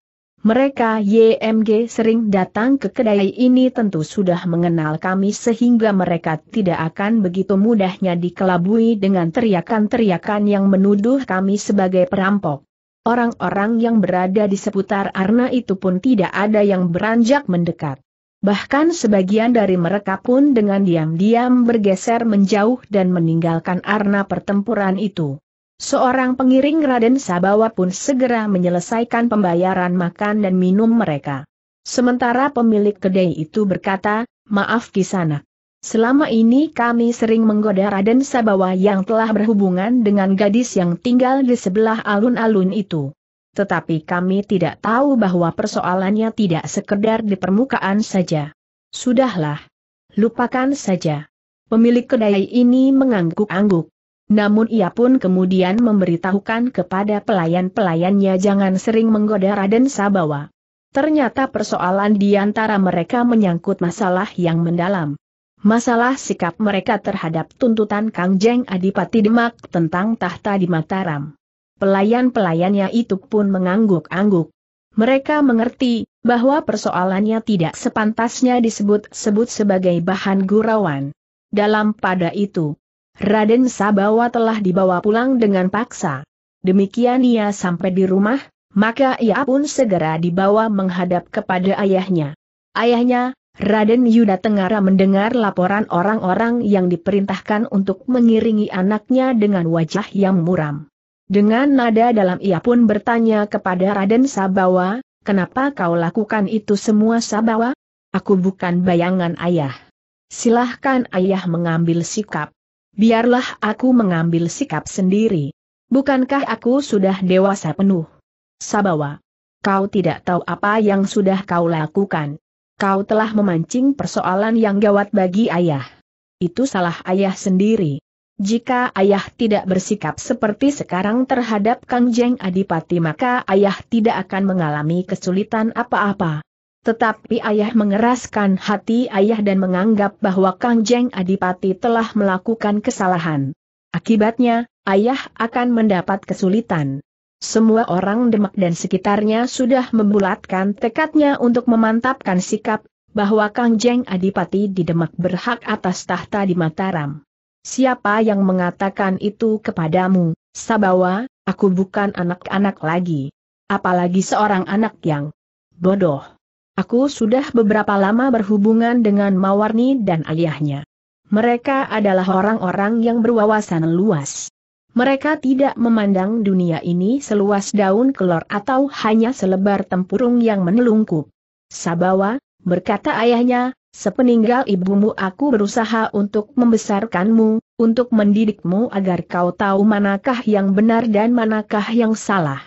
Mereka YMG sering datang ke kedai ini tentu sudah mengenal kami sehingga mereka tidak akan begitu mudahnya dikelabui dengan teriakan-teriakan yang menuduh kami sebagai perampok. Orang-orang yang berada di seputar Arna itu pun tidak ada yang beranjak mendekat. Bahkan sebagian dari mereka pun dengan diam-diam bergeser menjauh dan meninggalkan Arna pertempuran itu. Seorang pengiring Raden Sabawa pun segera menyelesaikan pembayaran makan dan minum mereka. Sementara pemilik kedai itu berkata, maaf kisana. Selama ini kami sering menggoda Raden Sabawa yang telah berhubungan dengan gadis yang tinggal di sebelah alun-alun itu. Tetapi kami tidak tahu bahwa persoalannya tidak sekedar di permukaan saja. Sudahlah. Lupakan saja. Pemilik kedai ini mengangguk-angguk. Namun ia pun kemudian memberitahukan kepada pelayan-pelayannya jangan sering menggoda Raden Sabawa. Ternyata persoalan di antara mereka menyangkut masalah yang mendalam. Masalah sikap mereka terhadap tuntutan Kang Jeng Adipati Demak tentang tahta di Mataram. Pelayan-pelayannya itu pun mengangguk-angguk. Mereka mengerti bahwa persoalannya tidak sepantasnya disebut-sebut sebagai bahan gurauan. Dalam pada itu, Raden Sabawa telah dibawa pulang dengan paksa. Demikian ia sampai di rumah, maka ia pun segera dibawa menghadap kepada ayahnya. Ayahnya, Raden Yuda Tengara mendengar laporan orang-orang yang diperintahkan untuk mengiringi anaknya dengan wajah yang muram. Dengan nada dalam ia pun bertanya kepada Raden Sabawa, kenapa kau lakukan itu semua Sabawa? Aku bukan bayangan ayah. Silahkan ayah mengambil sikap biarlah aku mengambil sikap sendiri. Bukankah aku sudah dewasa penuh? Sabawa. Kau tidak tahu apa yang sudah kau lakukan. Kau telah memancing persoalan yang gawat bagi ayah. Itu salah ayah sendiri. Jika ayah tidak bersikap seperti sekarang terhadap Kang Jeng Adipati maka ayah tidak akan mengalami kesulitan apa-apa. Tetapi ayah mengeraskan hati ayah dan menganggap bahwa Kang Jeng Adipati telah melakukan kesalahan. Akibatnya, ayah akan mendapat kesulitan. Semua orang Demak dan sekitarnya sudah membulatkan tekadnya untuk memantapkan sikap bahwa Kang Jeng Adipati di Demak berhak atas tahta di Mataram. Siapa yang mengatakan itu kepadamu, Sabawa, aku bukan anak-anak lagi. Apalagi seorang anak yang bodoh. Aku sudah beberapa lama berhubungan dengan Mawarni dan aliahnya. Mereka adalah orang-orang yang berwawasan luas. Mereka tidak memandang dunia ini seluas daun kelor atau hanya selebar tempurung yang menelungkup. Sabawa, berkata ayahnya, sepeninggal ibumu aku berusaha untuk membesarkanmu, untuk mendidikmu agar kau tahu manakah yang benar dan manakah yang salah.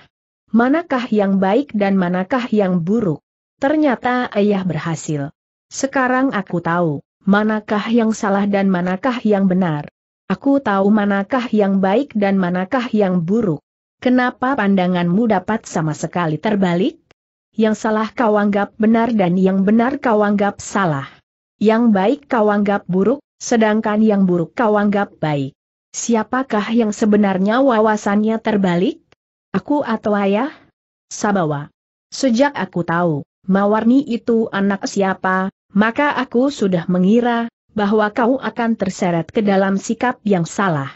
Manakah yang baik dan manakah yang buruk. Ternyata ayah berhasil. Sekarang aku tahu, manakah yang salah dan manakah yang benar. Aku tahu manakah yang baik dan manakah yang buruk. Kenapa pandanganmu dapat sama sekali terbalik? Yang salah kau anggap benar dan yang benar kau anggap salah. Yang baik kau anggap buruk, sedangkan yang buruk kau anggap baik. Siapakah yang sebenarnya wawasannya terbalik? Aku atau ayah? Sabawa. Sejak aku tahu, Mawarni itu anak siapa, maka aku sudah mengira, bahwa kau akan terseret ke dalam sikap yang salah.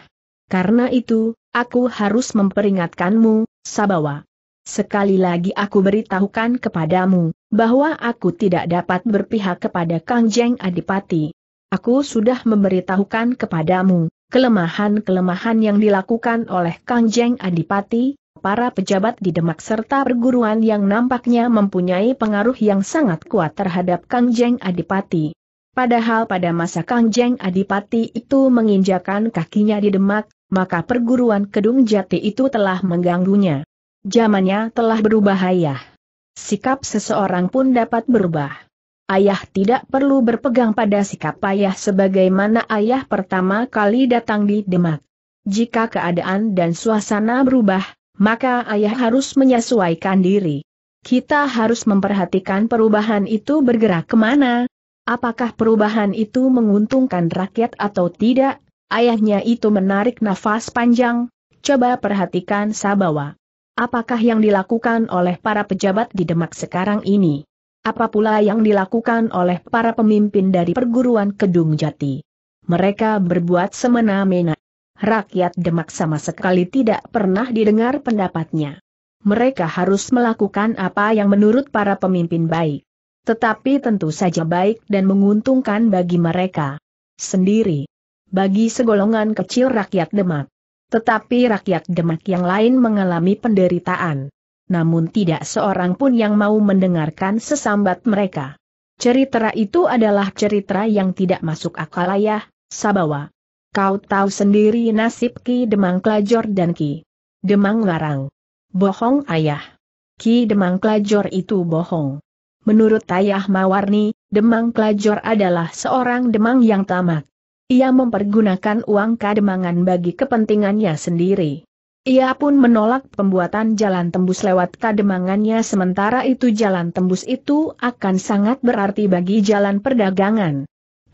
Karena itu, aku harus memperingatkanmu, Sabawa. Sekali lagi aku beritahukan kepadamu, bahwa aku tidak dapat berpihak kepada Kangjeng Adipati. Aku sudah memberitahukan kepadamu, kelemahan-kelemahan yang dilakukan oleh Kangjeng Adipati, para pejabat di Demak serta perguruan yang nampaknya mempunyai pengaruh yang sangat kuat terhadap Kang Jeng Adipati. Padahal pada masa Kang Jeng Adipati itu menginjakan kakinya di Demak, maka perguruan Kedung Jati itu telah mengganggunya. Zamannya telah berubah ayah. Sikap seseorang pun dapat berubah. Ayah tidak perlu berpegang pada sikap ayah sebagaimana ayah pertama kali datang di Demak. Jika keadaan dan suasana berubah, maka ayah harus menyesuaikan diri. Kita harus memperhatikan perubahan itu bergerak kemana. Apakah perubahan itu menguntungkan rakyat atau tidak? Ayahnya itu menarik nafas panjang, coba perhatikan Sabawa. Apakah yang dilakukan oleh para pejabat di Demak sekarang ini? Apa pula yang dilakukan oleh para pemimpin dari perguruan Kedung Jati? Mereka berbuat semena-mena rakyat Demak sama sekali tidak pernah didengar pendapatnya. Mereka harus melakukan apa yang menurut para pemimpin baik. Tetapi tentu saja baik dan menguntungkan bagi mereka sendiri. Bagi segolongan kecil rakyat Demak. Tetapi rakyat Demak yang lain mengalami penderitaan. Namun tidak seorang pun yang mau mendengarkan sesambat mereka. Ceritera itu adalah cerita yang tidak masuk akal ayah, Sabawa. Kau tahu sendiri nasib Ki Demang Klajor dan Ki Demang Larang. Bohong ayah. Ki Demang Klajor itu bohong. Menurut Ayah Mawarni, Demang Klajor adalah seorang Demang yang tamak. Ia mempergunakan uang kademangan bagi kepentingannya sendiri. Ia pun menolak pembuatan jalan tembus lewat kademangannya sementara itu jalan tembus itu akan sangat berarti bagi jalan perdagangan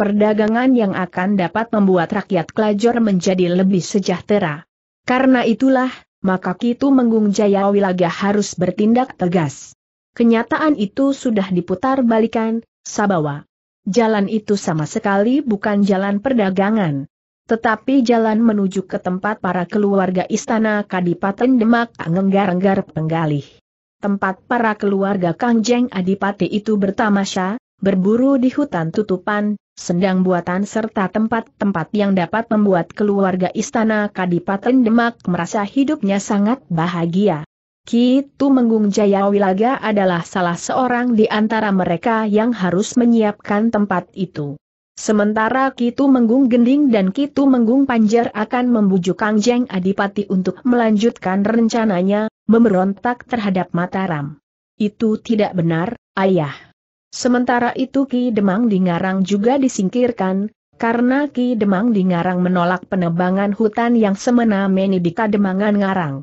perdagangan yang akan dapat membuat rakyat Klajor menjadi lebih sejahtera. Karena itulah, maka Kitu Menggung Jaya Wilaga harus bertindak tegas. Kenyataan itu sudah diputar balikan, Sabawa. Jalan itu sama sekali bukan jalan perdagangan. Tetapi jalan menuju ke tempat para keluarga istana Kadipaten Demak angenggar anggar Penggalih. Tempat para keluarga Kangjeng Adipati itu bertamasya, berburu di hutan tutupan, sendang buatan serta tempat-tempat yang dapat membuat keluarga istana Kadipaten Demak merasa hidupnya sangat bahagia. Ki Tumenggung Menggung Jaya Wilaga adalah salah seorang di antara mereka yang harus menyiapkan tempat itu. Sementara Kitu Menggung Gending dan Kitu Menggung Panjar akan membujuk Kang Jeng Adipati untuk melanjutkan rencananya, memberontak terhadap Mataram. Itu tidak benar, ayah. Sementara itu Ki Demang di juga disingkirkan, karena Ki Demang di menolak penebangan hutan yang semena-meni di Kademangan Ngarang.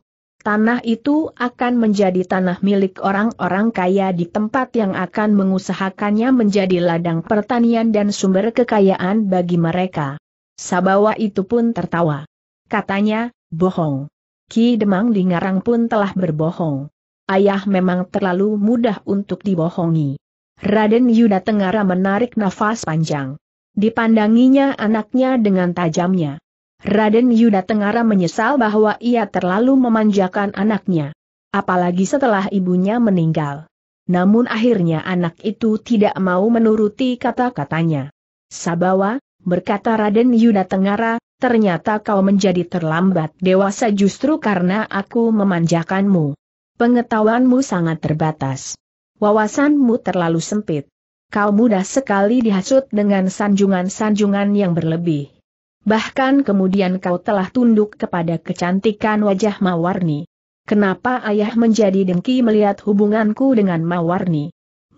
Tanah itu akan menjadi tanah milik orang-orang kaya di tempat yang akan mengusahakannya menjadi ladang pertanian dan sumber kekayaan bagi mereka. Sabawa itu pun tertawa. Katanya, bohong. Ki Demang di pun telah berbohong. Ayah memang terlalu mudah untuk dibohongi. Raden Yuda Tenggara menarik nafas panjang. Dipandanginya anaknya dengan tajamnya. Raden Yuda Tenggara menyesal bahwa ia terlalu memanjakan anaknya. Apalagi setelah ibunya meninggal. Namun akhirnya anak itu tidak mau menuruti kata-katanya. Sabawa, berkata Raden Yuda Tenggara, ternyata kau menjadi terlambat dewasa justru karena aku memanjakanmu. Pengetahuanmu sangat terbatas. Wawasanmu terlalu sempit. Kau mudah sekali dihasut dengan sanjungan-sanjungan yang berlebih. Bahkan kemudian kau telah tunduk kepada kecantikan wajah Mawarni. Kenapa ayah menjadi dengki melihat hubunganku dengan Mawarni?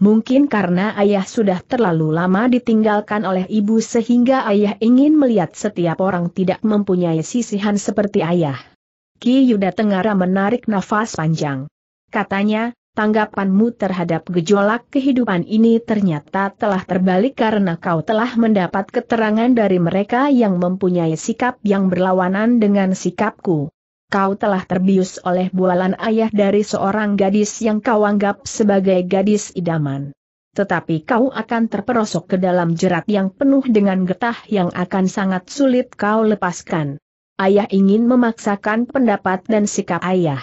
Mungkin karena ayah sudah terlalu lama ditinggalkan oleh ibu sehingga ayah ingin melihat setiap orang tidak mempunyai sisihan seperti ayah. Ki Yuda Tenggara menarik nafas panjang. Katanya, tanggapanmu terhadap gejolak kehidupan ini ternyata telah terbalik karena kau telah mendapat keterangan dari mereka yang mempunyai sikap yang berlawanan dengan sikapku. Kau telah terbius oleh bualan ayah dari seorang gadis yang kau anggap sebagai gadis idaman. Tetapi kau akan terperosok ke dalam jerat yang penuh dengan getah yang akan sangat sulit kau lepaskan. Ayah ingin memaksakan pendapat dan sikap ayah.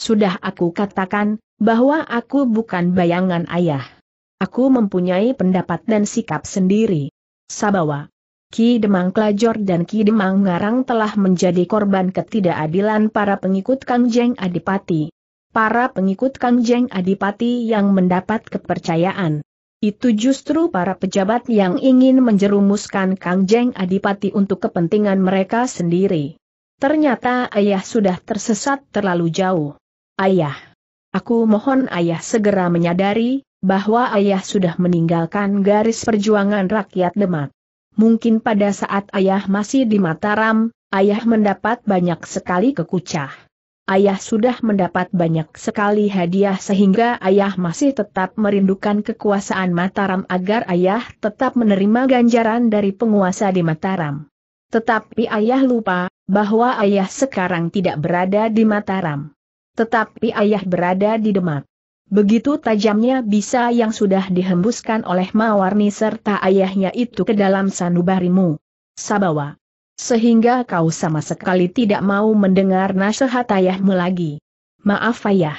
Sudah aku katakan, bahwa aku bukan bayangan ayah. Aku mempunyai pendapat dan sikap sendiri. Sabawa. Ki Demang Klajor dan Ki Demang Ngarang telah menjadi korban ketidakadilan para pengikut Kang Jeng Adipati. Para pengikut Kang Jeng Adipati yang mendapat kepercayaan. Itu justru para pejabat yang ingin menjerumuskan Kang Jeng Adipati untuk kepentingan mereka sendiri. Ternyata ayah sudah tersesat terlalu jauh. Ayah. Aku mohon ayah segera menyadari, bahwa ayah sudah meninggalkan garis perjuangan rakyat Demak. Mungkin pada saat ayah masih di Mataram, ayah mendapat banyak sekali kekucah. Ayah sudah mendapat banyak sekali hadiah sehingga ayah masih tetap merindukan kekuasaan Mataram agar ayah tetap menerima ganjaran dari penguasa di Mataram. Tetapi ayah lupa, bahwa ayah sekarang tidak berada di Mataram. Tetapi ayah berada di Demak. Begitu tajamnya bisa yang sudah dihembuskan oleh Mawarni serta ayahnya itu ke dalam sanubarimu. Sabawa. Sehingga kau sama sekali tidak mau mendengar nasihat ayahmu lagi. Maaf ayah.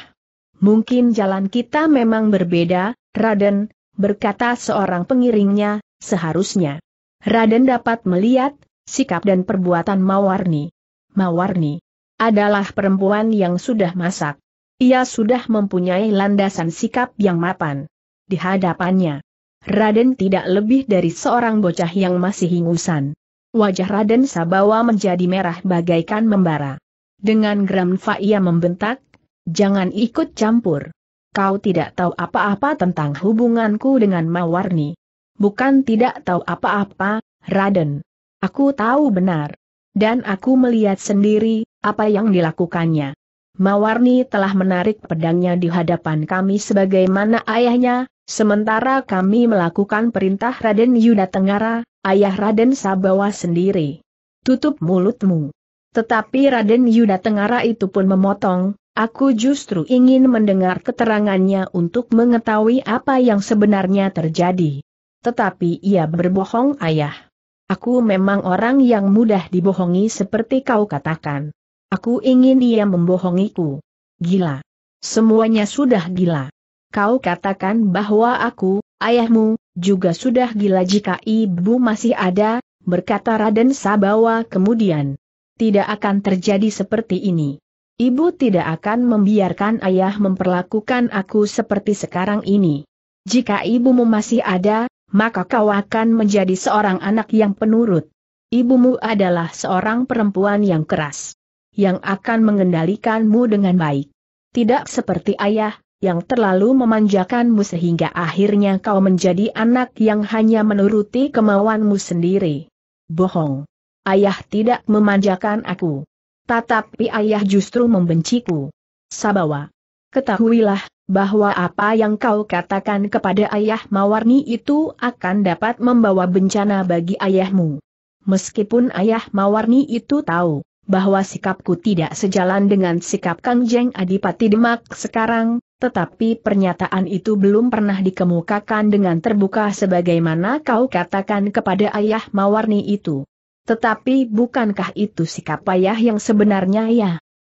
Mungkin jalan kita memang berbeda, Raden, berkata seorang pengiringnya, seharusnya. Raden dapat melihat, sikap dan perbuatan Mawarni. Mawarni adalah perempuan yang sudah masak. Ia sudah mempunyai landasan sikap yang mapan. Di hadapannya, Raden tidak lebih dari seorang bocah yang masih ingusan. Wajah Raden Sabawa menjadi merah bagaikan membara. Dengan geram ia membentak, jangan ikut campur. Kau tidak tahu apa-apa tentang hubunganku dengan Mawarni. Bukan tidak tahu apa-apa, Raden. Aku tahu benar. Dan aku melihat sendiri, apa yang dilakukannya? Mawarni telah menarik pedangnya di hadapan kami sebagaimana ayahnya, sementara kami melakukan perintah Raden Yuda Tenggara, ayah Raden Sabawa sendiri. Tutup mulutmu. Tetapi Raden Yuda Tenggara itu pun memotong, aku justru ingin mendengar keterangannya untuk mengetahui apa yang sebenarnya terjadi. Tetapi ia berbohong ayah. Aku memang orang yang mudah dibohongi seperti kau katakan. Aku ingin dia membohongiku. Gila. Semuanya sudah gila. Kau katakan bahwa aku, ayahmu, juga sudah gila jika ibu masih ada, berkata Raden Sabawa kemudian. Tidak akan terjadi seperti ini. Ibu tidak akan membiarkan ayah memperlakukan aku seperti sekarang ini. Jika ibumu masih ada, maka kau akan menjadi seorang anak yang penurut. Ibumu adalah seorang perempuan yang keras yang akan mengendalikanmu dengan baik. Tidak seperti ayah, yang terlalu memanjakanmu sehingga akhirnya kau menjadi anak yang hanya menuruti kemauanmu sendiri. Bohong. Ayah tidak memanjakan aku. Tetapi ayah justru membenciku. Sabawa. Ketahuilah, bahwa apa yang kau katakan kepada ayah Mawarni itu akan dapat membawa bencana bagi ayahmu. Meskipun ayah Mawarni itu tahu bahwa sikapku tidak sejalan dengan sikap Kang Jeng Adipati Demak sekarang, tetapi pernyataan itu belum pernah dikemukakan dengan terbuka sebagaimana kau katakan kepada ayah Mawarni itu. Tetapi bukankah itu sikap ayah yang sebenarnya ya?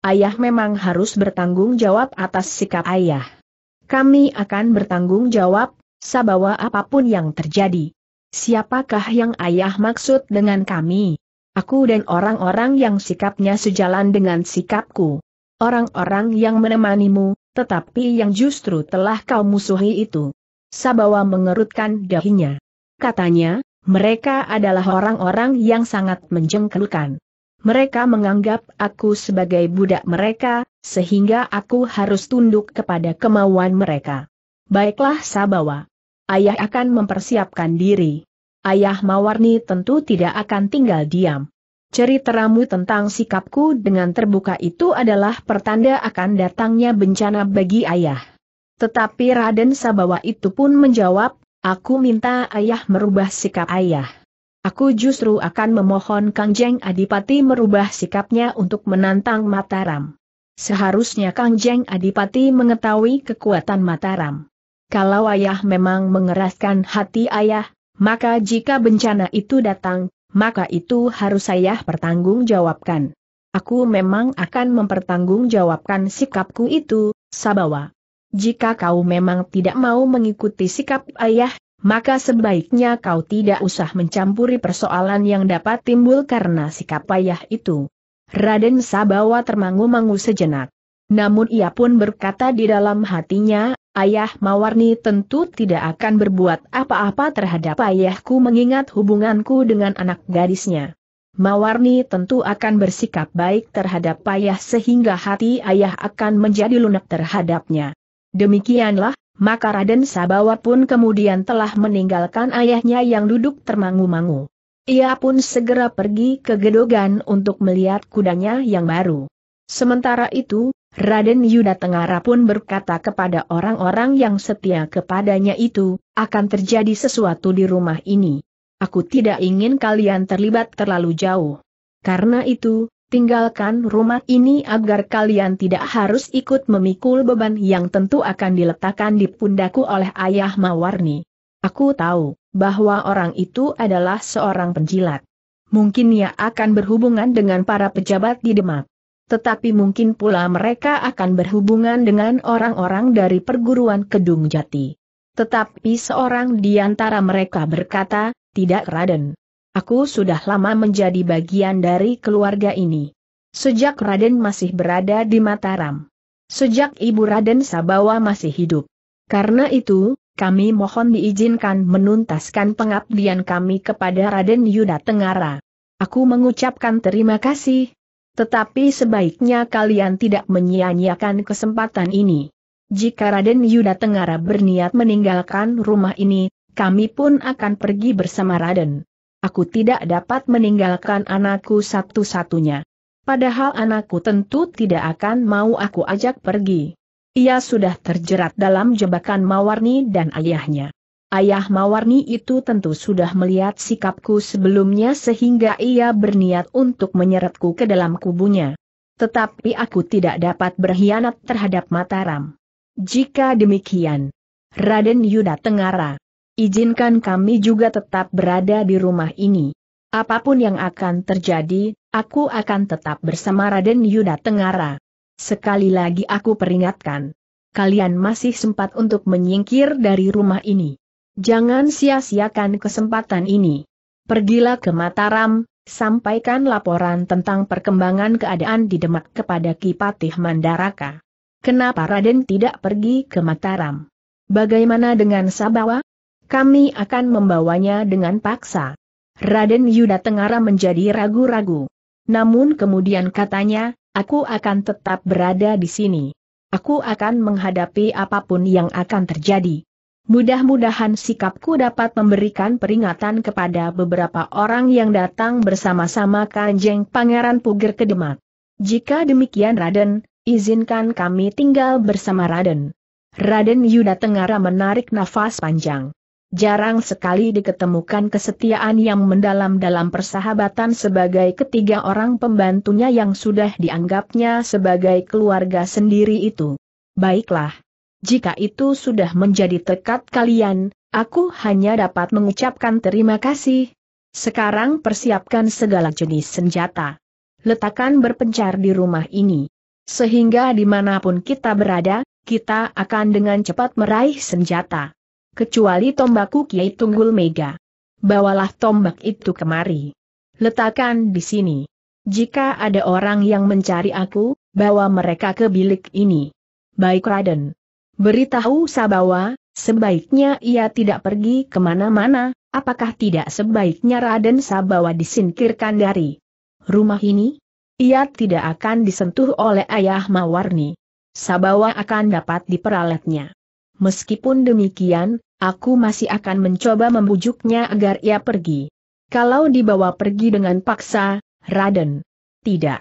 Ayah memang harus bertanggung jawab atas sikap ayah. Kami akan bertanggung jawab, sabawa apapun yang terjadi. Siapakah yang ayah maksud dengan kami? Aku dan orang-orang yang sikapnya sejalan dengan sikapku. Orang-orang yang menemanimu, tetapi yang justru telah kau musuhi itu. Sabawa mengerutkan dahinya. Katanya, mereka adalah orang-orang yang sangat menjengkelkan. Mereka menganggap aku sebagai budak mereka, sehingga aku harus tunduk kepada kemauan mereka. Baiklah Sabawa. Ayah akan mempersiapkan diri. Ayah Mawarni tentu tidak akan tinggal diam. Ceritamu tentang sikapku dengan terbuka itu adalah pertanda akan datangnya bencana bagi ayah. Tetapi Raden Sabawa itu pun menjawab, aku minta ayah merubah sikap ayah. Aku justru akan memohon Kang Jeng Adipati merubah sikapnya untuk menantang Mataram. Seharusnya Kang Jeng Adipati mengetahui kekuatan Mataram. Kalau ayah memang mengeraskan hati ayah, maka jika bencana itu datang, maka itu harus saya pertanggungjawabkan. Aku memang akan mempertanggungjawabkan sikapku itu, Sabawa. Jika kau memang tidak mau mengikuti sikap ayah, maka sebaiknya kau tidak usah mencampuri persoalan yang dapat timbul karena sikap ayah itu. Raden Sabawa termangu-mangu sejenak. Namun ia pun berkata di dalam hatinya, Ayah Mawarni tentu tidak akan berbuat apa-apa terhadap ayahku mengingat hubunganku dengan anak gadisnya. Mawarni tentu akan bersikap baik terhadap ayah sehingga hati ayah akan menjadi lunak terhadapnya. Demikianlah, maka Raden Sabawa pun kemudian telah meninggalkan ayahnya yang duduk termangu-mangu. Ia pun segera pergi ke Gedogan untuk melihat kudanya yang baru. Sementara itu, Raden Yuda Tengara pun berkata kepada orang-orang yang setia kepadanya itu, akan terjadi sesuatu di rumah ini. Aku tidak ingin kalian terlibat terlalu jauh. Karena itu, tinggalkan rumah ini agar kalian tidak harus ikut memikul beban yang tentu akan diletakkan di pundaku oleh ayah Mawarni. Aku tahu, bahwa orang itu adalah seorang penjilat. Mungkin ia akan berhubungan dengan para pejabat di Demak tetapi mungkin pula mereka akan berhubungan dengan orang-orang dari perguruan Kedung Jati. Tetapi seorang di antara mereka berkata, tidak Raden. Aku sudah lama menjadi bagian dari keluarga ini. Sejak Raden masih berada di Mataram. Sejak Ibu Raden Sabawa masih hidup. Karena itu, kami mohon diizinkan menuntaskan pengabdian kami kepada Raden Yuda Tengara. Aku mengucapkan terima kasih, tetapi sebaiknya kalian tidak menyia-nyiakan kesempatan ini. Jika Raden Yuda Tenggara berniat meninggalkan rumah ini, kami pun akan pergi bersama Raden. Aku tidak dapat meninggalkan anakku satu-satunya. Padahal anakku tentu tidak akan mau aku ajak pergi. Ia sudah terjerat dalam jebakan Mawarni dan ayahnya. Ayah Mawarni itu tentu sudah melihat sikapku sebelumnya sehingga ia berniat untuk menyeretku ke dalam kubunya. Tetapi aku tidak dapat berkhianat terhadap Mataram. Jika demikian, Raden Yuda Tengara, izinkan kami juga tetap berada di rumah ini. Apapun yang akan terjadi, aku akan tetap bersama Raden Yuda Tengara. Sekali lagi aku peringatkan, kalian masih sempat untuk menyingkir dari rumah ini. Jangan sia-siakan kesempatan ini. Pergilah ke Mataram, sampaikan laporan tentang perkembangan keadaan di Demak kepada Kipatih Mandaraka. Kenapa Raden tidak pergi ke Mataram? Bagaimana dengan Sabawa? Kami akan membawanya dengan paksa. Raden Yuda Tengara menjadi ragu-ragu. Namun kemudian katanya, aku akan tetap berada di sini. Aku akan menghadapi apapun yang akan terjadi. Mudah-mudahan sikapku dapat memberikan peringatan kepada beberapa orang yang datang bersama-sama Kanjeng Pangeran Puger ke Demak. Jika demikian Raden, izinkan kami tinggal bersama Raden. Raden Yuda Tenggara menarik nafas panjang. Jarang sekali diketemukan kesetiaan yang mendalam dalam persahabatan sebagai ketiga orang pembantunya yang sudah dianggapnya sebagai keluarga sendiri itu. Baiklah, jika itu sudah menjadi tekad kalian, aku hanya dapat mengucapkan terima kasih. Sekarang persiapkan segala jenis senjata. Letakkan berpencar di rumah ini. Sehingga dimanapun kita berada, kita akan dengan cepat meraih senjata. Kecuali tombakku Kiai Tunggul Mega. Bawalah tombak itu kemari. Letakkan di sini. Jika ada orang yang mencari aku, bawa mereka ke bilik ini. Baik Raden. Beritahu Sabawa, sebaiknya ia tidak pergi kemana-mana, apakah tidak sebaiknya Raden Sabawa disingkirkan dari rumah ini? Ia tidak akan disentuh oleh ayah Mawarni. Sabawa akan dapat diperalatnya. Meskipun demikian, aku masih akan mencoba membujuknya agar ia pergi. Kalau dibawa pergi dengan paksa, Raden. Tidak.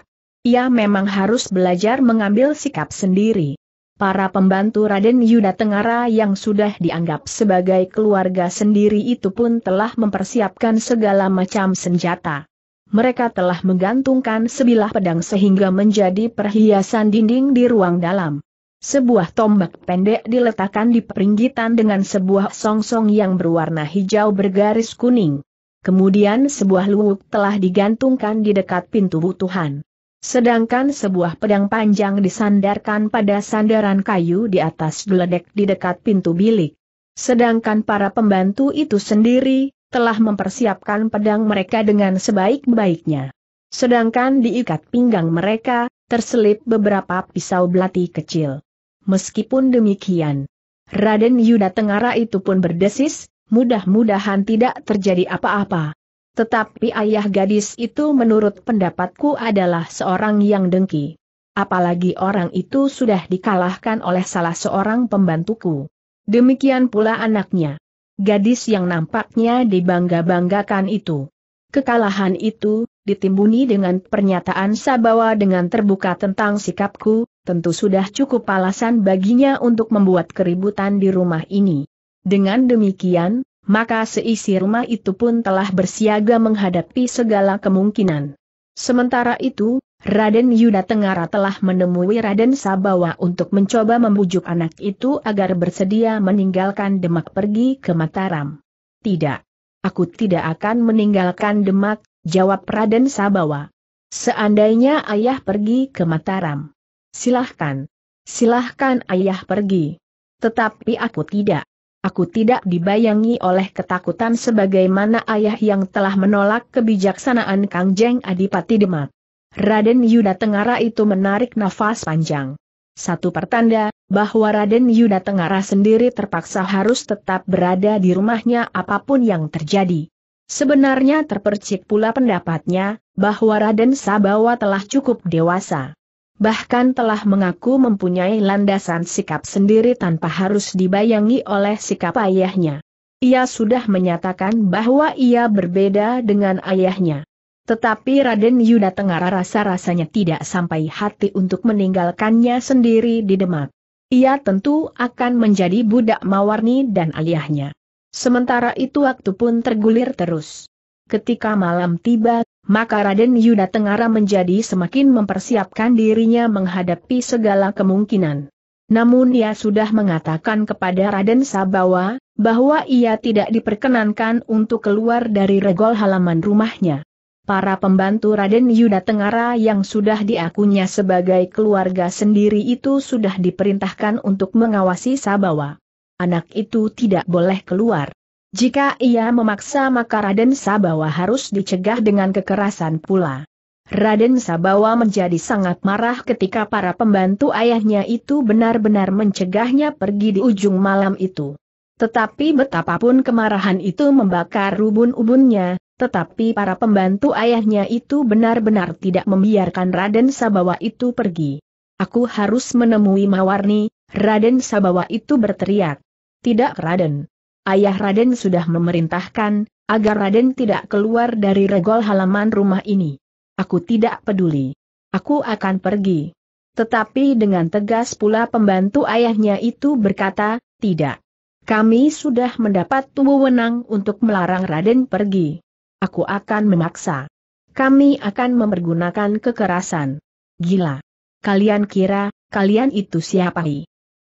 Ia memang harus belajar mengambil sikap sendiri para pembantu Raden Yuda Tengara yang sudah dianggap sebagai keluarga sendiri itu pun telah mempersiapkan segala macam senjata. Mereka telah menggantungkan sebilah pedang sehingga menjadi perhiasan dinding di ruang dalam. Sebuah tombak pendek diletakkan di peringgitan dengan sebuah songsong yang berwarna hijau bergaris kuning. Kemudian sebuah luwuk telah digantungkan di dekat pintu butuhan. Sedangkan sebuah pedang panjang disandarkan pada sandaran kayu di atas geledek di dekat pintu bilik. Sedangkan para pembantu itu sendiri, telah mempersiapkan pedang mereka dengan sebaik-baiknya. Sedangkan diikat pinggang mereka, terselip beberapa pisau belati kecil. Meskipun demikian, Raden Yuda Tengara itu pun berdesis, mudah-mudahan tidak terjadi apa-apa. Tetapi ayah gadis itu menurut pendapatku adalah seorang yang dengki. Apalagi orang itu sudah dikalahkan oleh salah seorang pembantuku. Demikian pula anaknya. Gadis yang nampaknya dibangga-banggakan itu. Kekalahan itu, ditimbuni dengan pernyataan Sabawa dengan terbuka tentang sikapku, tentu sudah cukup alasan baginya untuk membuat keributan di rumah ini. Dengan demikian, maka seisi rumah itu pun telah bersiaga menghadapi segala kemungkinan. Sementara itu, Raden Yuda Tengara telah menemui Raden Sabawa untuk mencoba membujuk anak itu agar bersedia meninggalkan Demak pergi ke Mataram. Tidak. Aku tidak akan meninggalkan Demak, jawab Raden Sabawa. Seandainya ayah pergi ke Mataram. Silahkan. Silahkan ayah pergi. Tetapi aku tidak. Aku tidak dibayangi oleh ketakutan sebagaimana ayah yang telah menolak kebijaksanaan Kang Jeng Adipati Demak. Raden Yuda Tenggara itu menarik nafas panjang. Satu pertanda, bahwa Raden Yuda Tenggara sendiri terpaksa harus tetap berada di rumahnya apapun yang terjadi. Sebenarnya terpercik pula pendapatnya, bahwa Raden Sabawa telah cukup dewasa bahkan telah mengaku mempunyai landasan sikap sendiri tanpa harus dibayangi oleh sikap ayahnya. Ia sudah menyatakan bahwa ia berbeda dengan ayahnya. Tetapi Raden Yuda Tenggara rasa-rasanya tidak sampai hati untuk meninggalkannya sendiri di Demak. Ia tentu akan menjadi budak Mawarni dan ayahnya. Sementara itu waktu pun tergulir terus. Ketika malam tiba, maka Raden Yuda Tengara menjadi semakin mempersiapkan dirinya menghadapi segala kemungkinan. Namun ia sudah mengatakan kepada Raden Sabawa, bahwa ia tidak diperkenankan untuk keluar dari regol halaman rumahnya. Para pembantu Raden Yuda Tengara yang sudah diakunya sebagai keluarga sendiri itu sudah diperintahkan untuk mengawasi Sabawa. Anak itu tidak boleh keluar. Jika ia memaksa maka Raden Sabawa harus dicegah dengan kekerasan pula. Raden Sabawa menjadi sangat marah ketika para pembantu ayahnya itu benar-benar mencegahnya pergi di ujung malam itu. Tetapi betapapun kemarahan itu membakar rubun ubunnya tetapi para pembantu ayahnya itu benar-benar tidak membiarkan Raden Sabawa itu pergi. Aku harus menemui Mawarni, Raden Sabawa itu berteriak. Tidak Raden ayah Raden sudah memerintahkan, agar Raden tidak keluar dari regol halaman rumah ini. Aku tidak peduli. Aku akan pergi. Tetapi dengan tegas pula pembantu ayahnya itu berkata, tidak. Kami sudah mendapat wewenang untuk melarang Raden pergi. Aku akan memaksa. Kami akan mempergunakan kekerasan. Gila. Kalian kira, kalian itu siapa?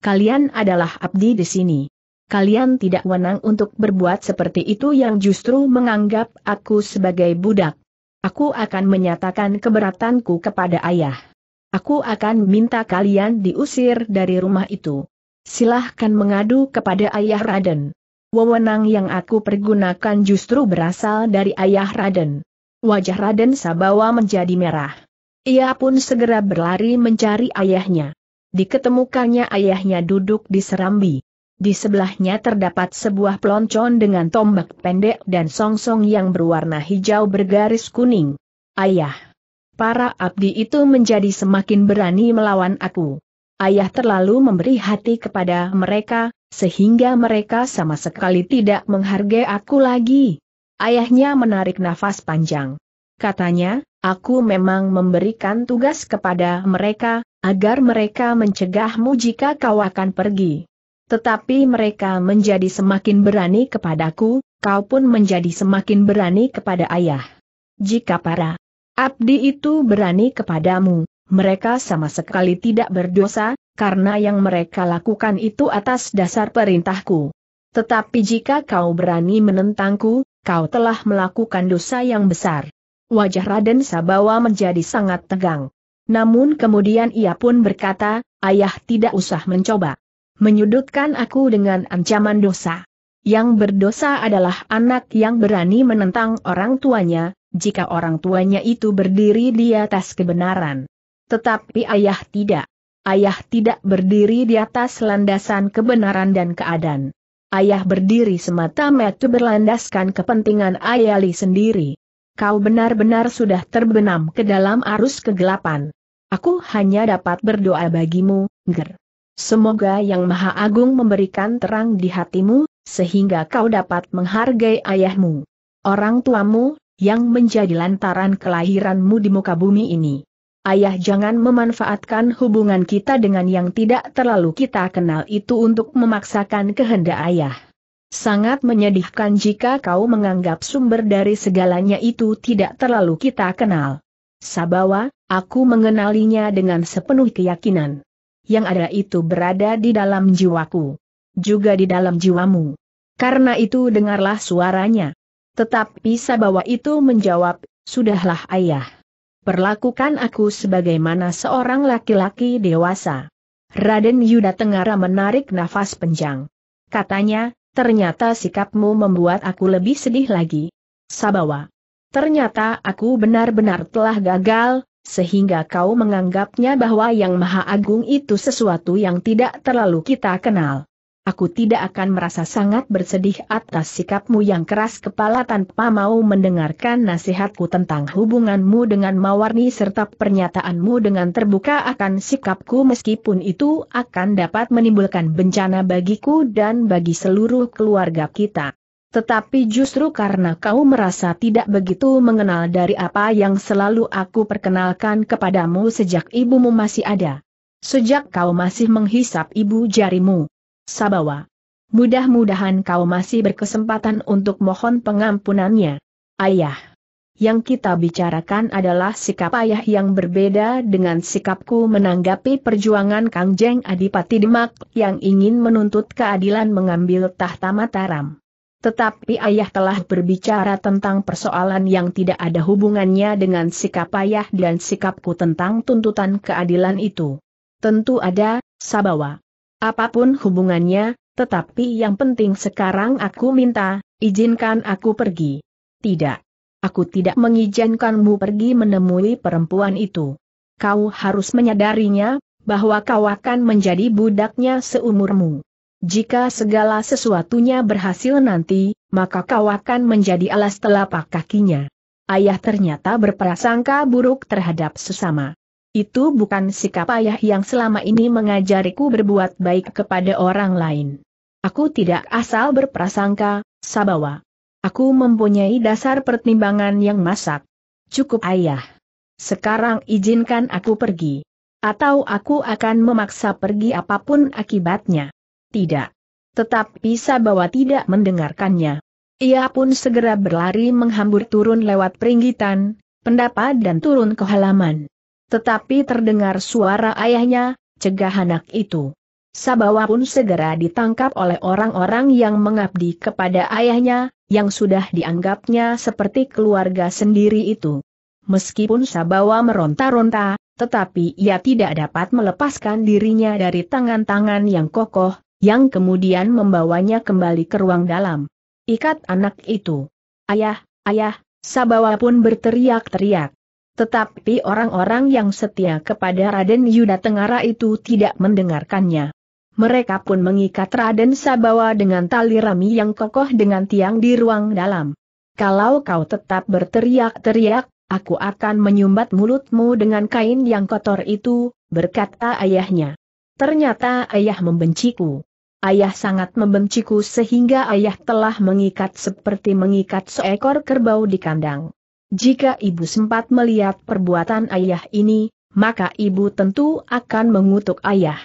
Kalian adalah abdi di sini kalian tidak wenang untuk berbuat seperti itu yang justru menganggap aku sebagai budak. Aku akan menyatakan keberatanku kepada ayah. Aku akan minta kalian diusir dari rumah itu. Silahkan mengadu kepada ayah Raden. Wewenang yang aku pergunakan justru berasal dari ayah Raden. Wajah Raden Sabawa menjadi merah. Ia pun segera berlari mencari ayahnya. Diketemukannya ayahnya duduk di serambi. Di sebelahnya terdapat sebuah peloncon dengan tombak pendek dan songsong -song yang berwarna hijau bergaris kuning. Ayah. Para abdi itu menjadi semakin berani melawan aku. Ayah terlalu memberi hati kepada mereka, sehingga mereka sama sekali tidak menghargai aku lagi. Ayahnya menarik nafas panjang. Katanya, aku memang memberikan tugas kepada mereka, agar mereka mencegahmu jika kau akan pergi. Tetapi mereka menjadi semakin berani kepadaku, kau pun menjadi semakin berani kepada ayah. Jika para abdi itu berani kepadamu, mereka sama sekali tidak berdosa, karena yang mereka lakukan itu atas dasar perintahku. Tetapi jika kau berani menentangku, kau telah melakukan dosa yang besar. Wajah Raden Sabawa menjadi sangat tegang. Namun kemudian ia pun berkata, ayah tidak usah mencoba menyudutkan aku dengan ancaman dosa. Yang berdosa adalah anak yang berani menentang orang tuanya, jika orang tuanya itu berdiri di atas kebenaran. Tetapi ayah tidak. Ayah tidak berdiri di atas landasan kebenaran dan keadaan. Ayah berdiri semata-mata berlandaskan kepentingan ayali sendiri. Kau benar-benar sudah terbenam ke dalam arus kegelapan. Aku hanya dapat berdoa bagimu, Ger. Semoga Yang Maha Agung memberikan terang di hatimu, sehingga kau dapat menghargai ayahmu. Orang tuamu, yang menjadi lantaran kelahiranmu di muka bumi ini. Ayah jangan memanfaatkan hubungan kita dengan yang tidak terlalu kita kenal itu untuk memaksakan kehendak ayah. Sangat menyedihkan jika kau menganggap sumber dari segalanya itu tidak terlalu kita kenal. Sabawa, aku mengenalinya dengan sepenuh keyakinan yang ada itu berada di dalam jiwaku. Juga di dalam jiwamu. Karena itu dengarlah suaranya. Tetapi Sabawa itu menjawab, Sudahlah ayah. Perlakukan aku sebagaimana seorang laki-laki dewasa. Raden Yuda Tenggara menarik nafas penjang. Katanya, ternyata sikapmu membuat aku lebih sedih lagi. Sabawa. Ternyata aku benar-benar telah gagal, sehingga kau menganggapnya bahwa Yang Maha Agung itu sesuatu yang tidak terlalu kita kenal. Aku tidak akan merasa sangat bersedih atas sikapmu yang keras kepala tanpa mau mendengarkan nasihatku tentang hubunganmu dengan Mawarni serta pernyataanmu dengan terbuka akan sikapku meskipun itu akan dapat menimbulkan bencana bagiku dan bagi seluruh keluarga kita. Tetapi justru karena kau merasa tidak begitu mengenal dari apa yang selalu aku perkenalkan kepadamu sejak ibumu masih ada. Sejak kau masih menghisap ibu jarimu. Sabawa. Mudah-mudahan kau masih berkesempatan untuk mohon pengampunannya. Ayah. Yang kita bicarakan adalah sikap ayah yang berbeda dengan sikapku menanggapi perjuangan Kang Jeng Adipati Demak yang ingin menuntut keadilan mengambil tahta Mataram. Tetapi ayah telah berbicara tentang persoalan yang tidak ada hubungannya dengan sikap ayah dan sikapku tentang tuntutan keadilan itu. Tentu ada, Sabawa. Apapun hubungannya, tetapi yang penting sekarang aku minta, izinkan aku pergi. Tidak. Aku tidak mengizinkanmu pergi menemui perempuan itu. Kau harus menyadarinya, bahwa kau akan menjadi budaknya seumurmu. Jika segala sesuatunya berhasil nanti, maka kau akan menjadi alas telapak kakinya. Ayah ternyata berprasangka buruk terhadap sesama. Itu bukan sikap ayah yang selama ini mengajariku berbuat baik kepada orang lain. Aku tidak asal berprasangka, Sabawa. Aku mempunyai dasar pertimbangan yang masak. Cukup ayah. Sekarang izinkan aku pergi. Atau aku akan memaksa pergi apapun akibatnya tidak. Tetapi Sabawa tidak mendengarkannya. Ia pun segera berlari menghambur turun lewat peringgitan, pendapat dan turun ke halaman. Tetapi terdengar suara ayahnya, cegah anak itu. Sabawa pun segera ditangkap oleh orang-orang yang mengabdi kepada ayahnya, yang sudah dianggapnya seperti keluarga sendiri itu. Meskipun Sabawa meronta-ronta, tetapi ia tidak dapat melepaskan dirinya dari tangan-tangan yang kokoh, yang kemudian membawanya kembali ke ruang dalam. Ikat anak itu. Ayah, ayah, Sabawa pun berteriak-teriak. Tetapi orang-orang yang setia kepada Raden Yuda Tengara itu tidak mendengarkannya. Mereka pun mengikat Raden Sabawa dengan tali rami yang kokoh dengan tiang di ruang dalam. Kalau kau tetap berteriak-teriak, aku akan menyumbat mulutmu dengan kain yang kotor itu, berkata ayahnya. Ternyata ayah membenciku. Ayah sangat membenciku sehingga ayah telah mengikat seperti mengikat seekor kerbau di kandang. Jika ibu sempat melihat perbuatan ayah ini, maka ibu tentu akan mengutuk ayah.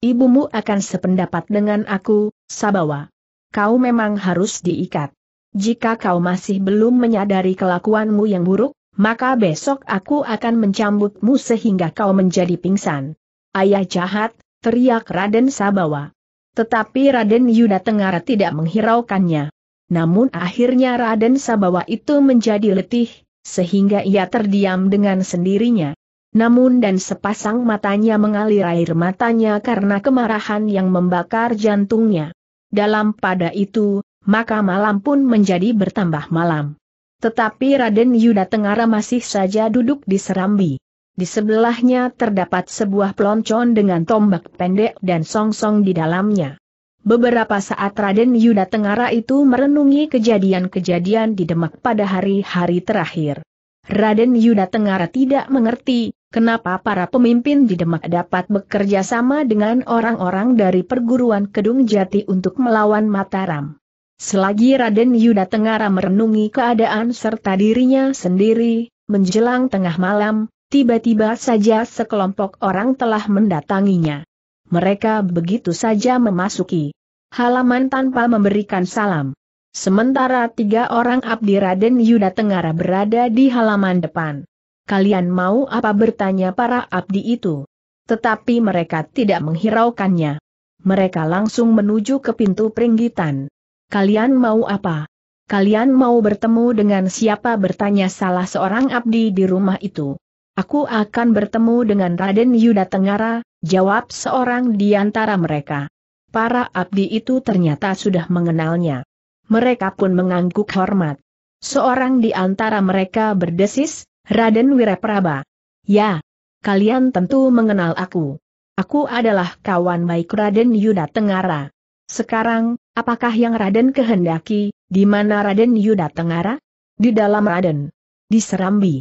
Ibumu akan sependapat dengan aku, Sabawa. Kau memang harus diikat. Jika kau masih belum menyadari kelakuanmu yang buruk, maka besok aku akan mencambukmu sehingga kau menjadi pingsan. Ayah jahat, teriak Raden Sabawa. Tetapi Raden Yuda Tengara tidak menghiraukannya. Namun akhirnya Raden Sabawa itu menjadi letih, sehingga ia terdiam dengan sendirinya. Namun dan sepasang matanya mengalir air matanya karena kemarahan yang membakar jantungnya. Dalam pada itu, maka malam pun menjadi bertambah malam. Tetapi Raden Yuda Tengara masih saja duduk di serambi. Di sebelahnya terdapat sebuah peloncon dengan tombak pendek dan songsong -song di dalamnya. Beberapa saat Raden Yuda Tengara itu merenungi kejadian-kejadian di Demak pada hari-hari terakhir. Raden Yuda Tengara tidak mengerti, kenapa para pemimpin di Demak dapat bekerja sama dengan orang-orang dari perguruan Kedung Jati untuk melawan Mataram. Selagi Raden Yuda Tengara merenungi keadaan serta dirinya sendiri, menjelang tengah malam, Tiba-tiba saja sekelompok orang telah mendatanginya. Mereka begitu saja memasuki halaman tanpa memberikan salam. Sementara tiga orang Abdi Raden Yuda Tenggara berada di halaman depan. Kalian mau apa bertanya para abdi itu? Tetapi mereka tidak menghiraukannya. Mereka langsung menuju ke pintu peringgitan. Kalian mau apa? Kalian mau bertemu dengan siapa bertanya salah seorang abdi di rumah itu. Aku akan bertemu dengan Raden Yuda Tenggara, jawab seorang di antara mereka. Para abdi itu ternyata sudah mengenalnya. Mereka pun mengangguk hormat. Seorang di antara mereka berdesis, Raden Wirapraba. Ya, kalian tentu mengenal aku. Aku adalah kawan baik Raden Yuda Tenggara. Sekarang, apakah yang Raden kehendaki, di mana Raden Yuda Tenggara? Di dalam Raden. Di Serambi.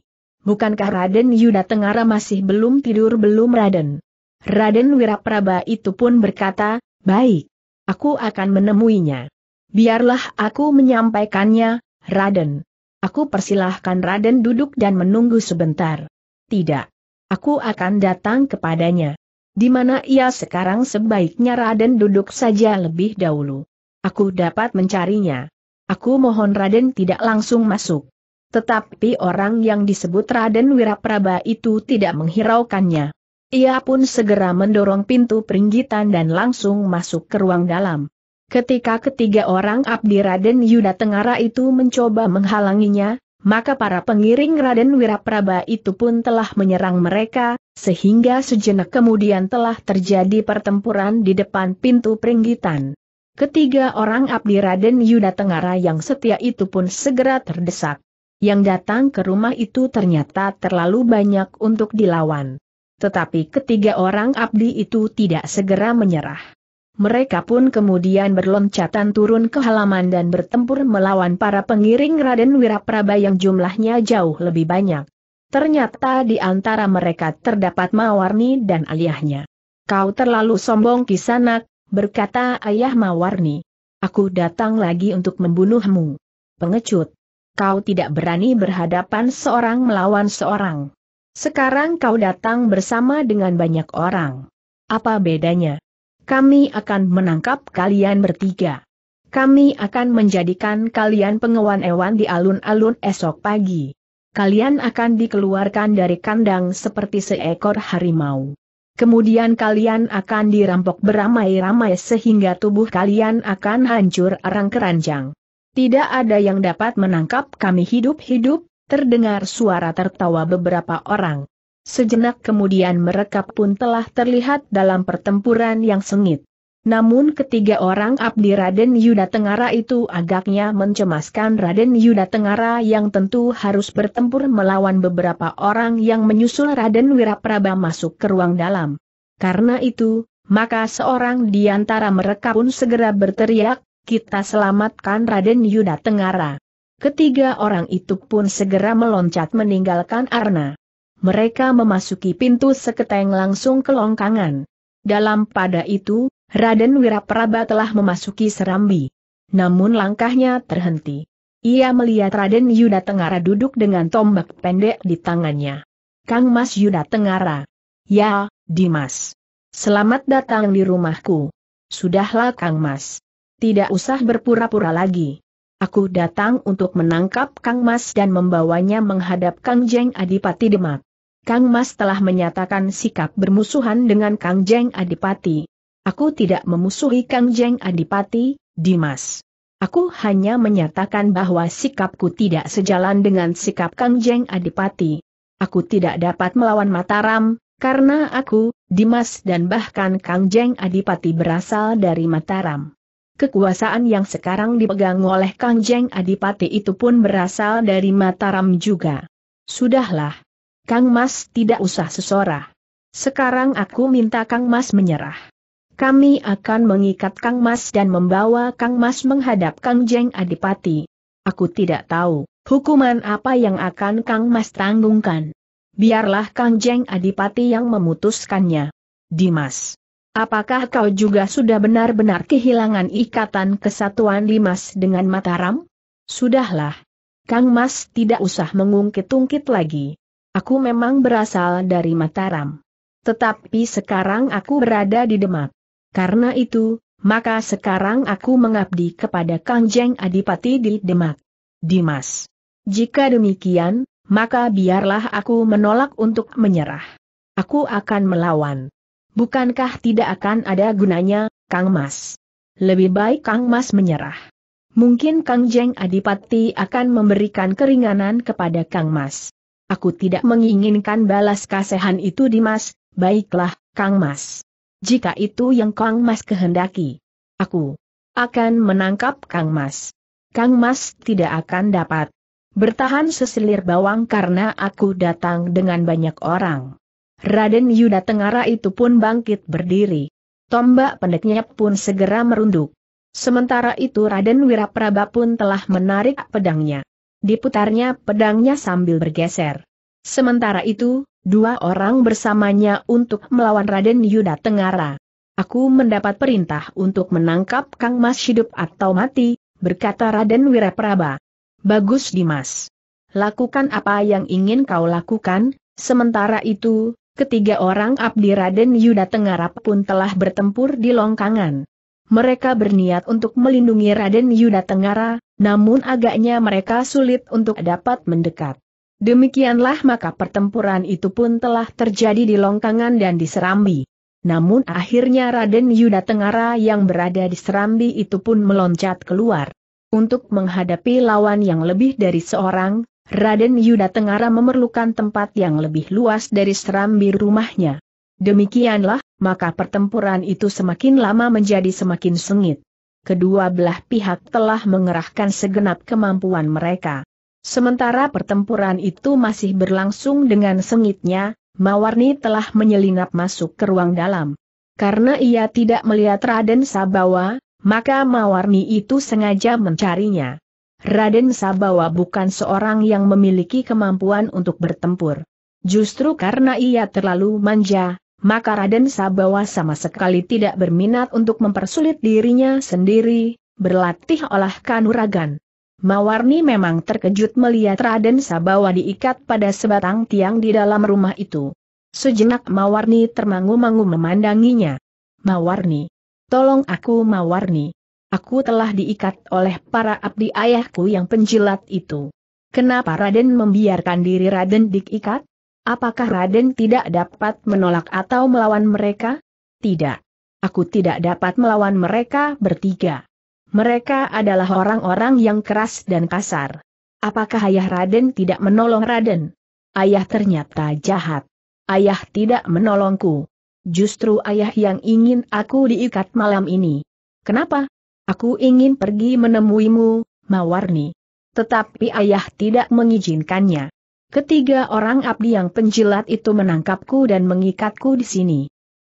Bukankah Raden Yuda Tengara masih belum tidur belum Raden? Raden Wirapraba itu pun berkata, baik. Aku akan menemuinya. Biarlah aku menyampaikannya, Raden. Aku persilahkan Raden duduk dan menunggu sebentar. Tidak. Aku akan datang kepadanya. Di mana ia sekarang sebaiknya Raden duduk saja lebih dahulu. Aku dapat mencarinya. Aku mohon Raden tidak langsung masuk. Tetapi orang yang disebut Raden Wirapraba itu tidak menghiraukannya. Ia pun segera mendorong pintu peringgitan dan langsung masuk ke ruang dalam. Ketika ketiga orang abdi Raden Yuda Tengara itu mencoba menghalanginya, maka para pengiring Raden Wirapraba itu pun telah menyerang mereka, sehingga sejenak kemudian telah terjadi pertempuran di depan pintu peringgitan. Ketiga orang abdi Raden Yuda Tengara yang setia itu pun segera terdesak. Yang datang ke rumah itu ternyata terlalu banyak untuk dilawan. Tetapi ketiga orang abdi itu tidak segera menyerah. Mereka pun kemudian berloncatan turun ke halaman dan bertempur melawan para pengiring Raden Wiraprabha yang jumlahnya jauh lebih banyak. Ternyata di antara mereka terdapat Mawarni dan ayahnya. Kau terlalu sombong kisanak, berkata ayah Mawarni. Aku datang lagi untuk membunuhmu. Pengecut. Kau tidak berani berhadapan seorang melawan seorang. Sekarang kau datang bersama dengan banyak orang. Apa bedanya? Kami akan menangkap kalian bertiga. Kami akan menjadikan kalian pengewan hewan di alun-alun esok pagi. Kalian akan dikeluarkan dari kandang seperti seekor harimau. Kemudian kalian akan dirampok beramai-ramai sehingga tubuh kalian akan hancur arang keranjang. Tidak ada yang dapat menangkap kami hidup-hidup, terdengar suara tertawa beberapa orang. Sejenak kemudian mereka pun telah terlihat dalam pertempuran yang sengit. Namun ketiga orang abdi Raden Yuda Tengara itu agaknya mencemaskan Raden Yuda Tengara yang tentu harus bertempur melawan beberapa orang yang menyusul Raden Wirapraba masuk ke ruang dalam. Karena itu, maka seorang di antara mereka pun segera berteriak, kita selamatkan Raden Yuda Tengara. Ketiga orang itu pun segera meloncat meninggalkan Arna. Mereka memasuki pintu seketeng langsung ke longkangan. Dalam pada itu, Raden Wirapraba telah memasuki Serambi. Namun langkahnya terhenti. Ia melihat Raden Yuda Tengara duduk dengan tombak pendek di tangannya. Kang Mas Yuda Tengara. Ya, Dimas. Selamat datang di rumahku. Sudahlah Kang Mas. Tidak usah berpura-pura lagi. Aku datang untuk menangkap Kang Mas dan membawanya menghadap Kang Jeng Adipati Demak. Kang Mas telah menyatakan sikap bermusuhan dengan Kang Jeng Adipati. Aku tidak memusuhi Kang Jeng Adipati, Dimas. Aku hanya menyatakan bahwa sikapku tidak sejalan dengan sikap Kang Jeng Adipati. Aku tidak dapat melawan Mataram, karena aku, Dimas dan bahkan Kang Jeng Adipati berasal dari Mataram. Kekuasaan yang sekarang dipegang oleh Kang Jeng Adipati itu pun berasal dari Mataram juga. Sudahlah. Kang Mas tidak usah sesorah. Sekarang aku minta Kang Mas menyerah. Kami akan mengikat Kang Mas dan membawa Kang Mas menghadap Kang Jeng Adipati. Aku tidak tahu hukuman apa yang akan Kang Mas tanggungkan. Biarlah Kang Jeng Adipati yang memutuskannya. Dimas. Apakah kau juga sudah benar-benar kehilangan ikatan kesatuan Dimas dengan Mataram? Sudahlah. Kang Mas tidak usah mengungkit-ungkit lagi. Aku memang berasal dari Mataram. Tetapi sekarang aku berada di Demak. Karena itu, maka sekarang aku mengabdi kepada Kang Jeng Adipati di Demak. Dimas. Jika demikian, maka biarlah aku menolak untuk menyerah. Aku akan melawan. Bukankah tidak akan ada gunanya, Kang Mas? Lebih baik Kang Mas menyerah. Mungkin Kang Jeng Adipati akan memberikan keringanan kepada Kang Mas. Aku tidak menginginkan balas kasihan itu di Mas, baiklah, Kang Mas. Jika itu yang Kang Mas kehendaki. Aku akan menangkap Kang Mas. Kang Mas tidak akan dapat bertahan seselir bawang karena aku datang dengan banyak orang. Raden Yuda Tengara itu pun bangkit berdiri. Tombak pendeknya pun segera merunduk. Sementara itu Raden Wirapraba pun telah menarik pedangnya. Diputarnya pedangnya sambil bergeser. Sementara itu, dua orang bersamanya untuk melawan Raden Yuda Tengara. Aku mendapat perintah untuk menangkap Kang Mas hidup atau mati, berkata Raden Wirapraba. Bagus Dimas. Lakukan apa yang ingin kau lakukan, sementara itu, Ketiga orang Abdi Raden Yuda Tengarap pun telah bertempur di longkangan. Mereka berniat untuk melindungi Raden Yuda Tengara, namun agaknya mereka sulit untuk dapat mendekat. Demikianlah maka pertempuran itu pun telah terjadi di longkangan dan di Serambi. Namun akhirnya Raden Yuda Tengara yang berada di Serambi itu pun meloncat keluar. Untuk menghadapi lawan yang lebih dari seorang, Raden Yuda Tengara memerlukan tempat yang lebih luas dari serambi rumahnya. Demikianlah, maka pertempuran itu semakin lama menjadi semakin sengit. Kedua belah pihak telah mengerahkan segenap kemampuan mereka. Sementara pertempuran itu masih berlangsung dengan sengitnya, Mawarni telah menyelinap masuk ke ruang dalam. Karena ia tidak melihat Raden Sabawa, maka Mawarni itu sengaja mencarinya. Raden Sabawa bukan seorang yang memiliki kemampuan untuk bertempur. Justru karena ia terlalu manja, maka Raden Sabawa sama sekali tidak berminat untuk mempersulit dirinya sendiri, berlatih olah kanuragan. Mawarni memang terkejut melihat Raden Sabawa diikat pada sebatang tiang di dalam rumah itu. Sejenak Mawarni termangu-mangu memandanginya. Mawarni. Tolong aku Mawarni. Aku telah diikat oleh para abdi ayahku yang penjilat itu. Kenapa Raden membiarkan diri Raden diikat? Apakah Raden tidak dapat menolak atau melawan mereka? Tidak. Aku tidak dapat melawan mereka bertiga. Mereka adalah orang-orang yang keras dan kasar. Apakah ayah Raden tidak menolong Raden? Ayah ternyata jahat. Ayah tidak menolongku. Justru ayah yang ingin aku diikat malam ini. Kenapa? Aku ingin pergi menemuimu, Mawarni. Tetapi ayah tidak mengizinkannya. Ketiga orang abdi yang penjilat itu menangkapku dan mengikatku di sini.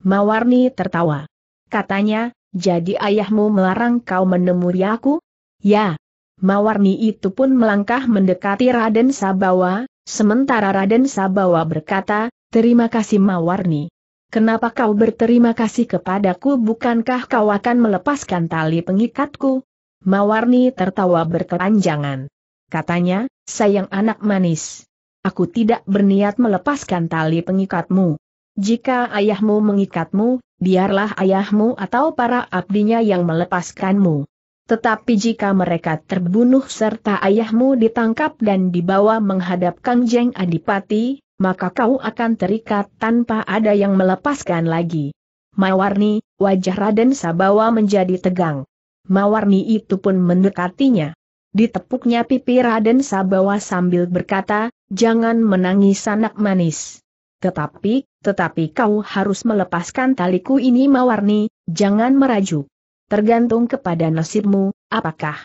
Mawarni tertawa. Katanya, jadi ayahmu melarang kau menemui aku? Ya. Mawarni itu pun melangkah mendekati Raden Sabawa, sementara Raden Sabawa berkata, terima kasih Mawarni. Kenapa kau berterima kasih kepadaku bukankah kau akan melepaskan tali pengikatku? Mawarni tertawa berkelanjangan. Katanya, sayang anak manis. Aku tidak berniat melepaskan tali pengikatmu. Jika ayahmu mengikatmu, biarlah ayahmu atau para abdinya yang melepaskanmu. Tetapi jika mereka terbunuh serta ayahmu ditangkap dan dibawa menghadap Kangjeng Adipati, maka kau akan terikat tanpa ada yang melepaskan lagi. Mawarni, wajah Raden Sabawa menjadi tegang. Mawarni itu pun mendekatinya. Ditepuknya pipi Raden Sabawa sambil berkata, jangan menangis anak manis. Tetapi, tetapi kau harus melepaskan taliku ini Mawarni, jangan merajuk. Tergantung kepada nasibmu, apakah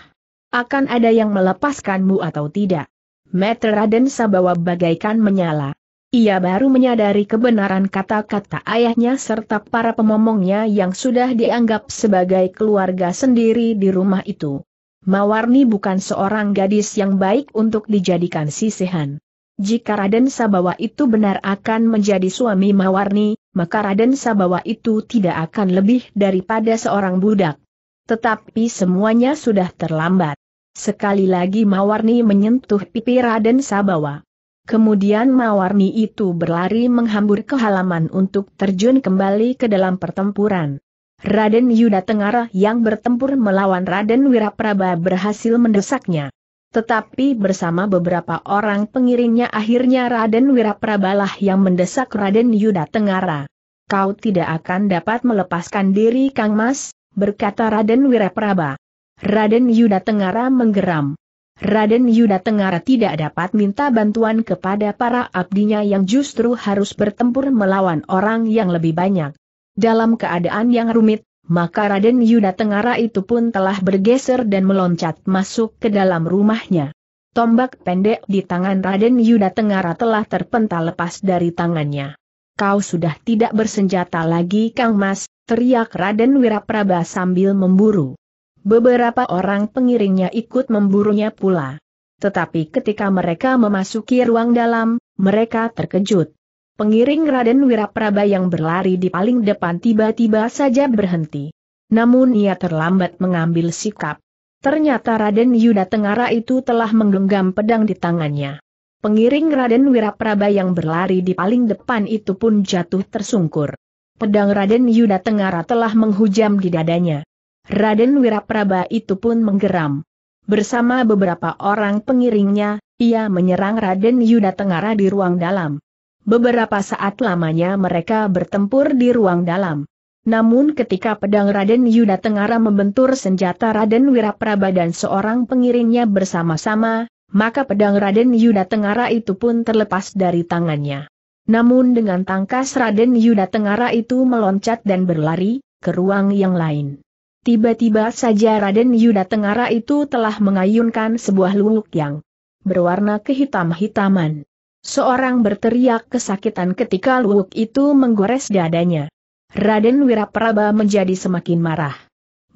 akan ada yang melepaskanmu atau tidak. Meter Raden Sabawa bagaikan menyala. Ia baru menyadari kebenaran kata-kata ayahnya serta para pemomongnya yang sudah dianggap sebagai keluarga sendiri di rumah itu. Mawarni bukan seorang gadis yang baik untuk dijadikan sisihan. Jika Raden Sabawa itu benar akan menjadi suami Mawarni, maka Raden Sabawa itu tidak akan lebih daripada seorang budak. Tetapi semuanya sudah terlambat. Sekali lagi Mawarni menyentuh pipi Raden Sabawa. Kemudian Mawarni itu berlari menghambur ke halaman untuk terjun kembali ke dalam pertempuran. Raden Yuda Tengara yang bertempur melawan Raden Wiraprabha berhasil mendesaknya. Tetapi bersama beberapa orang pengiringnya akhirnya Raden Wiraprabalah yang mendesak Raden Yuda Tengara. Kau tidak akan dapat melepaskan diri Kang Mas, berkata Raden Wiraprabha. Raden Yuda Tengara menggeram. Raden Yuda Tenggara tidak dapat minta bantuan kepada para abdinya yang justru harus bertempur melawan orang yang lebih banyak. Dalam keadaan yang rumit, maka Raden Yuda Tenggara itu pun telah bergeser dan meloncat masuk ke dalam rumahnya. Tombak pendek di tangan Raden Yuda Tenggara telah terpental lepas dari tangannya. Kau sudah tidak bersenjata lagi Kang Mas, teriak Raden Wiraprabha sambil memburu. Beberapa orang pengiringnya ikut memburunya pula. Tetapi ketika mereka memasuki ruang dalam, mereka terkejut. Pengiring Raden Wirapraba yang berlari di paling depan tiba-tiba saja berhenti. Namun ia terlambat mengambil sikap. Ternyata Raden Yuda Tengara itu telah menggenggam pedang di tangannya. Pengiring Raden Wirapraba yang berlari di paling depan itu pun jatuh tersungkur. Pedang Raden Yuda Tengara telah menghujam di dadanya. Raden Wiraprabha itu pun menggeram. Bersama beberapa orang pengiringnya, ia menyerang Raden Yuda Tengara di ruang dalam. Beberapa saat lamanya mereka bertempur di ruang dalam. Namun ketika pedang Raden Yuda Tengara membentur senjata Raden Wiraprabha dan seorang pengiringnya bersama-sama, maka pedang Raden Yuda Tengara itu pun terlepas dari tangannya. Namun dengan tangkas Raden Yuda Tengara itu meloncat dan berlari, ke ruang yang lain. Tiba-tiba saja Raden Yuda Tengara itu telah mengayunkan sebuah luluk yang berwarna kehitam-hitaman. Seorang berteriak kesakitan ketika luluk itu menggores dadanya. Raden Wiraprabha menjadi semakin marah.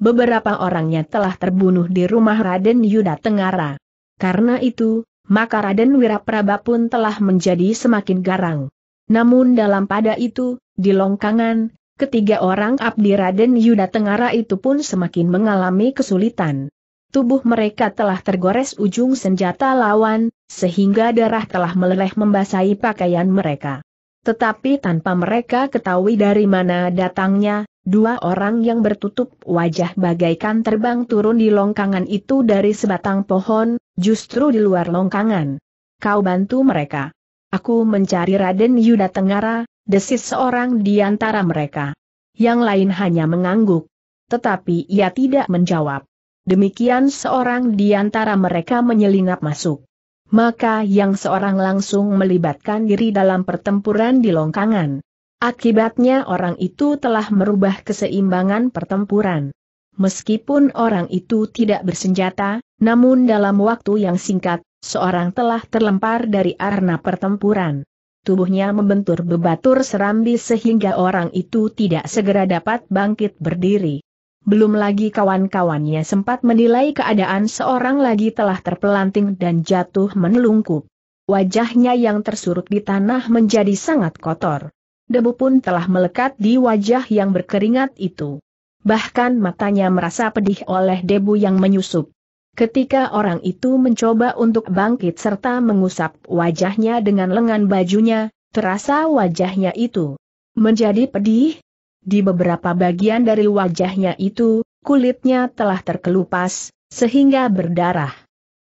Beberapa orangnya telah terbunuh di rumah Raden Yuda Tengara. Karena itu, maka Raden Wiraprabha pun telah menjadi semakin garang. Namun dalam pada itu, di longkangan, Ketiga orang Abdi Raden Yuda Tengara itu pun semakin mengalami kesulitan. Tubuh mereka telah tergores ujung senjata lawan, sehingga darah telah meleleh membasahi pakaian mereka. Tetapi tanpa mereka ketahui dari mana datangnya, dua orang yang bertutup wajah bagaikan terbang turun di longkangan itu dari sebatang pohon, justru di luar longkangan. Kau bantu mereka. Aku mencari Raden Yuda Tengara, desis seorang di antara mereka. Yang lain hanya mengangguk. Tetapi ia tidak menjawab. Demikian seorang di antara mereka menyelinap masuk. Maka yang seorang langsung melibatkan diri dalam pertempuran di longkangan. Akibatnya orang itu telah merubah keseimbangan pertempuran. Meskipun orang itu tidak bersenjata, namun dalam waktu yang singkat, seorang telah terlempar dari arena pertempuran tubuhnya membentur bebatur serambi sehingga orang itu tidak segera dapat bangkit berdiri. Belum lagi kawan-kawannya sempat menilai keadaan seorang lagi telah terpelanting dan jatuh menelungkup. Wajahnya yang tersurut di tanah menjadi sangat kotor. Debu pun telah melekat di wajah yang berkeringat itu. Bahkan matanya merasa pedih oleh debu yang menyusup. Ketika orang itu mencoba untuk bangkit serta mengusap wajahnya dengan lengan bajunya, terasa wajahnya itu menjadi pedih. Di beberapa bagian dari wajahnya itu, kulitnya telah terkelupas, sehingga berdarah.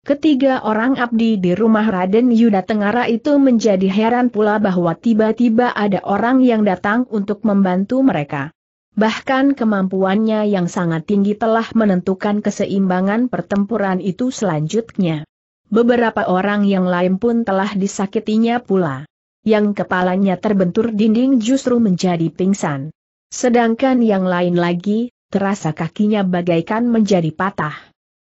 Ketiga orang abdi di rumah Raden Yuda Tenggara itu menjadi heran pula bahwa tiba-tiba ada orang yang datang untuk membantu mereka. Bahkan kemampuannya yang sangat tinggi telah menentukan keseimbangan pertempuran itu selanjutnya. Beberapa orang yang lain pun telah disakitinya pula. Yang kepalanya terbentur dinding justru menjadi pingsan. Sedangkan yang lain lagi, terasa kakinya bagaikan menjadi patah.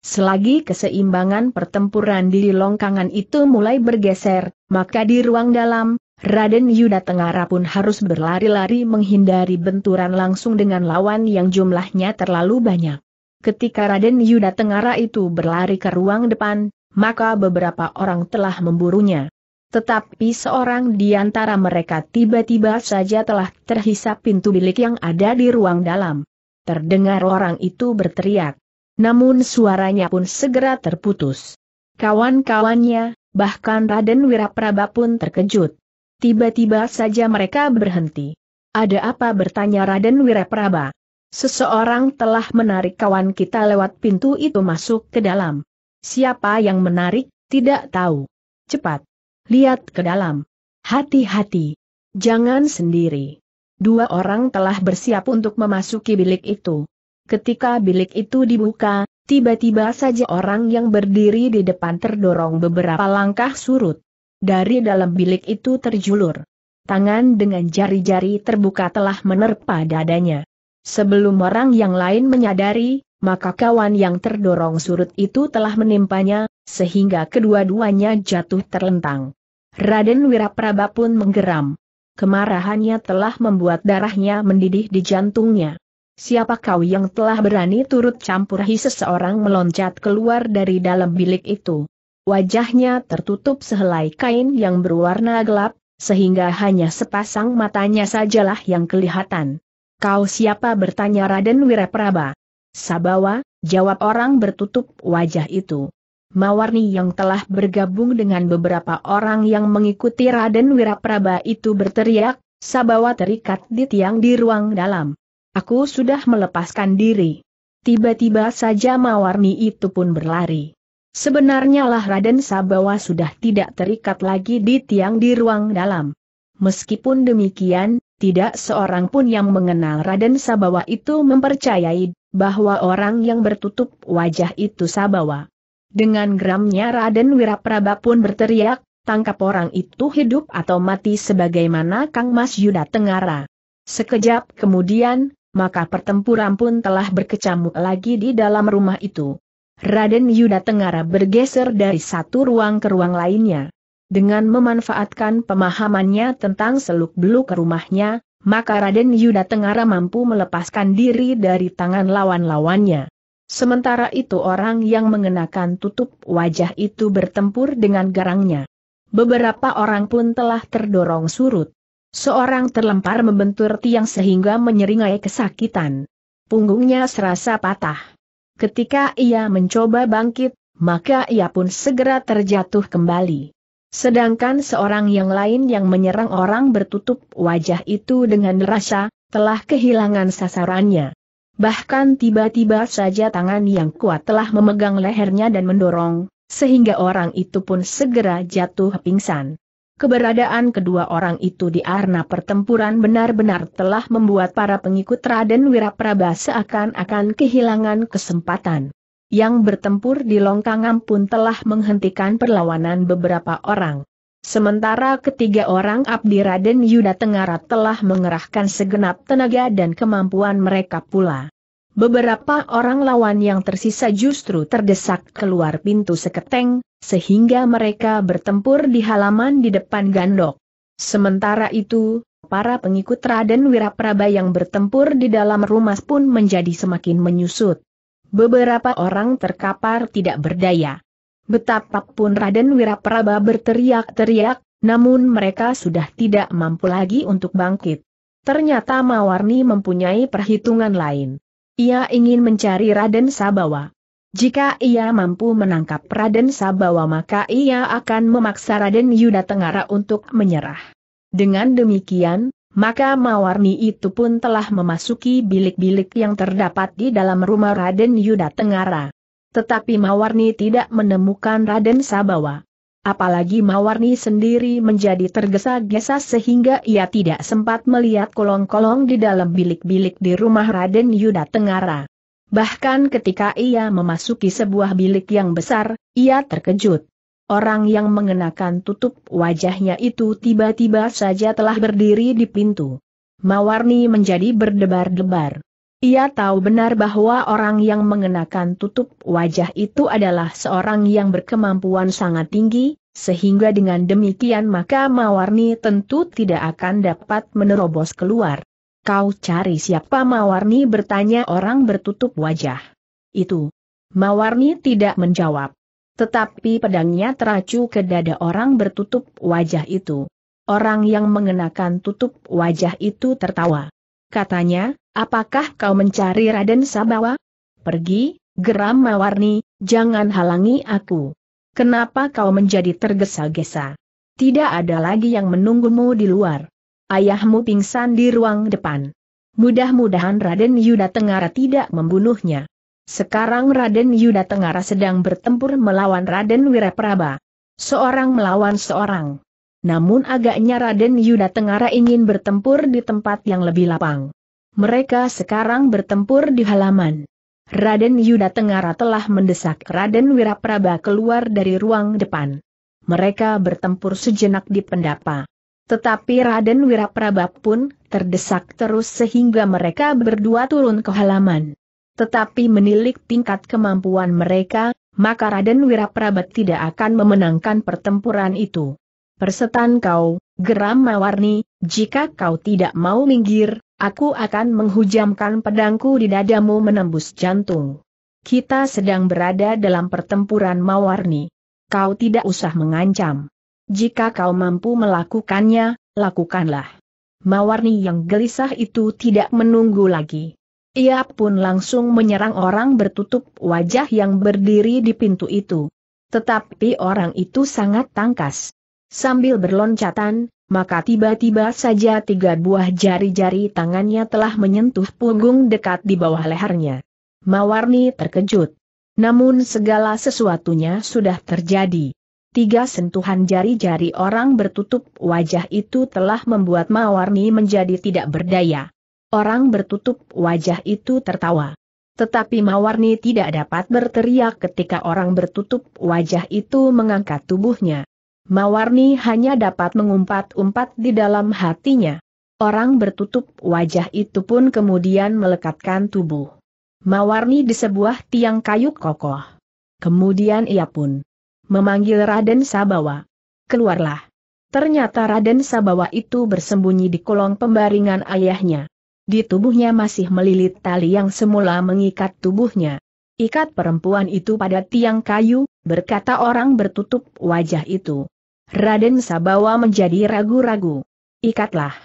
Selagi keseimbangan pertempuran di longkangan itu mulai bergeser, maka di ruang dalam, Raden Yuda Tengara pun harus berlari-lari menghindari benturan langsung dengan lawan yang jumlahnya terlalu banyak. Ketika Raden Yuda Tengara itu berlari ke ruang depan, maka beberapa orang telah memburunya. Tetapi seorang di antara mereka tiba-tiba saja telah terhisap pintu bilik yang ada di ruang dalam. Terdengar orang itu berteriak. Namun suaranya pun segera terputus. Kawan-kawannya, bahkan Raden Wiraprabha pun terkejut. Tiba-tiba saja mereka berhenti. Ada apa bertanya Raden Wirapraba? Seseorang telah menarik kawan kita lewat pintu itu masuk ke dalam. Siapa yang menarik, tidak tahu. Cepat. Lihat ke dalam. Hati-hati. Jangan sendiri. Dua orang telah bersiap untuk memasuki bilik itu. Ketika bilik itu dibuka, tiba-tiba saja orang yang berdiri di depan terdorong beberapa langkah surut. Dari dalam bilik itu terjulur. Tangan dengan jari-jari terbuka telah menerpa dadanya. Sebelum orang yang lain menyadari, maka kawan yang terdorong surut itu telah menimpanya, sehingga kedua-duanya jatuh terlentang. Raden Wiraprabha pun menggeram. Kemarahannya telah membuat darahnya mendidih di jantungnya. Siapa kau yang telah berani turut campur hi seseorang meloncat keluar dari dalam bilik itu? Wajahnya tertutup sehelai kain yang berwarna gelap, sehingga hanya sepasang matanya sajalah yang kelihatan. Kau siapa bertanya Raden Wirapraba? Sabawa, jawab orang bertutup wajah itu. Mawarni yang telah bergabung dengan beberapa orang yang mengikuti Raden Wirapraba itu berteriak, Sabawa terikat di tiang di ruang dalam. Aku sudah melepaskan diri. Tiba-tiba saja Mawarni itu pun berlari. Sebenarnya lah Raden Sabawa sudah tidak terikat lagi di tiang di ruang dalam. Meskipun demikian, tidak seorang pun yang mengenal Raden Sabawa itu mempercayai bahwa orang yang bertutup wajah itu Sabawa. Dengan geramnya Raden Wiraprabha pun berteriak, tangkap orang itu hidup atau mati sebagaimana Kang Mas Yuda Tengara. Sekejap kemudian, maka pertempuran pun telah berkecamuk lagi di dalam rumah itu. Raden Yuda Tengara bergeser dari satu ruang ke ruang lainnya. Dengan memanfaatkan pemahamannya tentang seluk-beluk rumahnya, maka Raden Yuda Tengara mampu melepaskan diri dari tangan lawan-lawannya. Sementara itu orang yang mengenakan tutup wajah itu bertempur dengan garangnya. Beberapa orang pun telah terdorong surut. Seorang terlempar membentur tiang sehingga menyeringai kesakitan. Punggungnya serasa patah. Ketika ia mencoba bangkit, maka ia pun segera terjatuh kembali. Sedangkan seorang yang lain yang menyerang orang bertutup wajah itu dengan rasa, telah kehilangan sasarannya. Bahkan tiba-tiba saja tangan yang kuat telah memegang lehernya dan mendorong, sehingga orang itu pun segera jatuh pingsan. Keberadaan kedua orang itu di arena pertempuran benar-benar telah membuat para pengikut Raden Wiraprabha seakan-akan kehilangan kesempatan. Yang bertempur di Longkangan pun telah menghentikan perlawanan beberapa orang. Sementara ketiga orang Abdi Raden Yuda Tenggara telah mengerahkan segenap tenaga dan kemampuan mereka pula. Beberapa orang lawan yang tersisa justru terdesak keluar pintu seketeng, sehingga mereka bertempur di halaman di depan gandok. Sementara itu, para pengikut Raden Wiraprabha yang bertempur di dalam rumah pun menjadi semakin menyusut. Beberapa orang terkapar tidak berdaya. Betapapun Raden Wiraprabha berteriak-teriak, namun mereka sudah tidak mampu lagi untuk bangkit. Ternyata Mawarni mempunyai perhitungan lain. Ia ingin mencari Raden Sabawa. Jika ia mampu menangkap Raden Sabawa maka ia akan memaksa Raden Yuda Tenggara untuk menyerah. Dengan demikian, maka Mawarni itu pun telah memasuki bilik-bilik yang terdapat di dalam rumah Raden Yuda Tenggara. Tetapi Mawarni tidak menemukan Raden Sabawa apalagi Mawarni sendiri menjadi tergesa-gesa sehingga ia tidak sempat melihat kolong-kolong di dalam bilik-bilik di rumah Raden Yuda Tengara. Bahkan ketika ia memasuki sebuah bilik yang besar, ia terkejut. Orang yang mengenakan tutup wajahnya itu tiba-tiba saja telah berdiri di pintu. Mawarni menjadi berdebar-debar. Ia tahu benar bahwa orang yang mengenakan tutup wajah itu adalah seorang yang berkemampuan sangat tinggi, sehingga dengan demikian maka Mawarni tentu tidak akan dapat menerobos keluar. Kau cari siapa Mawarni bertanya orang bertutup wajah. Itu. Mawarni tidak menjawab. Tetapi pedangnya teracu ke dada orang bertutup wajah itu. Orang yang mengenakan tutup wajah itu tertawa. Katanya, Apakah kau mencari Raden Sabawa? Pergi, geram Mawarni, jangan halangi aku. Kenapa kau menjadi tergesa-gesa? Tidak ada lagi yang menunggumu di luar. Ayahmu pingsan di ruang depan. Mudah-mudahan Raden Yuda Tenggara tidak membunuhnya. Sekarang Raden Yuda Tenggara sedang bertempur melawan Raden Wiraprabha. Seorang melawan seorang. Namun agaknya Raden Yuda Tenggara ingin bertempur di tempat yang lebih lapang. Mereka sekarang bertempur di halaman. Raden Yuda Tengara telah mendesak Raden Wiraprabha keluar dari ruang depan. Mereka bertempur sejenak di pendapa. Tetapi Raden Wiraprabha pun terdesak terus sehingga mereka berdua turun ke halaman. Tetapi menilik tingkat kemampuan mereka, maka Raden Wiraprabha tidak akan memenangkan pertempuran itu. Persetan kau, geram Mawarni, jika kau tidak mau minggir, Aku akan menghujamkan pedangku di dadamu menembus jantung. Kita sedang berada dalam pertempuran Mawarni. Kau tidak usah mengancam. Jika kau mampu melakukannya, lakukanlah. Mawarni yang gelisah itu tidak menunggu lagi. Ia pun langsung menyerang orang bertutup wajah yang berdiri di pintu itu. Tetapi orang itu sangat tangkas. Sambil berloncatan, maka tiba-tiba saja tiga buah jari-jari tangannya telah menyentuh punggung dekat di bawah lehernya. Mawarni terkejut. Namun segala sesuatunya sudah terjadi. Tiga sentuhan jari-jari orang bertutup wajah itu telah membuat Mawarni menjadi tidak berdaya. Orang bertutup wajah itu tertawa. Tetapi Mawarni tidak dapat berteriak ketika orang bertutup wajah itu mengangkat tubuhnya. Mawarni hanya dapat mengumpat-umpat di dalam hatinya. Orang bertutup wajah itu pun kemudian melekatkan tubuh. Mawarni di sebuah tiang kayu kokoh. Kemudian ia pun memanggil Raden Sabawa. Keluarlah. Ternyata Raden Sabawa itu bersembunyi di kolong pembaringan ayahnya. Di tubuhnya masih melilit tali yang semula mengikat tubuhnya. Ikat perempuan itu pada tiang kayu, berkata orang bertutup wajah itu. Raden Sabawa menjadi ragu-ragu. Ikatlah.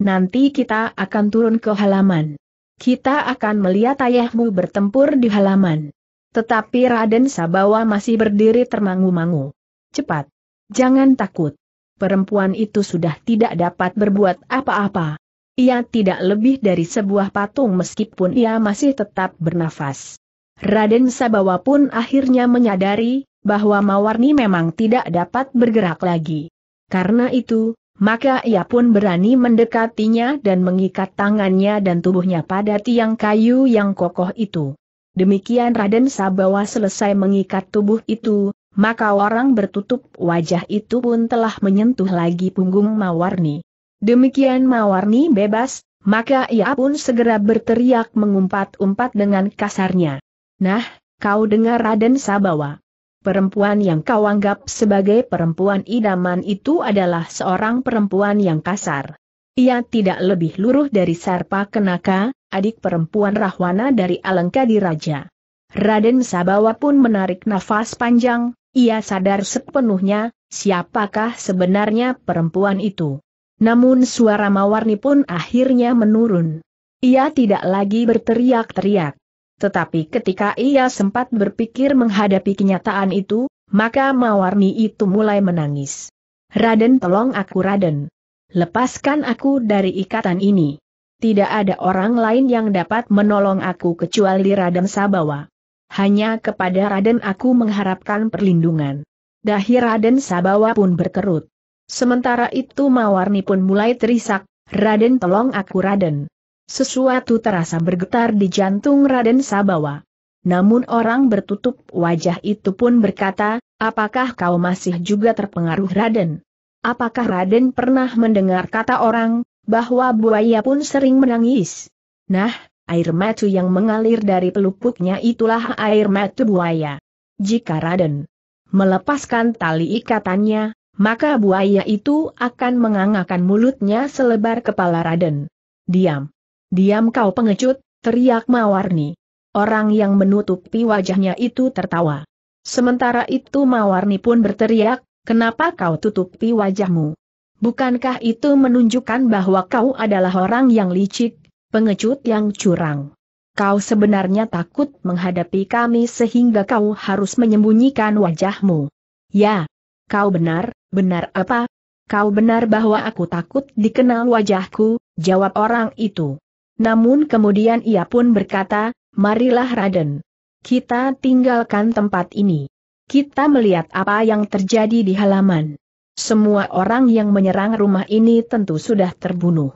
Nanti kita akan turun ke halaman. Kita akan melihat ayahmu bertempur di halaman. Tetapi Raden Sabawa masih berdiri termangu-mangu. Cepat. Jangan takut. Perempuan itu sudah tidak dapat berbuat apa-apa. Ia tidak lebih dari sebuah patung meskipun ia masih tetap bernafas. Raden Sabawa pun akhirnya menyadari, bahwa Mawarni memang tidak dapat bergerak lagi. Karena itu, maka ia pun berani mendekatinya dan mengikat tangannya dan tubuhnya pada tiang kayu yang kokoh itu. Demikian Raden Sabawa selesai mengikat tubuh itu, maka orang bertutup wajah itu pun telah menyentuh lagi punggung Mawarni. Demikian Mawarni bebas, maka ia pun segera berteriak mengumpat-umpat dengan kasarnya. Nah, kau dengar Raden Sabawa. Perempuan yang kau anggap sebagai perempuan idaman itu adalah seorang perempuan yang kasar. Ia tidak lebih luruh dari Sarpa Kenaka, adik perempuan Rahwana dari Alengkadi Raja. Raden Sabawa pun menarik nafas panjang, ia sadar sepenuhnya, siapakah sebenarnya perempuan itu. Namun suara Mawarni pun akhirnya menurun. Ia tidak lagi berteriak-teriak. Tetapi ketika ia sempat berpikir menghadapi kenyataan itu, maka Mawarni itu mulai menangis. Raden tolong aku Raden. Lepaskan aku dari ikatan ini. Tidak ada orang lain yang dapat menolong aku kecuali Raden Sabawa. Hanya kepada Raden aku mengharapkan perlindungan. Dahi Raden Sabawa pun berkerut. Sementara itu Mawarni pun mulai terisak, Raden tolong aku Raden. Sesuatu terasa bergetar di jantung Raden Sabawa. Namun orang bertutup wajah itu pun berkata, apakah kau masih juga terpengaruh Raden? Apakah Raden pernah mendengar kata orang, bahwa buaya pun sering menangis? Nah, air mata yang mengalir dari pelupuknya itulah air mata buaya. Jika Raden melepaskan tali ikatannya, maka buaya itu akan mengangakan mulutnya selebar kepala Raden. Diam. Diam kau pengecut, teriak Mawarni. Orang yang menutupi wajahnya itu tertawa. Sementara itu Mawarni pun berteriak, kenapa kau tutupi wajahmu? Bukankah itu menunjukkan bahwa kau adalah orang yang licik, pengecut yang curang? Kau sebenarnya takut menghadapi kami sehingga kau harus menyembunyikan wajahmu. Ya, kau benar, benar apa? Kau benar bahwa aku takut dikenal wajahku, jawab orang itu. Namun kemudian ia pun berkata, marilah Raden. Kita tinggalkan tempat ini. Kita melihat apa yang terjadi di halaman. Semua orang yang menyerang rumah ini tentu sudah terbunuh.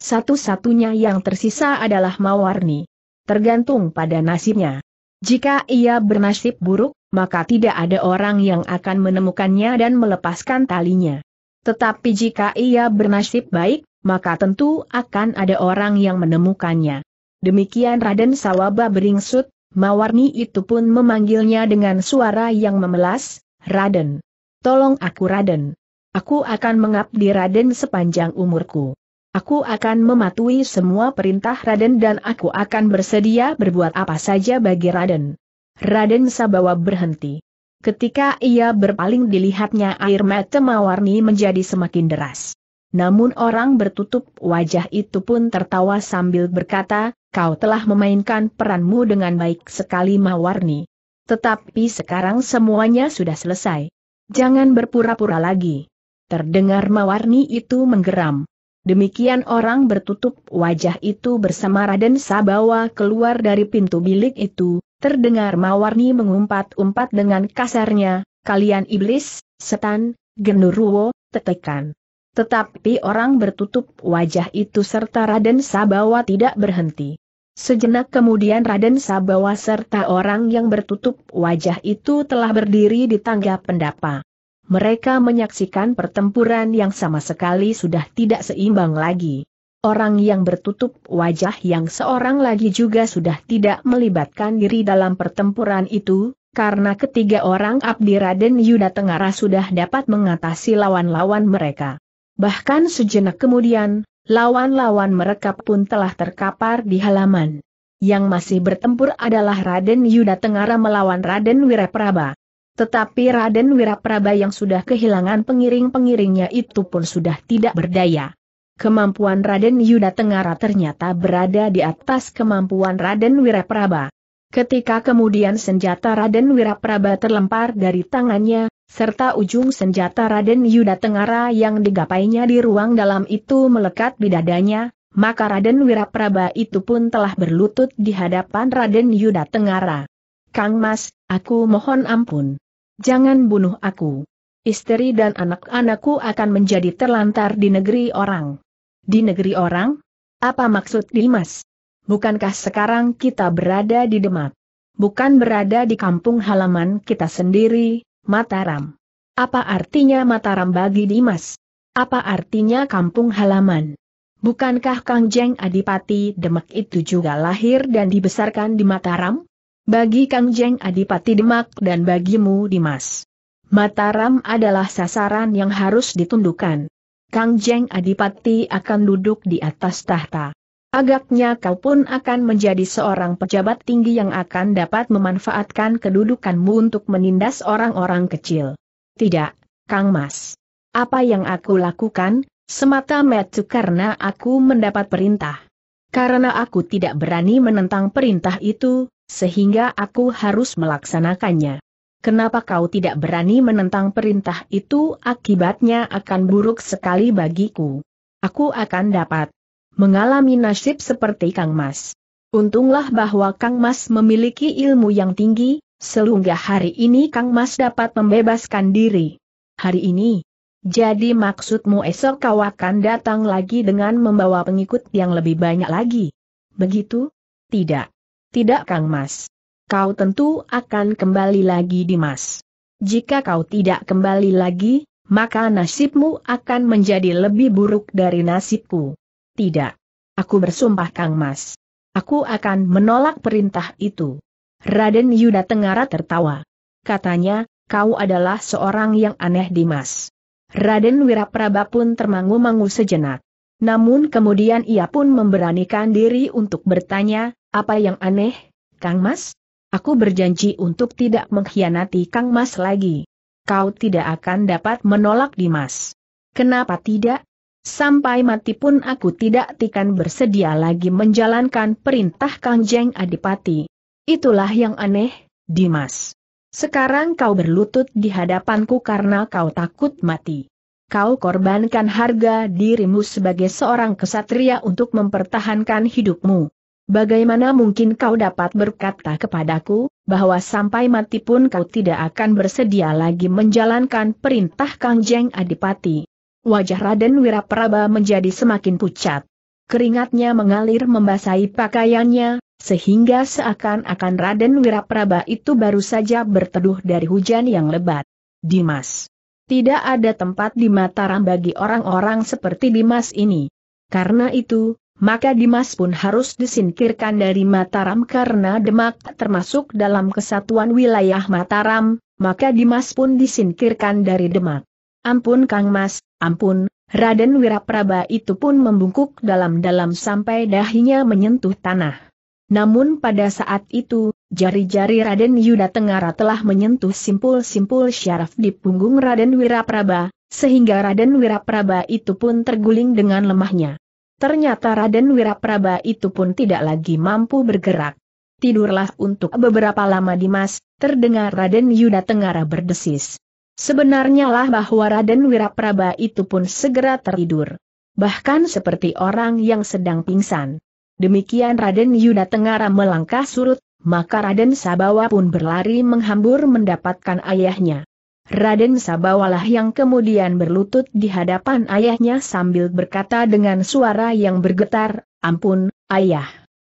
Satu-satunya yang tersisa adalah Mawarni. Tergantung pada nasibnya. Jika ia bernasib buruk, maka tidak ada orang yang akan menemukannya dan melepaskan talinya. Tetapi jika ia bernasib baik, maka tentu akan ada orang yang menemukannya. Demikian Raden Sawaba beringsut, Mawarni itu pun memanggilnya dengan suara yang memelas, Raden. Tolong aku Raden. Aku akan mengabdi Raden sepanjang umurku. Aku akan mematuhi semua perintah Raden dan aku akan bersedia berbuat apa saja bagi Raden. Raden Sabawa berhenti. Ketika ia berpaling dilihatnya air mata Mawarni menjadi semakin deras. Namun orang bertutup wajah itu pun tertawa sambil berkata, kau telah memainkan peranmu dengan baik sekali Mawarni. Tetapi sekarang semuanya sudah selesai. Jangan berpura-pura lagi. Terdengar Mawarni itu menggeram. Demikian orang bertutup wajah itu bersama Raden Sabawa keluar dari pintu bilik itu, terdengar Mawarni mengumpat-umpat dengan kasarnya, kalian iblis, setan, genderuwo, tetekan. Tetapi orang bertutup wajah itu serta Raden Sabawa tidak berhenti. Sejenak kemudian Raden Sabawa serta orang yang bertutup wajah itu telah berdiri di tangga pendapa. Mereka menyaksikan pertempuran yang sama sekali sudah tidak seimbang lagi. Orang yang bertutup wajah yang seorang lagi juga sudah tidak melibatkan diri dalam pertempuran itu, karena ketiga orang Abdi Raden Yuda Tengara sudah dapat mengatasi lawan-lawan mereka. Bahkan sejenak kemudian, lawan-lawan mereka pun telah terkapar di halaman. Yang masih bertempur adalah Raden Yuda Tengara melawan Raden Wirapraba. Tetapi Raden Wirapraba yang sudah kehilangan pengiring-pengiringnya itu pun sudah tidak berdaya. Kemampuan Raden Yuda Tengara ternyata berada di atas kemampuan Raden Wirapraba. Ketika kemudian senjata Raden Wirapraba terlempar dari tangannya, serta ujung senjata Raden Yuda Tengara yang digapainya di ruang dalam itu melekat di dadanya, maka Raden Wirapraba itu pun telah berlutut di hadapan Raden Yuda Tengara. Kang Mas, aku mohon ampun. Jangan bunuh aku. Istri dan anak-anakku akan menjadi terlantar di negeri orang. Di negeri orang? Apa maksud Dimas? Bukankah sekarang kita berada di Demak? Bukan berada di kampung halaman kita sendiri, Mataram. Apa artinya Mataram bagi Dimas? Apa artinya kampung halaman? Bukankah Kang Jeng Adipati Demak itu juga lahir dan dibesarkan di Mataram? Bagi Kang Jeng Adipati Demak dan bagimu Dimas. Mataram adalah sasaran yang harus ditundukkan. Kang Jeng Adipati akan duduk di atas tahta. Agaknya kau pun akan menjadi seorang pejabat tinggi yang akan dapat memanfaatkan kedudukanmu untuk menindas orang-orang kecil. Tidak, Kang Mas. Apa yang aku lakukan, semata-mata karena aku mendapat perintah. Karena aku tidak berani menentang perintah itu, sehingga aku harus melaksanakannya. Kenapa kau tidak berani menentang perintah itu akibatnya akan buruk sekali bagiku. Aku akan dapat mengalami nasib seperti Kang Mas. Untunglah bahwa Kang Mas memiliki ilmu yang tinggi, selunggah hari ini Kang Mas dapat membebaskan diri. Hari ini. Jadi maksudmu esok kau akan datang lagi dengan membawa pengikut yang lebih banyak lagi? Begitu? Tidak. Tidak Kang Mas. Kau tentu akan kembali lagi di Mas. Jika kau tidak kembali lagi, maka nasibmu akan menjadi lebih buruk dari nasibku. Tidak. Aku bersumpah Kang Mas. Aku akan menolak perintah itu. Raden Yuda Tenggara tertawa. Katanya, kau adalah seorang yang aneh Dimas. Raden Wiraprabha pun termangu-mangu sejenak. Namun kemudian ia pun memberanikan diri untuk bertanya, apa yang aneh, Kang Mas? Aku berjanji untuk tidak mengkhianati Kang Mas lagi. Kau tidak akan dapat menolak Dimas. Kenapa tidak? Sampai mati pun aku tidak tikan bersedia lagi menjalankan perintah kangjeng Adipati. Itulah yang aneh, Dimas. Sekarang kau berlutut di hadapanku karena kau takut mati. Kau korbankan harga dirimu sebagai seorang kesatria untuk mempertahankan hidupmu. Bagaimana mungkin kau dapat berkata kepadaku, bahwa sampai mati pun kau tidak akan bersedia lagi menjalankan perintah kangjeng Adipati? Wajah Raden Wirapraba menjadi semakin pucat. Keringatnya mengalir membasahi pakaiannya, sehingga seakan-akan Raden Wirapraba itu baru saja berteduh dari hujan yang lebat. Dimas. Tidak ada tempat di Mataram bagi orang-orang seperti Dimas ini. Karena itu, maka Dimas pun harus disingkirkan dari Mataram karena Demak termasuk dalam kesatuan wilayah Mataram, maka Dimas pun disingkirkan dari Demak. Ampun Kang Mas, ampun, Raden Wiraprabha itu pun membungkuk dalam-dalam sampai dahinya menyentuh tanah. Namun pada saat itu, jari-jari Raden Yuda Tenggara telah menyentuh simpul-simpul syaraf di punggung Raden Wiraprabha, sehingga Raden Wiraprabha itu pun terguling dengan lemahnya. Ternyata Raden Wiraprabha itu pun tidak lagi mampu bergerak. Tidurlah untuk beberapa lama Dimas, terdengar Raden Yuda Tenggara berdesis. Sebenarnya lah bahwa Raden Wirapraba itu pun segera tertidur. Bahkan seperti orang yang sedang pingsan. Demikian Raden Yuda Tenggara melangkah surut, maka Raden Sabawa pun berlari menghambur mendapatkan ayahnya. Raden Sabawalah yang kemudian berlutut di hadapan ayahnya sambil berkata dengan suara yang bergetar, Ampun, ayah.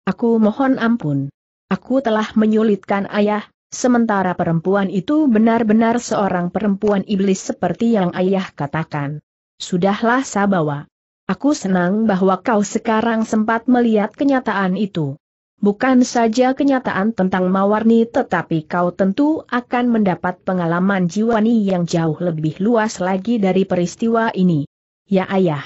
Aku mohon ampun. Aku telah menyulitkan ayah, Sementara perempuan itu benar-benar seorang perempuan iblis seperti yang ayah katakan. Sudahlah Sabawa. Aku senang bahwa kau sekarang sempat melihat kenyataan itu. Bukan saja kenyataan tentang Mawarni tetapi kau tentu akan mendapat pengalaman jiwani yang jauh lebih luas lagi dari peristiwa ini. Ya ayah.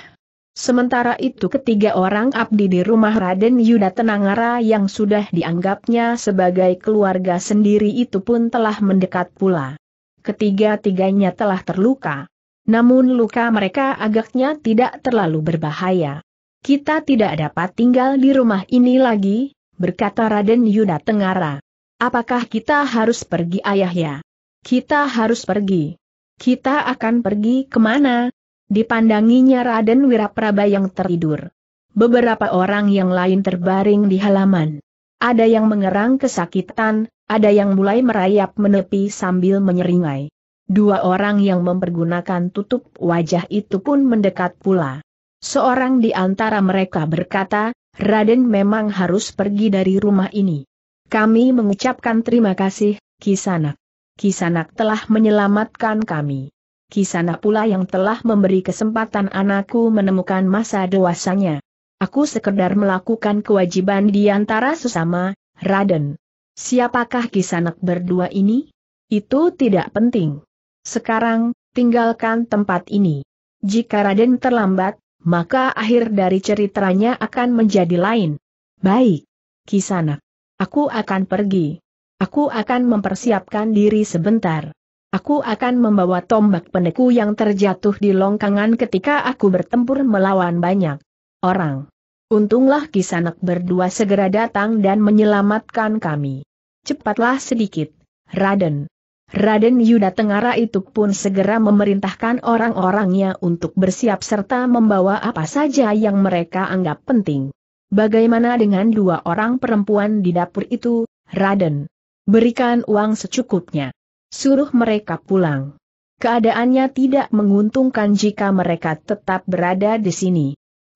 Sementara itu ketiga orang abdi di rumah Raden Yuda Tenangara yang sudah dianggapnya sebagai keluarga sendiri itu pun telah mendekat pula. Ketiga-tiganya telah terluka. Namun luka mereka agaknya tidak terlalu berbahaya. Kita tidak dapat tinggal di rumah ini lagi, berkata Raden Yuda Tenggara. Apakah kita harus pergi ayah ya? Kita harus pergi. Kita akan pergi kemana? Dipandanginya Raden Wiraprabha yang tertidur. Beberapa orang yang lain terbaring di halaman. Ada yang mengerang kesakitan, ada yang mulai merayap menepi sambil menyeringai. Dua orang yang mempergunakan tutup wajah itu pun mendekat pula. Seorang di antara mereka berkata, Raden memang harus pergi dari rumah ini. Kami mengucapkan terima kasih, Kisanak. Kisanak telah menyelamatkan kami. Kisana pula yang telah memberi kesempatan anakku menemukan masa dewasanya. Aku sekedar melakukan kewajiban di antara sesama, Raden. Siapakah kisanak berdua ini? Itu tidak penting. Sekarang, tinggalkan tempat ini. Jika Raden terlambat, maka akhir dari ceritanya akan menjadi lain. Baik. Kisanak. Aku akan pergi. Aku akan mempersiapkan diri sebentar. Aku akan membawa tombak peneku yang terjatuh di longkangan ketika aku bertempur melawan banyak orang. Untunglah kisanak berdua segera datang dan menyelamatkan kami. Cepatlah sedikit, Raden. Raden Yuda Tengara itu pun segera memerintahkan orang-orangnya untuk bersiap serta membawa apa saja yang mereka anggap penting. Bagaimana dengan dua orang perempuan di dapur itu, Raden? Berikan uang secukupnya suruh mereka pulang. Keadaannya tidak menguntungkan jika mereka tetap berada di sini.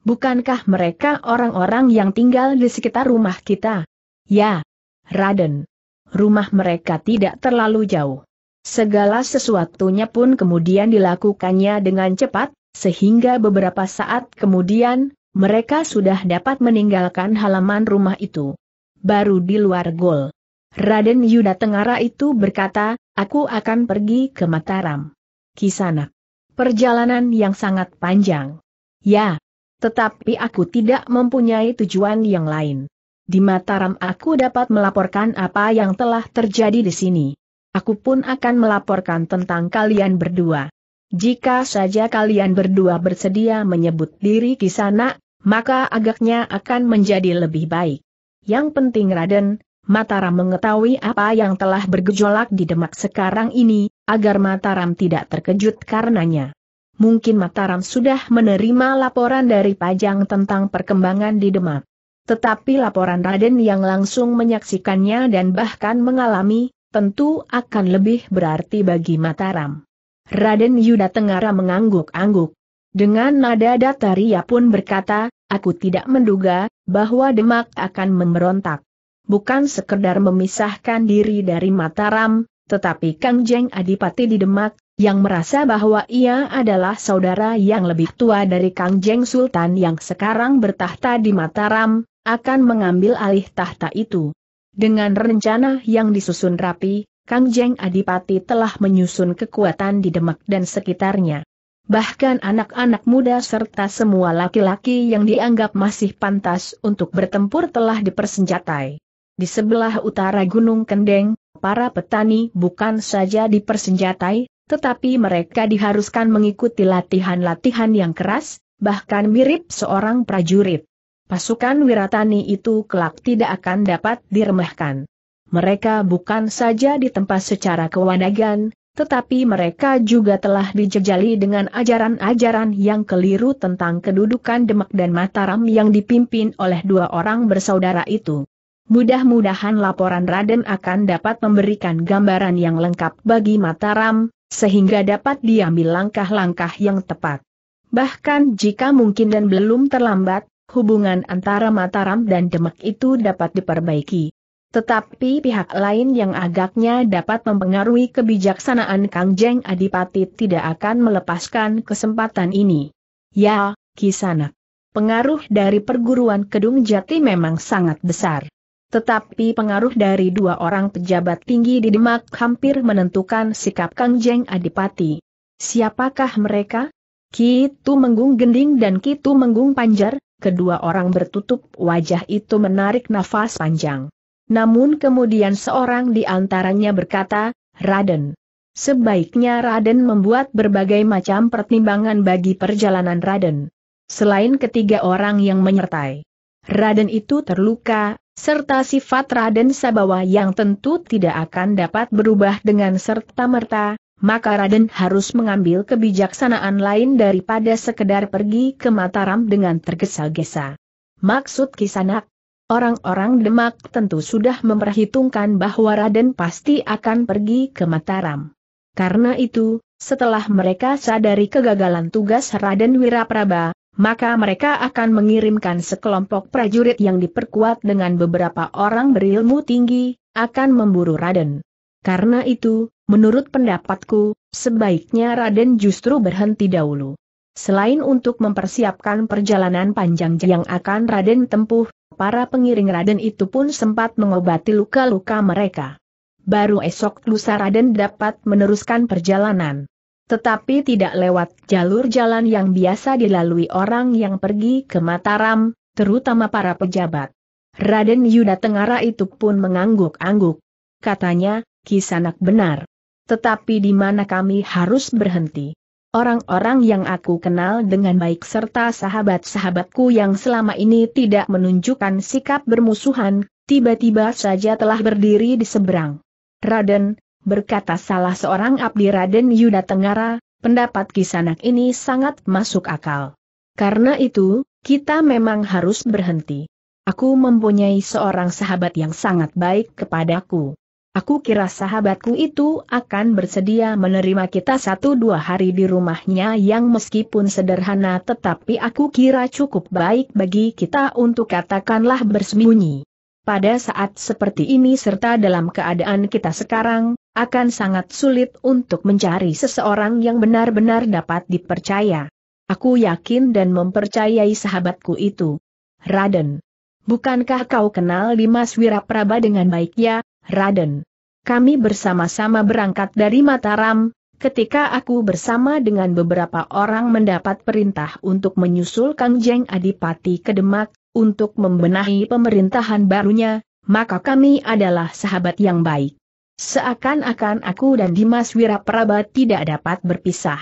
Bukankah mereka orang-orang yang tinggal di sekitar rumah kita? Ya, Raden. Rumah mereka tidak terlalu jauh. Segala sesuatunya pun kemudian dilakukannya dengan cepat, sehingga beberapa saat kemudian, mereka sudah dapat meninggalkan halaman rumah itu. Baru di luar gol. Raden Yuda Tengara itu berkata, Aku akan pergi ke Mataram. Kisanak. Perjalanan yang sangat panjang. Ya. Tetapi aku tidak mempunyai tujuan yang lain. Di Mataram aku dapat melaporkan apa yang telah terjadi di sini. Aku pun akan melaporkan tentang kalian berdua. Jika saja kalian berdua bersedia menyebut diri Kisanak, maka agaknya akan menjadi lebih baik. Yang penting Raden, Mataram mengetahui apa yang telah bergejolak di Demak sekarang ini, agar Mataram tidak terkejut karenanya. Mungkin Mataram sudah menerima laporan dari Pajang tentang perkembangan di Demak. Tetapi laporan Raden yang langsung menyaksikannya dan bahkan mengalami, tentu akan lebih berarti bagi Mataram. Raden Yuda Tenggara mengangguk-angguk. Dengan nada datar ia pun berkata, aku tidak menduga, bahwa Demak akan memberontak bukan sekedar memisahkan diri dari Mataram, tetapi Kang Jeng Adipati di Demak, yang merasa bahwa ia adalah saudara yang lebih tua dari Kang Jeng Sultan yang sekarang bertahta di Mataram, akan mengambil alih tahta itu. Dengan rencana yang disusun rapi, Kang Jeng Adipati telah menyusun kekuatan di Demak dan sekitarnya. Bahkan anak-anak muda serta semua laki-laki yang dianggap masih pantas untuk bertempur telah dipersenjatai. Di sebelah utara Gunung Kendeng, para petani bukan saja dipersenjatai, tetapi mereka diharuskan mengikuti latihan-latihan yang keras, bahkan mirip seorang prajurit. Pasukan Wiratani itu kelak tidak akan dapat diremehkan. Mereka bukan saja ditempa secara kewanagan, tetapi mereka juga telah dijejali dengan ajaran-ajaran yang keliru tentang kedudukan Demak dan Mataram yang dipimpin oleh dua orang bersaudara itu. Mudah-mudahan laporan Raden akan dapat memberikan gambaran yang lengkap bagi Mataram, sehingga dapat diambil langkah-langkah yang tepat. Bahkan jika mungkin dan belum terlambat, hubungan antara Mataram dan Demak itu dapat diperbaiki. Tetapi pihak lain yang agaknya dapat mempengaruhi kebijaksanaan Kang Jeng Adipati tidak akan melepaskan kesempatan ini. Ya, Kisanak. Pengaruh dari perguruan Kedung Jati memang sangat besar. Tetapi pengaruh dari dua orang pejabat tinggi di Demak hampir menentukan sikap Kang Adipati. Siapakah mereka? Kitu Menggung Gending dan Kitu Menggung Panjar, kedua orang bertutup wajah itu menarik nafas panjang. Namun kemudian seorang di antaranya berkata, Raden. Sebaiknya Raden membuat berbagai macam pertimbangan bagi perjalanan Raden. Selain ketiga orang yang menyertai. Raden itu terluka, serta sifat Raden Sabawa yang tentu tidak akan dapat berubah dengan serta-merta, maka Raden harus mengambil kebijaksanaan lain daripada sekedar pergi ke Mataram dengan tergesa-gesa. Maksud Kisanak, orang-orang Demak tentu sudah memperhitungkan bahwa Raden pasti akan pergi ke Mataram. Karena itu, setelah mereka sadari kegagalan tugas Raden Wirapraba, maka mereka akan mengirimkan sekelompok prajurit yang diperkuat dengan beberapa orang berilmu tinggi, akan memburu Raden. Karena itu, menurut pendapatku, sebaiknya Raden justru berhenti dahulu. Selain untuk mempersiapkan perjalanan panjang yang akan Raden tempuh, para pengiring Raden itu pun sempat mengobati luka-luka mereka. Baru esok lusa Raden dapat meneruskan perjalanan tetapi tidak lewat jalur jalan yang biasa dilalui orang yang pergi ke Mataram, terutama para pejabat. Raden Yuda Tengara itu pun mengangguk-angguk. Katanya, kisanak benar. Tetapi di mana kami harus berhenti? Orang-orang yang aku kenal dengan baik serta sahabat-sahabatku yang selama ini tidak menunjukkan sikap bermusuhan, tiba-tiba saja telah berdiri di seberang. Raden, berkata salah seorang abdi Raden Yuda Tenggara, pendapat kisanak ini sangat masuk akal. Karena itu, kita memang harus berhenti. Aku mempunyai seorang sahabat yang sangat baik kepadaku. Aku kira sahabatku itu akan bersedia menerima kita satu dua hari di rumahnya yang meskipun sederhana tetapi aku kira cukup baik bagi kita untuk katakanlah bersembunyi pada saat seperti ini serta dalam keadaan kita sekarang, akan sangat sulit untuk mencari seseorang yang benar-benar dapat dipercaya. Aku yakin dan mempercayai sahabatku itu. Raden. Bukankah kau kenal Dimas Wiraprabha dengan baik ya, Raden? Kami bersama-sama berangkat dari Mataram, ketika aku bersama dengan beberapa orang mendapat perintah untuk menyusul Kang Jeng Adipati ke Demak, untuk membenahi pemerintahan barunya, maka kami adalah sahabat yang baik. Seakan-akan aku dan Dimas Wirapraba tidak dapat berpisah.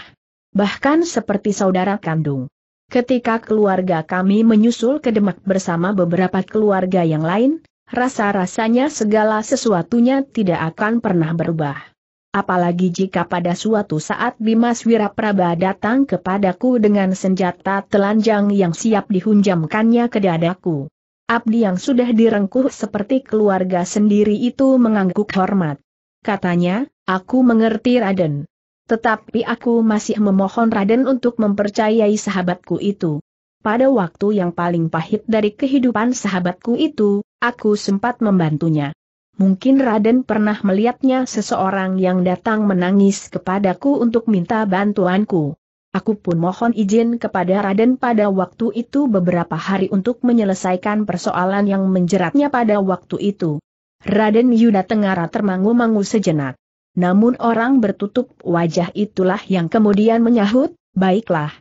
Bahkan seperti saudara kandung. Ketika keluarga kami menyusul ke Demak bersama beberapa keluarga yang lain, rasa-rasanya segala sesuatunya tidak akan pernah berubah apalagi jika pada suatu saat Dimas Wiraprabha datang kepadaku dengan senjata telanjang yang siap dihunjamkannya ke dadaku. Abdi yang sudah direngkuh seperti keluarga sendiri itu mengangguk hormat. Katanya, aku mengerti Raden. Tetapi aku masih memohon Raden untuk mempercayai sahabatku itu. Pada waktu yang paling pahit dari kehidupan sahabatku itu, aku sempat membantunya. Mungkin Raden pernah melihatnya seseorang yang datang menangis kepadaku untuk minta bantuanku. Aku pun mohon izin kepada Raden pada waktu itu beberapa hari untuk menyelesaikan persoalan yang menjeratnya pada waktu itu. Raden Yuda Tengara termangu-mangu sejenak. Namun orang bertutup wajah itulah yang kemudian menyahut, baiklah.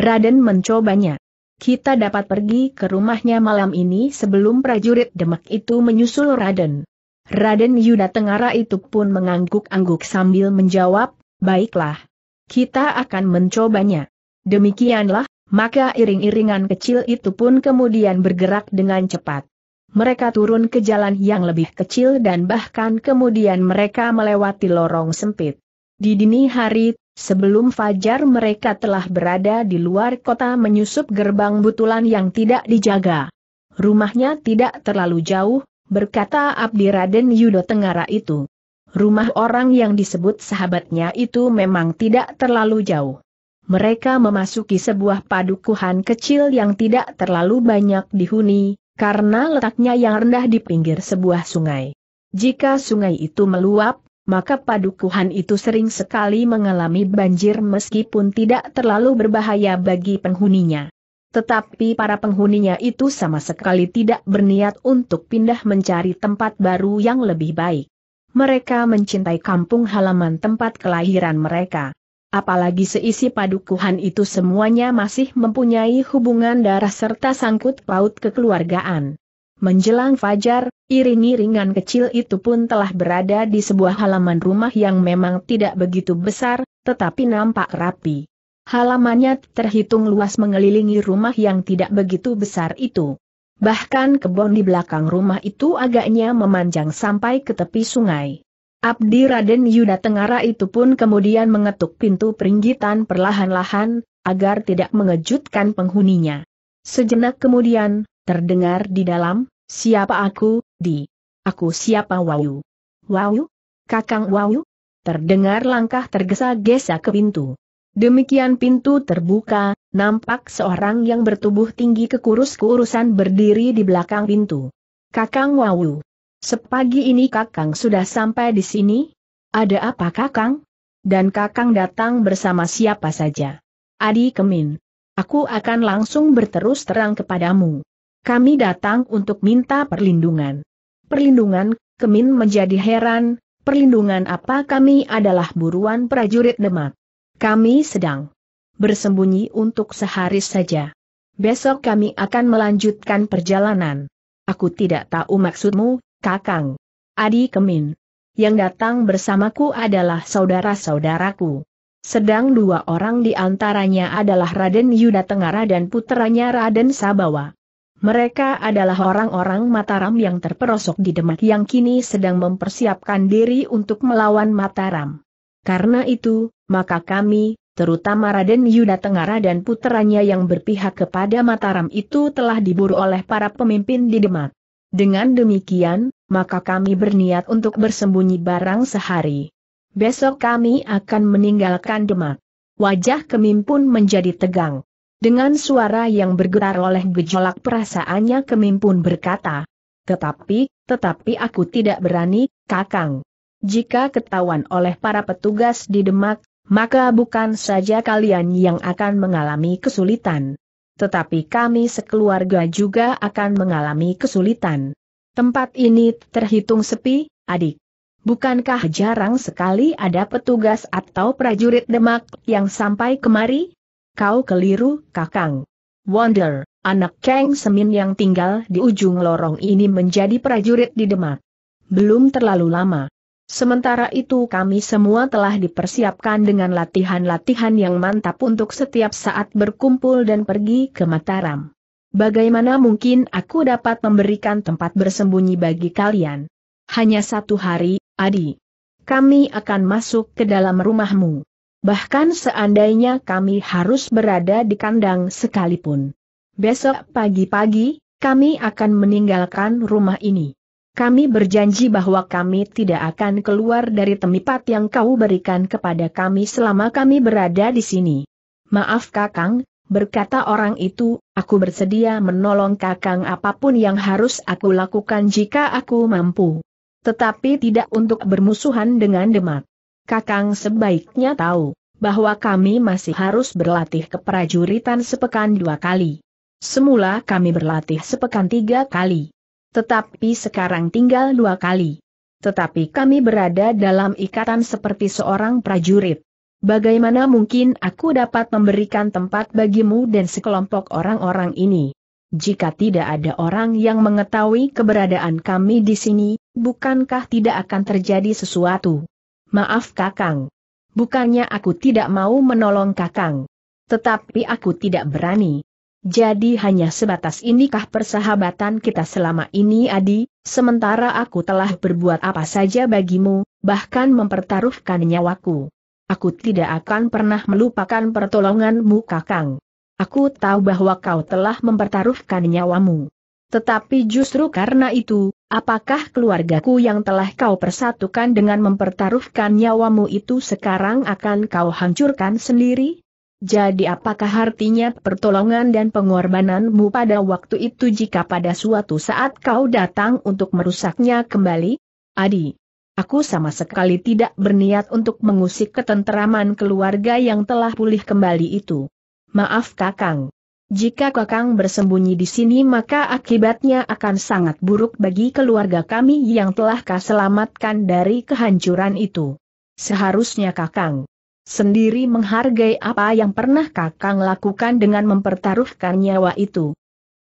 Raden mencobanya. Kita dapat pergi ke rumahnya malam ini sebelum prajurit Demak itu menyusul Raden. Raden Yuda Tengara itu pun mengangguk-angguk sambil menjawab, baiklah. Kita akan mencobanya. Demikianlah, maka iring-iringan kecil itu pun kemudian bergerak dengan cepat. Mereka turun ke jalan yang lebih kecil dan bahkan kemudian mereka melewati lorong sempit. Di dini hari, sebelum fajar mereka telah berada di luar kota menyusup gerbang butulan yang tidak dijaga. Rumahnya tidak terlalu jauh, berkata Abdi Raden Yudo Tenggara itu. Rumah orang yang disebut sahabatnya itu memang tidak terlalu jauh. Mereka memasuki sebuah padukuhan kecil yang tidak terlalu banyak dihuni, karena letaknya yang rendah di pinggir sebuah sungai. Jika sungai itu meluap, maka padukuhan itu sering sekali mengalami banjir meskipun tidak terlalu berbahaya bagi penghuninya. Tetapi para penghuninya itu sama sekali tidak berniat untuk pindah mencari tempat baru yang lebih baik. Mereka mencintai kampung halaman tempat kelahiran mereka. Apalagi seisi padukuhan itu semuanya masih mempunyai hubungan darah serta sangkut paut kekeluargaan. Menjelang fajar, iring-iringan kecil itu pun telah berada di sebuah halaman rumah yang memang tidak begitu besar, tetapi nampak rapi. Halamannya terhitung luas mengelilingi rumah yang tidak begitu besar itu. Bahkan kebun di belakang rumah itu agaknya memanjang sampai ke tepi sungai. Abdi Raden Yuda Tengara itu pun kemudian mengetuk pintu peringgitan perlahan-lahan, agar tidak mengejutkan penghuninya. Sejenak kemudian, terdengar di dalam, siapa aku, di. Aku siapa Wawu? Wawu? Kakang Wawu? Terdengar langkah tergesa-gesa ke pintu. Demikian pintu terbuka, nampak seorang yang bertubuh tinggi kekurus-kurusan berdiri di belakang pintu. Kakang Wawu. Sepagi ini Kakang sudah sampai di sini? Ada apa Kakang? Dan Kakang datang bersama siapa saja? Adi Kemin. Aku akan langsung berterus terang kepadamu. Kami datang untuk minta perlindungan. Perlindungan, Kemin menjadi heran, perlindungan apa kami adalah buruan prajurit Demak. Kami sedang bersembunyi untuk sehari saja. Besok kami akan melanjutkan perjalanan. Aku tidak tahu maksudmu, Kakang. Adi Kemin. Yang datang bersamaku adalah saudara-saudaraku. Sedang dua orang di antaranya adalah Raden Yuda Tengara dan putranya Raden Sabawa. Mereka adalah orang-orang Mataram yang terperosok di Demak yang kini sedang mempersiapkan diri untuk melawan Mataram. Karena itu, maka kami, terutama Raden Yuda Tengara dan putranya yang berpihak kepada Mataram itu telah diburu oleh para pemimpin di Demak. Dengan demikian, maka kami berniat untuk bersembunyi barang sehari. Besok kami akan meninggalkan Demak. Wajah Kemim pun menjadi tegang. Dengan suara yang bergetar oleh gejolak perasaannya Kemim pun berkata, Tetapi, tetapi aku tidak berani, Kakang. Jika ketahuan oleh para petugas di Demak, maka bukan saja kalian yang akan mengalami kesulitan. Tetapi kami sekeluarga juga akan mengalami kesulitan. Tempat ini terhitung sepi, adik. Bukankah jarang sekali ada petugas atau prajurit demak yang sampai kemari? Kau keliru, kakang. Wonder, anak Kang Semin yang tinggal di ujung lorong ini menjadi prajurit di demak. Belum terlalu lama, Sementara itu kami semua telah dipersiapkan dengan latihan-latihan yang mantap untuk setiap saat berkumpul dan pergi ke Mataram. Bagaimana mungkin aku dapat memberikan tempat bersembunyi bagi kalian? Hanya satu hari, Adi. Kami akan masuk ke dalam rumahmu. Bahkan seandainya kami harus berada di kandang sekalipun. Besok pagi-pagi, kami akan meninggalkan rumah ini. Kami berjanji bahwa kami tidak akan keluar dari tempat yang kau berikan kepada kami selama kami berada di sini. Maaf Kakang, berkata orang itu, aku bersedia menolong Kakang apapun yang harus aku lakukan jika aku mampu. Tetapi tidak untuk bermusuhan dengan Demak. Kakang sebaiknya tahu, bahwa kami masih harus berlatih keprajuritan sepekan dua kali. Semula kami berlatih sepekan tiga kali. Tetapi sekarang tinggal dua kali. Tetapi kami berada dalam ikatan seperti seorang prajurit. Bagaimana mungkin aku dapat memberikan tempat bagimu dan sekelompok orang-orang ini? Jika tidak ada orang yang mengetahui keberadaan kami di sini, bukankah tidak akan terjadi sesuatu? Maaf Kakang. Bukannya aku tidak mau menolong Kakang. Tetapi aku tidak berani. Jadi hanya sebatas inikah persahabatan kita selama ini Adi, sementara aku telah berbuat apa saja bagimu, bahkan mempertaruhkan nyawaku. Aku tidak akan pernah melupakan pertolonganmu Kakang. Aku tahu bahwa kau telah mempertaruhkan nyawamu. Tetapi justru karena itu, apakah keluargaku yang telah kau persatukan dengan mempertaruhkan nyawamu itu sekarang akan kau hancurkan sendiri? Jadi apakah artinya pertolongan dan pengorbananmu pada waktu itu jika pada suatu saat kau datang untuk merusaknya kembali? Adi, aku sama sekali tidak berniat untuk mengusik ketenteraman keluarga yang telah pulih kembali itu. Maaf Kakang. Jika Kakang bersembunyi di sini maka akibatnya akan sangat buruk bagi keluarga kami yang telah Kau selamatkan dari kehancuran itu. Seharusnya Kakang sendiri menghargai apa yang pernah Kakang lakukan dengan mempertaruhkan nyawa itu.